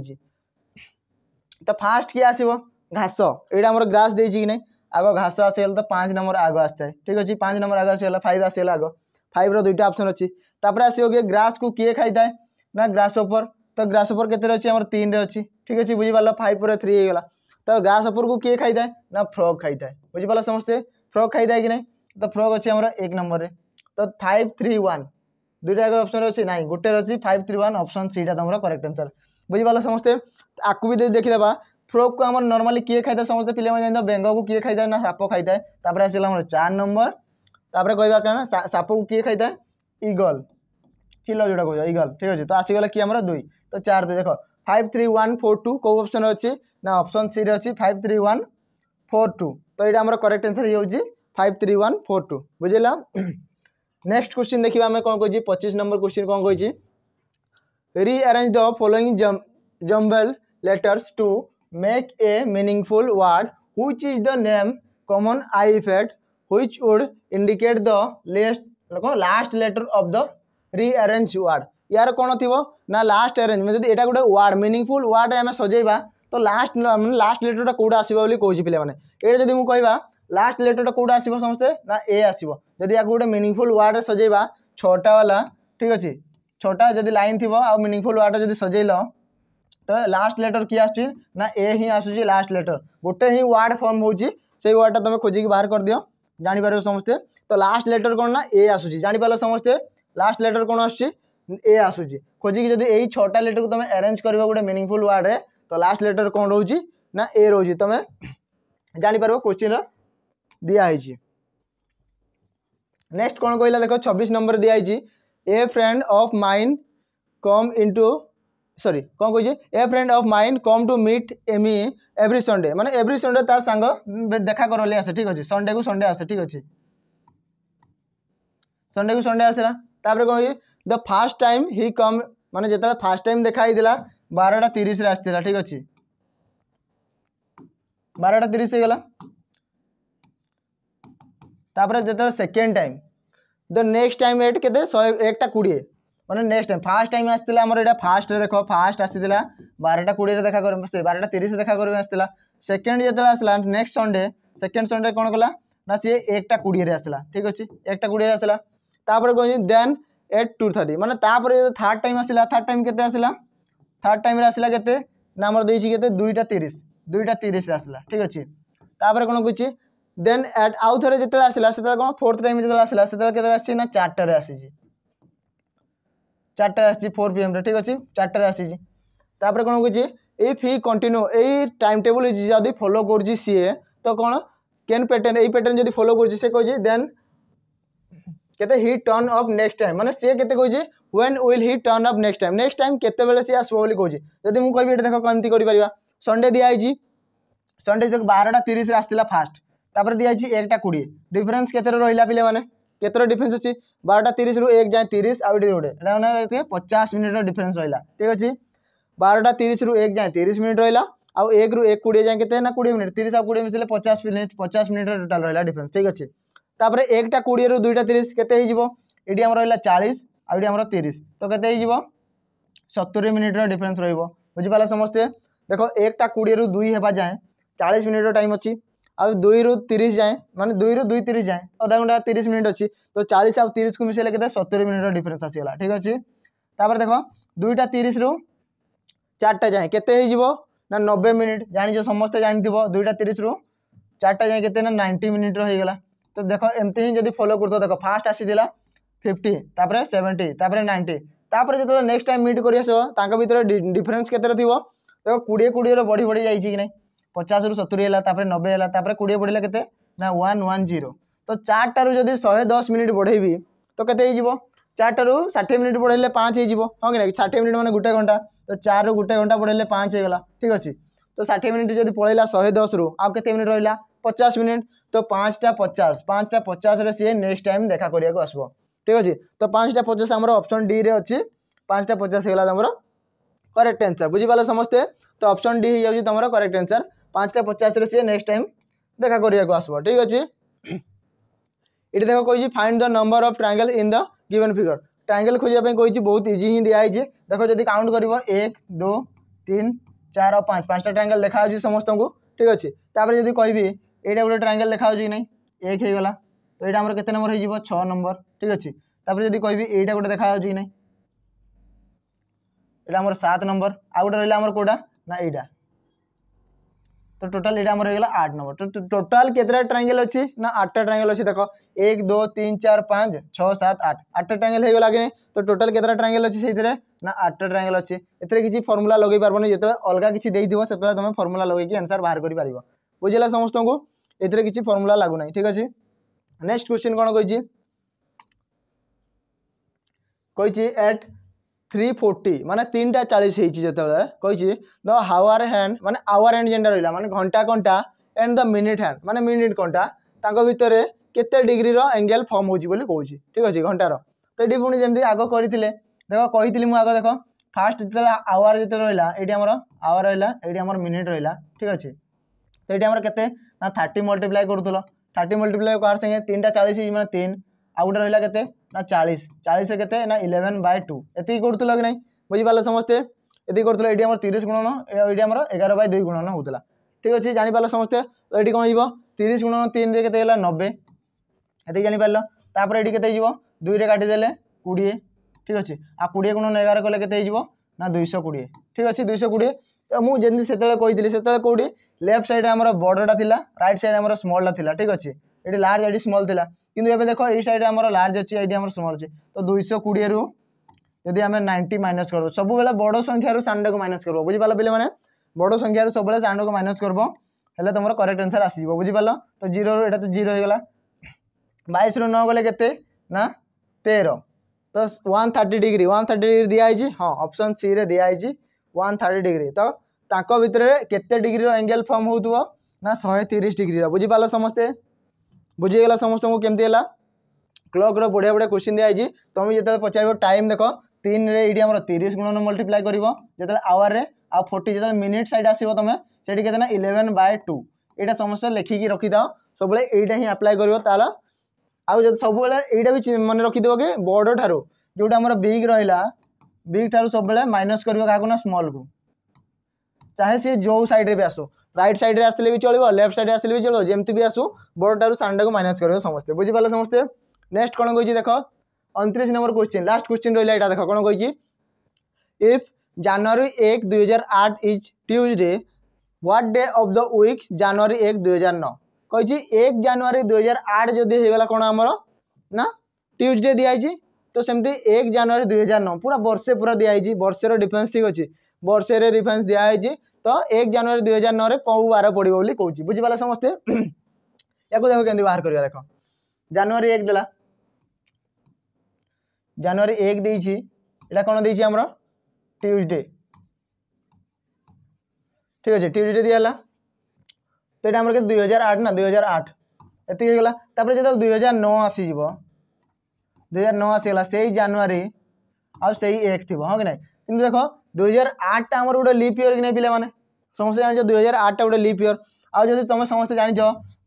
तो फास्ट किए आसो घास यहाँ आम ग्रास देखिए कि ना आग घास आसगला तो पाँच नंबर आग आसी था ठीक अच्छे पाँच नंबर आग आसगला फाइव आसगला आग फाइव रुईटा अप्सन अच्छी तापर आसो किए ग्रास को किए खाई ना ग्रास अपर तो ग्रास अपर के तीन अच्छी ঠিক আছে বুঝিপার ফাইভ পরে থ্রি হয়ে গেল তো গ্রাস অপরকে কি খাই থাকে না ফ্রগ খাই থাকে বুঝিপার সমস্তে ফ্রগ খাই থাকে কি না তো ফ্রগ অছি আমার এক নম্বরের তো ফাইভ থ্রি ওয়ান দুইটা এক অপসন অছি না গোটে অছি ফাইভ থ্রি ওয়ান অপসন সিটা তোমার করেক্ট আনসর বুঝিপার সমস্তে আকু বি দেখিদেবা ফ্রগকু আমার নর্মালি কিয়ে খাই থাকে সমস্ত পিলা জানি বেঙ্গকু কিয়ে খাই থাকে না সাপ খাই থাকে তাপরে আসলে আমার চার নম্বর তাপরে কহবা কেন সাপকু কিয়ে খাই থাকে ইগল চিল যেটা কহ ইগল ঠিক আছে তো আসিগলা কি আমার দুই তো চার দুই দেখো five three one four two कौ अप्सन अच्छे ना अप्सन सी रही five three one four two तो ये आम करेक्ट आंसर हो five three one four two बुझेगा नेक्स्ट क्वेश्चन देखिए आम कौन कही पचिश नंबर क्वेश्चन कौन कही rearrange the following jumbled letters to make a meaningful word which is the name common I effect which would indicate the let last letter of the rearrange word यार कौन थी ना लास्ट आरेंज मैं जब यहाँ गोटे वार्ड मिनिंगफुल वार्ड आम सजेबा तो लास्ट मैंने लास्ट लेटरटा कौटा आसो कौन पे ये जब कह लास्ट लेटरटा कौटा आसो समस्ते ना ए आसो या गोटे मिनिंगफुल वार्ड सजेबा छटा वाला ठीक अच्छे छटा जब लाइन थी आ मिनिंगफुल वार्ड जब सजेल तो लास्ट लेटर किए आस ना ए ही आसूँ लास्ट लेटर गोटे ही वार्ड फर्म हो वार्डटा तुम खोजिक बाहर कर दि जापर समस्ते तो लास्ट लेटर कौन ना ए आसूँ जापर समस्ते लास्ट लेटर कौन आसूँ ଏ ଆସୁଛି ଖୋଜିକି ଯଦି ଏଇ ଛଅଟା ଲେଟର୍କୁ ତୁମେ ଆରେଞ୍ଜ କରିବ ଗୋଟେ ମିନିଂଫୁଲ୍ ୱାର୍ଡ଼ରେ ତ ଲାଷ୍ଟ ଲେଟର୍ କ'ଣ ରହୁଛି ନା ଏ ରହୁଛି ତୁମେ ଜାଣିପାରିବ କୋଶ୍ଚିନ୍ର ଦିଆହେଇଛି ନେକ୍ସଟ କ'ଣ କହିଲା ଦେଖ ଛବିଶ ନମ୍ବର ଦିଆହେଇଛି a friend of mine come into sorry କ'ଣ କହୁଛି a friend of mine come to meet me every Sunday ମାନେ ଏଭ୍ରି ସଣ୍ଡେ ତା ସାଙ୍ଗ ଦେଖା କରଲେ ଆସେ ଠିକ୍ ଅଛି ସଣ୍ଡେକୁ ସଣ୍ଡେ ଆସେ ଠିକ୍ ଅଛି ସଣ୍ଡେକୁ ସଣ୍ଡେ ଆସିଲା ତାପରେ କ'ଣ ହେଉଛି the first time he come ମାନେ ଯେତେବେଳେ ଫାର୍ଷ୍ଟ ଟାଇମ୍ ଦେଖା ହେଇଥିଲା ବାରଟା ତିରିଶରେ ଆସିଥିଲା ଠିକ୍ ଅଛି ବାରଟା ତିରିଶ ହେଇଗଲା ତାପରେ ଯେତେବେଳେ second time the next time eight କେତେ ଶହେ ଏକଟା କୋଡ଼ିଏ ମାନେ ନେକ୍ସଟ ଟାଇମ୍ ଫାର୍ଷ୍ଟ ଟାଇମ୍ ଆସିଥିଲା ଆମର ଏଇଟା ଫାର୍ଷ୍ଟରେ ଦେଖ ଫାର୍ଷ୍ଟ ଆସିଥିଲା ବାରଟା କୋଡ଼ିଏରେ ଦେଖା କରିବ ସେ ବାରଟା ତିରିଶରେ ଦେଖା କରିବା ଆସିଥିଲା ସେକେଣ୍ଡ ଯେତେବେଳେ ଆସିଲା ନେକ୍ସଟ ସଣ୍ଡେ ସେକେଣ୍ଡ ସଣ୍ଡେ କ'ଣ କଲା ନା ସିଏ ଏକଟା କୋଡ଼ିଏରେ ଆସିଲା ଠିକ୍ ଅଛି ଏକଟା କୋଡ଼ିଏରେ ଆସିଲା ତାପରେ କହୁଛି ଦେନ୍ एट टू थ्री मान तापर थार्ड टाइम आसला थार्ड टाइम के आसला थार्ड टाइम आसला के आमर देते दुईटा तीस दुईटा तीस आसला ठीक अच्छे तापर कौन कहते देन एट आउ थे जो आसला से कौन फोर्थ टाइम जो आसला से के ना चार्टार आसी चार्टार फोर पी एम ठीक अच्छे चार्टार आसी तापर कौन कहते इफ हि कंटिन्यू यही टाइम टेबुल जदि फलो कर तो कौन केन पैटर्न यही पैटर्न जब फलो कर देन कहते हि टर्न अफ नेक्स्ट टाइम मैंने सी के कहते when all he turn of next time next time केत सी आसो बोली जदि मुझे कहबी ये देख कमी कर संडे दिखाई संडे देख बारटा तीस आसाला फास्ट तापर दिखाई एकटा कोड़े डिफरेन्स के रहा पे मैंने केतर डिफरेन्स अच्छी बारटा तीस रु एक जाए तीस आउ गोटे मैंने पचास मिनिट्र डिफरेन्स रहा ठीक अच्छे बारटा तीस रु एक जाए तीस मिनिट रहा आउ एक रु एक कोड़े जाए के कोड़े मिनट तीस आ कोड़े मिसले पचास मिनट पचास मिनिट्र टोटाल रहा डिफरेन्स ठीक अच्छे তাপরে একটা কোড়ি রু দুইটা তিরিশ কেতে হয়ে যাব এটি আমার রহলা চাশ আর এটি আমার তিরিশ তো কেতে হয়ে যাব সতুরি মিনিটর ডিফরেন্স রহব বুঝিপাল সমস্তে দেখ একটা কোড়ি রু দুই হওয়া যায় চাশ মিনিটর টাইম অছি আউ দুই রু তিরিশ যায় মানে দুই রু দুই তিরিশ যায় অধা ঘন্টা তিরিশ মিনিট অছি তো চাশ আউ তিরিশ কু মিশাইলে কেতে সতুরি মিনিটর ডিফরেন্স আসিগলা ঠিক আছে তাপরে দেখ দুইটা তিরিশ রু চারটা যায় কেতে হয়ে যাব না নবে মিনিট জাঁচ সমস্তে জাঁথিব দুইটা তিরিশ রু চারটা যায় কেতে না নাইনটি মিনিটর হয়ে গলা তো দেখ এমতি ହିଁ ଯଦି ଫଲୋ କରୁଥିବ ଦେଖ ଫାଷ୍ଟ ଆସିଥିଲା ଫିଫ୍ଟି ତାପରେ ସେଭେଣ୍ଟି ତାପରେ ନାଇଣ୍ଟି ତାପରେ ଯେତେବେଳେ ନେକ୍ସଟ ଟାଇମ୍ ମିଟ୍ କରିଆସିବ ତାଙ୍କ ଭିତରେ ଡିଫରେନ୍ସ କେତେରେ ଥିବ ଦେଖ କୋଡ଼ିଏ କୋଡ଼ିଏର ବଢ଼ି ବଢ଼ି ଯାଇଛି କି ନାହିଁ ପଚାଶରୁ ସତୁରି ହେଲା ତାପରେ ନବେ ହେଲା ତାପରେ କୋଡ଼ିଏ ବଢ଼ିଲା କେତେ ନା ୱାନ୍ ୱାନ୍ ଜିରୋ ତ ଚାରିଟାରୁ ଯଦି ଶହେ ଦଶ ମିନିଟ୍ ବଢ଼େଇବି ତ କେତେ ହେଇଯିବ ଚାରିଟାରୁ ଷାଠିଏ ମିନିଟ୍ ବଢ଼େଇଲେ ପାଞ୍ଚ ହେଇଯିବ ହଁ କି ନାହିଁ ଷାଠିଏ ମିନିଟ୍ ମାନେ ଗୋଟେ ଘଣ୍ଟା ତ ଚାରିରୁ ଗୋଟେ ଘଣ୍ଟା ବଢ଼େଇଲେ ପାଞ୍ଚ ହେଇଗଲା ଠିକ୍ ଅଛି ତ ଷାଠିଏ ମିନିଟ୍ ଯଦି ପଳେଇଲା ଶହେ ଦଶରୁ ଆଉ କେତେ ମିନିଟ୍ ରହିଲା ପଚାଶ ମିନିଟ୍ तो पाँचटा पचास पाँचटा पचास सी नेक्स्ट टाइम देखा करा ठीक अच्छे तो पांचटा पचास आम अप्सन डी अच्छे पांचटा पचास होगा तुम करेक्ट आंसर बुझिपाल समस्ते तो अप्सन डी हो तुम करेक्ट आंसर पाँचटा पचास सी नेक्स्ट टाइम देखा करा ठीक अच्छे ये देख कही find the number of triangle in the given figure triangle खोजापी कही बहुत इजी ही दिखाई देख जदि काउंट कर एक दो तीन चार पाँच पाँचटा ट्रांगल देखा समस्त को ठीक अच्छे तापर जब कहबी यहाँ गोटे ট্রাঙ্গেল देखा হচ্ছে एक होगा तो यहाँ তো এইটা আমার नंबर ठीक अच्छे ছ নম্বর ঠিক আছে তাপরে যদি কবি এইটা গোটে দেখা হচ্ছে কি না এটা আমার সাত নম্বর तो टोटाल यहाँ आमर होगा आठ नंबर तो टोटाल के ट्राएंगल अच्छे ना आठटा ट्राएंगल अच्छी देख एक दो तीन चार पाँच छः सात आठ आठटा ट्राएंगल होगा कि तो टोटाल के ट्राएंगल अच्छी से ना आठटा ट्राएंगल अच्छी एथे किसी फर्मुला लगे पार्बन जो अलग किसी देव से तुम फर्मुला लगे आंसर बाहर कर बुझेगा समस्त को এতে কিছু ফর্মুলা লাগু না ঠিক আছে নেক্সট কোশ্চিন কোণ কইছি কইছি এট থ্রি ফোর্টি মানে তিনটা চালিশ হয়েছি যেতবে কইছি দ হাওয়ার হ্যান্ড মানে আওয়ার হ্যান্ড যেটা রহিলা মানে ঘন্টা কোনটা এন্ড দ মিনিট হ্যান্ড মানে মিনিট কোনটা তাঙ্ক ভিতরে কেতে ডিগ্রির এঙ্গেল ফর্ম হচ্ছে বলে কৌছি ঠিক আছে ঘন্টার তো এটি পুঁ যেমন আগ করে দেখ কইলি মু আগ দেখ ফার্স্ট যেতবে আওয়ার যেতে রহিলা এটি আমার আওয়ার রহিলা এটি আমার মিনিট রহিলা ঠিক আছে তো এটি আমার কেতে ନା ଥାର୍ଟି ମଲ୍ଟିପ୍ଲାଏ କରୁଥିଲ ଥାର୍ଟି ମଲ୍ଟିପ୍ଲାଏ କାହାର ସାଙ୍ଗେ ତିନିଟା ଚାଳିଶ ମାନେ ତିନି ଆଉ ଗୋଟେ ରହିଲା କେତେ ନା ଚାଳିଶ ଚାଳିଶରେ କେତେ ନା ଇଲେଭେନ୍ ବାଇ ଟୁ ଏତିକି କରୁଥିଲ କି ନାହିଁ ବୁଝିପାରିଲେ ସମସ୍ତେ ଏତିକି କରୁଥିଲ ଏଇଠି ଆମର ତିରିଶ ଗୁଣନ ଏଇଠି ଆମର ଏଗାର ବାଇ ଦୁଇ ଗୁଣନ ହେଉଥିଲା ଠିକ୍ ଅଛି ଜାଣିପାରିଲ ସମସ୍ତେ ତ ଏଠି କ'ଣ ହେଇଯିବ ତିରିଶ ଗୁଣନ ତିନିରେ କେତେ ହେଲା ନବେ ଏତିକି ଜାଣିପାରିଲ ତାପରେ ଏଇଠି କେତେ ହେଇଯିବ ଦୁଇରେ କାଟିଦେଲେ କୋଡ଼ିଏ ଠିକ୍ ଅଛି ଆଉ କୋଡ଼ିଏ ଗୁଣନ ଏଗାର କଲେ କେତେ ହେଇଯିବ ନା ଦୁଇଶହ କୋଡ଼ିଏ ଠିକ୍ ଅଛି ଦୁଇଶହ କୋଡ଼ିଏ ତ ମୁଁ ଯେମିତି ସେତେବେଳେ କହିଥିଲି ସେତେବେଳେ କେଉଁଠି লেফট সাইড আমার বড়টা লা রাইট সাইড আমার স্মলটা লা ঠিক আছে এটি লার্জ এটি স্মল লা কিন্তু এবে দেখ এই সাইড আমার লার্জ অছি এটি আমার স্মল অছি তো দুইশো কোড়িয়ে রু যদি আমি নাইনটি মাইনস করব সবুলে বড় সংখ্যার সানটাকে মাইনস করব বুঝিপাল পিলামানে বড় সংখ্যার সবুলে সানটাকে মাইনস করব হলে তোমার করেক্ট আনসার আসিব বুঝিপাল তো জিরো এটা তো জিরো হয়ে গলা বাইশ রু ন গলে কেতে না তের তো one thirty degree one thirty degree দিয়া হয়েছি হ্যাঁ অপশন সি রে দিয়া হয়েছি ওয়ান থার্টি ডিগ্রি তো ତାଙ୍କ ଭିତରେ କେତେ ଡିଗ୍ରୀର ଏଙ୍ଗେଲ୍ ଫର୍ମ ହେଉଥିବ ନା ଶହେ ତିରିଶ ଡିଗ୍ରୀର ବୁଝିପାରିଲ ସମସ୍ତେ ବୁଝିଗଲା ସମସ୍ତଙ୍କୁ କେମିତି ହେଲା କ୍ଲକ୍ର ବଢ଼ିଆ ବଢ଼ିଆ କୋଶ୍ଚିନ୍ ଦିଆହେଇଛି ତୁମେ ଯେତେବେଳେ ପଚାରିବ ଟାଇମ୍ ଦେଖ ତିନିରେ ଏଇଠି ଆମର ତିରିଶ ଗୁଣନ ମଲ୍ଟିପ୍ଲାଏ କରିବ ଯେତେବେଳେ ଆୱାରରେ ଆଉ ଫୋର୍ଟି ଯେତେବେଳେ ମିନିଟ୍ ସାଇଡ଼୍ ଆସିବ ତୁମେ ସେଇଠି କେତେ ନା ଇଲେଭେନ୍ ବାଏ ଟୁ ଏଇଟା ସମସ୍ତେ ଲେଖିକି ରଖିଥାଅ ସବୁବେଳେ ଏଇଟା ହିଁ ଆପ୍ଲାଏ କରିବ ତାହେଲେ ଆଉ ଯଦି ସବୁବେଳେ ଏଇଟା ବି ମନେ ରଖିଥିବ କି ବଡ଼ ଠାରୁ ଯେଉଁଟା ଆମର ବିଗ୍ ରହିଲା ବିଗ୍ ଠାରୁ ସବୁବେଳେ ମାଇନସ୍ କରିବ କାହାକୁ ନା ସ୍ମଲ୍କୁ ଚାହେଁ ସେ ଯେଉଁ ସାଇଡ଼୍ରେ ବି ଆସୁ ରାଇଟ୍ ସାଇଡ଼୍ରେ ଆସିଲେ ବି ଚଳିବ ଲେଫ୍ଟ ସାଇଡ଼୍ରେ ଆସିଲେ ବି ଚଳିବ ଯେମିତି ବି ଆସୁ ବଡ଼ଠାରୁ ସାନଟାକୁ ମାଇନସ୍ କରିବ ସମସ୍ତେ ବୁଝିପାରିଲେ ସମସ୍ତେ ନେକ୍ସଟ କ'ଣ କହିଛି ଦେଖ ଅଣତିରିଶ ନମ୍ବର କ୍ୱେଶ୍ଚିନ୍ ଲାଷ୍ଟ କ୍ୱେଶ୍ଚିନ୍ ରହିଲା ଏଇଟା ଦେଖ କ'ଣ କହିଛି ଇଫ୍ ଜାନୁଆରୀ ଏକ ଦୁଇହଜାର ଆଠ is Tuesday what day of the week ଜାନୁଆରୀ ଏକ ଦୁଇହଜାର ନଅ କହିଛି ଏକ ଜାନୁଆରୀ ଦୁଇହଜାର ଆଠ ଯଦି ହେଇଗଲା କ'ଣ ଆମର ନା ଟ୍ୟୁଜଡ଼େ ଦିଆହେଇଛି ତ ସେମିତି ଏକ ଜାନୁଆରୀ ଦୁଇହଜାର ନଅ ପୁରା ବର୍ଷେ ପୁରା ଦିଆହେଇଛି ବର୍ଷେର ଡିଫରେନ୍ସ ଠିକ୍ ଅଛି ବର୍ଷେରେ ରିଫରେନ୍ସ ଦିଆହେଇଛି ତ ଏକ ଜାନୁଆରୀ ଦୁଇ ହଜାର ନଅରେ କେଉଁ ବାର ପଡ଼ିବ ବୋଲି କହୁଛି ବୁଝିପାରିଲେ ସମସ୍ତେ ୟାକୁ ଦେଖ କେମିତି ବାହାର କରିବା ଦେଖ ଜାନୁଆରୀ ଏକ ଦେଲା ଜାନୁଆରୀ ଏକ ଦେଇଛି এটা কোণ দিয়েছি আমরা টিউজডে ঠিক আছে টিউজডে দিয়ে হল তো এটা আমার দুই হাজার আট না দুই হাজার আট এত হয়ে গেল তাপরে যেত দুই হাজার ন আসিযোগ দুই হাজার ন আসিগলা সেই জানুয়ারি আর সেই এক থিব হ্যাঁ কি না কিন্তু দেখো हजार आठटा आम गोटे लिप इयर कि नहीं पे मैंने समस्त जान दुई हजार आठटा गोटे लिप इयर आज जब तुम समस्त जान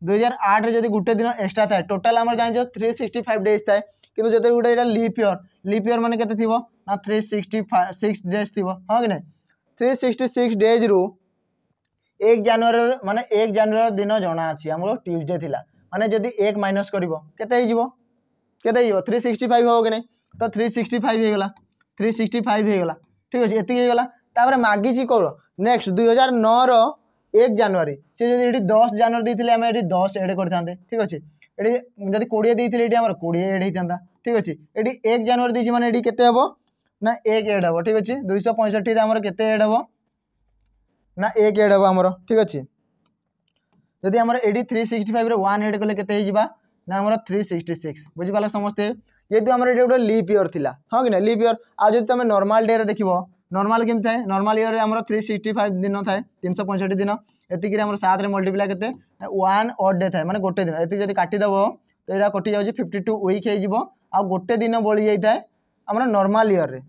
दुई हजार आठ रही गोटे दिन एक्सट्रा था टोटाल आम जान थ्री सिक्सटी फाइव डेज थाए कि जो गोटे लिप इयर लिप इयर मैंने के थ्री सिक्सटी सिक्स डेज थी हाँ कि नहीं थ्री सिक्सटी सिक्स डेज रु एक जानुर मैंने एक जानुर दिन जना अच्छी आम ट्यूजडे मैंने जदि एक माइनस करते थ्री सिक्सटी फाइव हो कि नहीं तो थ्री सिक्सटी फाइव होगा थ्री सिक्सटी फाइव होगा ঠিক আছে এতিকি হয়ে গলা তারপরে মাগিছি কর নেক্সট দুই হাজার নর এক জানুয়ারি সে যদি এটি দশ জানুয়ারি দিয়ে আমি এটি দশ এড করে ঠিক আছে এটি যদি কোড়ি দিয়ে এটি আমার কোড়ি এড হয়ে থাকে ঠিক আছে এটি এক জানুয়ারি দিয়েছি মানে এটি কেতে হব না এক এড হব ঠিক আছে দুইশো পঁয়ষট্টি আমার কেতে এড হব না এক এড হব আমার ঠিক আছে যদি আমার এটি থ্রি সিক্সটি ফাইভ রে ওয়ান এড কলে কেতে হয়ে যা না আমার থ্রি সিক্সটি সিক্স বুঝিপাল সমস্তে যেহেতু আমার এটা গোটে লিপ ইয়র লা হ্যাঁ কি না লিপ ইয়র আর যদি তুমি নর্মাল ডে দেখব নর্মাল কেমি থাকে নর্মাল ইয়রে আমার থ্রি সিক্সটি ফাইভ দিন থাকে তিনশো পঁয়ষঠি দিন এতিকি আমার সাতরে মল্টিপ্লাই কেতে ওয়ান অড ডে থাকে মানে গোটে দিন এটি যদি কাটিদেব তো এটা কটি যাচ্ছে ফিফটি টু উইক হয়ে যাব আউ গোটে দিন বলি যাই থাকে আমার নর্মাল ইয়রে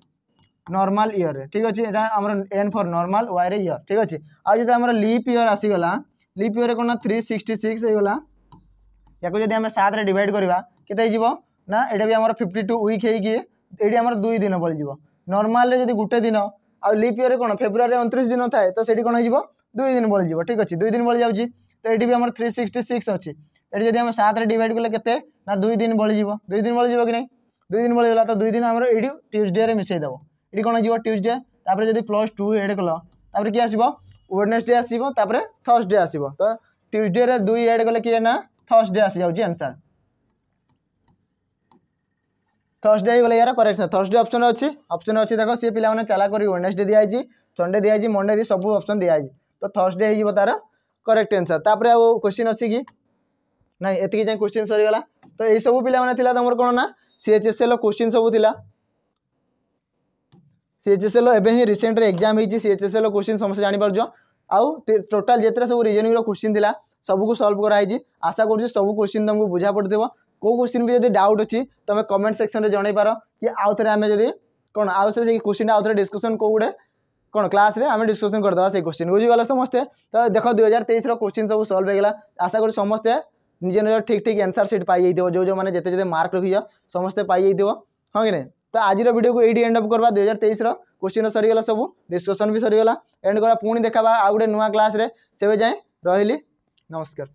নর্মাল ইয়রে ঠিক আছে এটা আমার এন ফর নর্মাল ওয়াইরে ইয়র ঠিক আছে আর যদি আমার লিপ ইয়র আসিগলা লিপ ইয়রে কোণ থ্রি সিক্সটি সিক্স হয়ে গলা ইয়াকে যদি আমি সাতরে ডিভাইড করা কেতে হয়ে ନା ଏଇଟା ବି ଆମର ଫିଫ୍ଟି ଟୁ ୱିକ୍ ହେଇକି ଏଇଠି ଆମର ଦୁଇ ଦିନ ପଳିଯିବ ନର୍ମାଲରେ ଯଦି ଗୋଟେ ଦିନ ଆଉ ଲିପ୍ ଇୟର୍ରେ କ'ଣ ଫେବୃଆରୀ ଅଣତିରିଶ ଦିନ ଥାଏ ତ ସେଇଠି କ'ଣ ହେଇଯିବ ଦୁଇ ଦିନ ପଳିଯିବ ଠିକ୍ ଅଛି ଦୁଇ ଦିନ ପଳିଯାଉଛି ତ ଏଇଠି ବି ଆମର ଥ୍ରୀ ସିକ୍ସଟି ସିକ୍ସ ଅଛି ଏଠି ଯଦି ଆମେ ସାତରେ ଡିଭାଇଡ଼ କଲେ କେତେ ନା ଦୁଇ ଦିନ ବଳିଯିବ ଦୁଇ ଦିନ ବଳିଯିବ କି ନାହିଁ ଦୁଇ ଦିନ ବଳିଗଲା ତ ଦୁଇ ଦିନ ଆମର ଏଇଠି ଟ୍ୟୁଜଡ଼େରେ ମିଶାଇ ଦେବ ଏଠି କ'ଣ ହେଇଯିବ ଟ୍ୟୁଜଡ଼େ ତାପରେ ଯଦି ପ୍ଲସ୍ ଟୁ ଏଡ଼୍ କଲ ତାପରେ କିଏ ଆସିବ ୱେଡ଼ନେସଡ଼େ ଆସିବ ତାପରେ ଥର୍ସଡ଼େ ଆସିବ ତ ଟ୍ୟୁଜଡ଼େରେ ଦୁଇ ଏଡ଼୍ କଲେ କିଏ ନା ଥର୍ସଡ଼େ ଆସିଯାଉଛି ଆନ୍ସର୍ थर्सडे होगा यार करेक्शन थर्सडे अप्सन अच्छी अप्सन अच्छी देख सी पे चला कर वेडनेसडे दिखाई संडे दिखाई मंडे दी सब अप्सन दिखाई तो थर्सडे हो तार करेक्ट आंसर तापर आउ क्वेश्चन अच्छी कि ना ये जाए क्वेश्चन सरीगला तो यही सब पे तुम कौन ना C H S L question सब थी सी एच एस एल एवं ही रिसेंट एक्जाम होती C H S L question समस्त जापर आउ टोटाल जितने सब रिजनिंग क्वेश्चन था सबको सल्व कराई आशा कर सब क्वेश्चन तुमको बुझा पड़े કોઈ ક્વેશ્ચન બી જો ડાઉટ હો છી તમે કમેન્ટ સેક્શન રે જણાઈ પારો કે આઉતરે અમે જો કોણ આઉસે ક્વેશ્ચન આઉતરે ડિસ્કશન કો ગડે કોણ ક્લાસ રે અમે ડિસ્કશન કર દવા સે ક્વેશ્ચન કો જીવા સમસ્તે તો દેખો 2023 રો ક્વેશ્ચન સબ સોલ્વ હે ગલા આશા કર સમસ્તે નિજે નો ઠીક ઠીક આન્સર શીટ પાઈ દેજો જો જો મને જેતે જેતે માર્ક રહી જા સમસ્તે પાઈ દેજો હો કે ને તો આજરો વિડિયો કો એડિ એન્ડ અપ કરવા 2023 રો ક્વેશ્ચન સરી ગલા સબ ડિસ્કશન ભી સરી ગલા એન્ડ કરા પૂણી દેખાવા આઉડે નુઆ ક્લાસ રે સેવે જાય રહીલી નમસ્કાર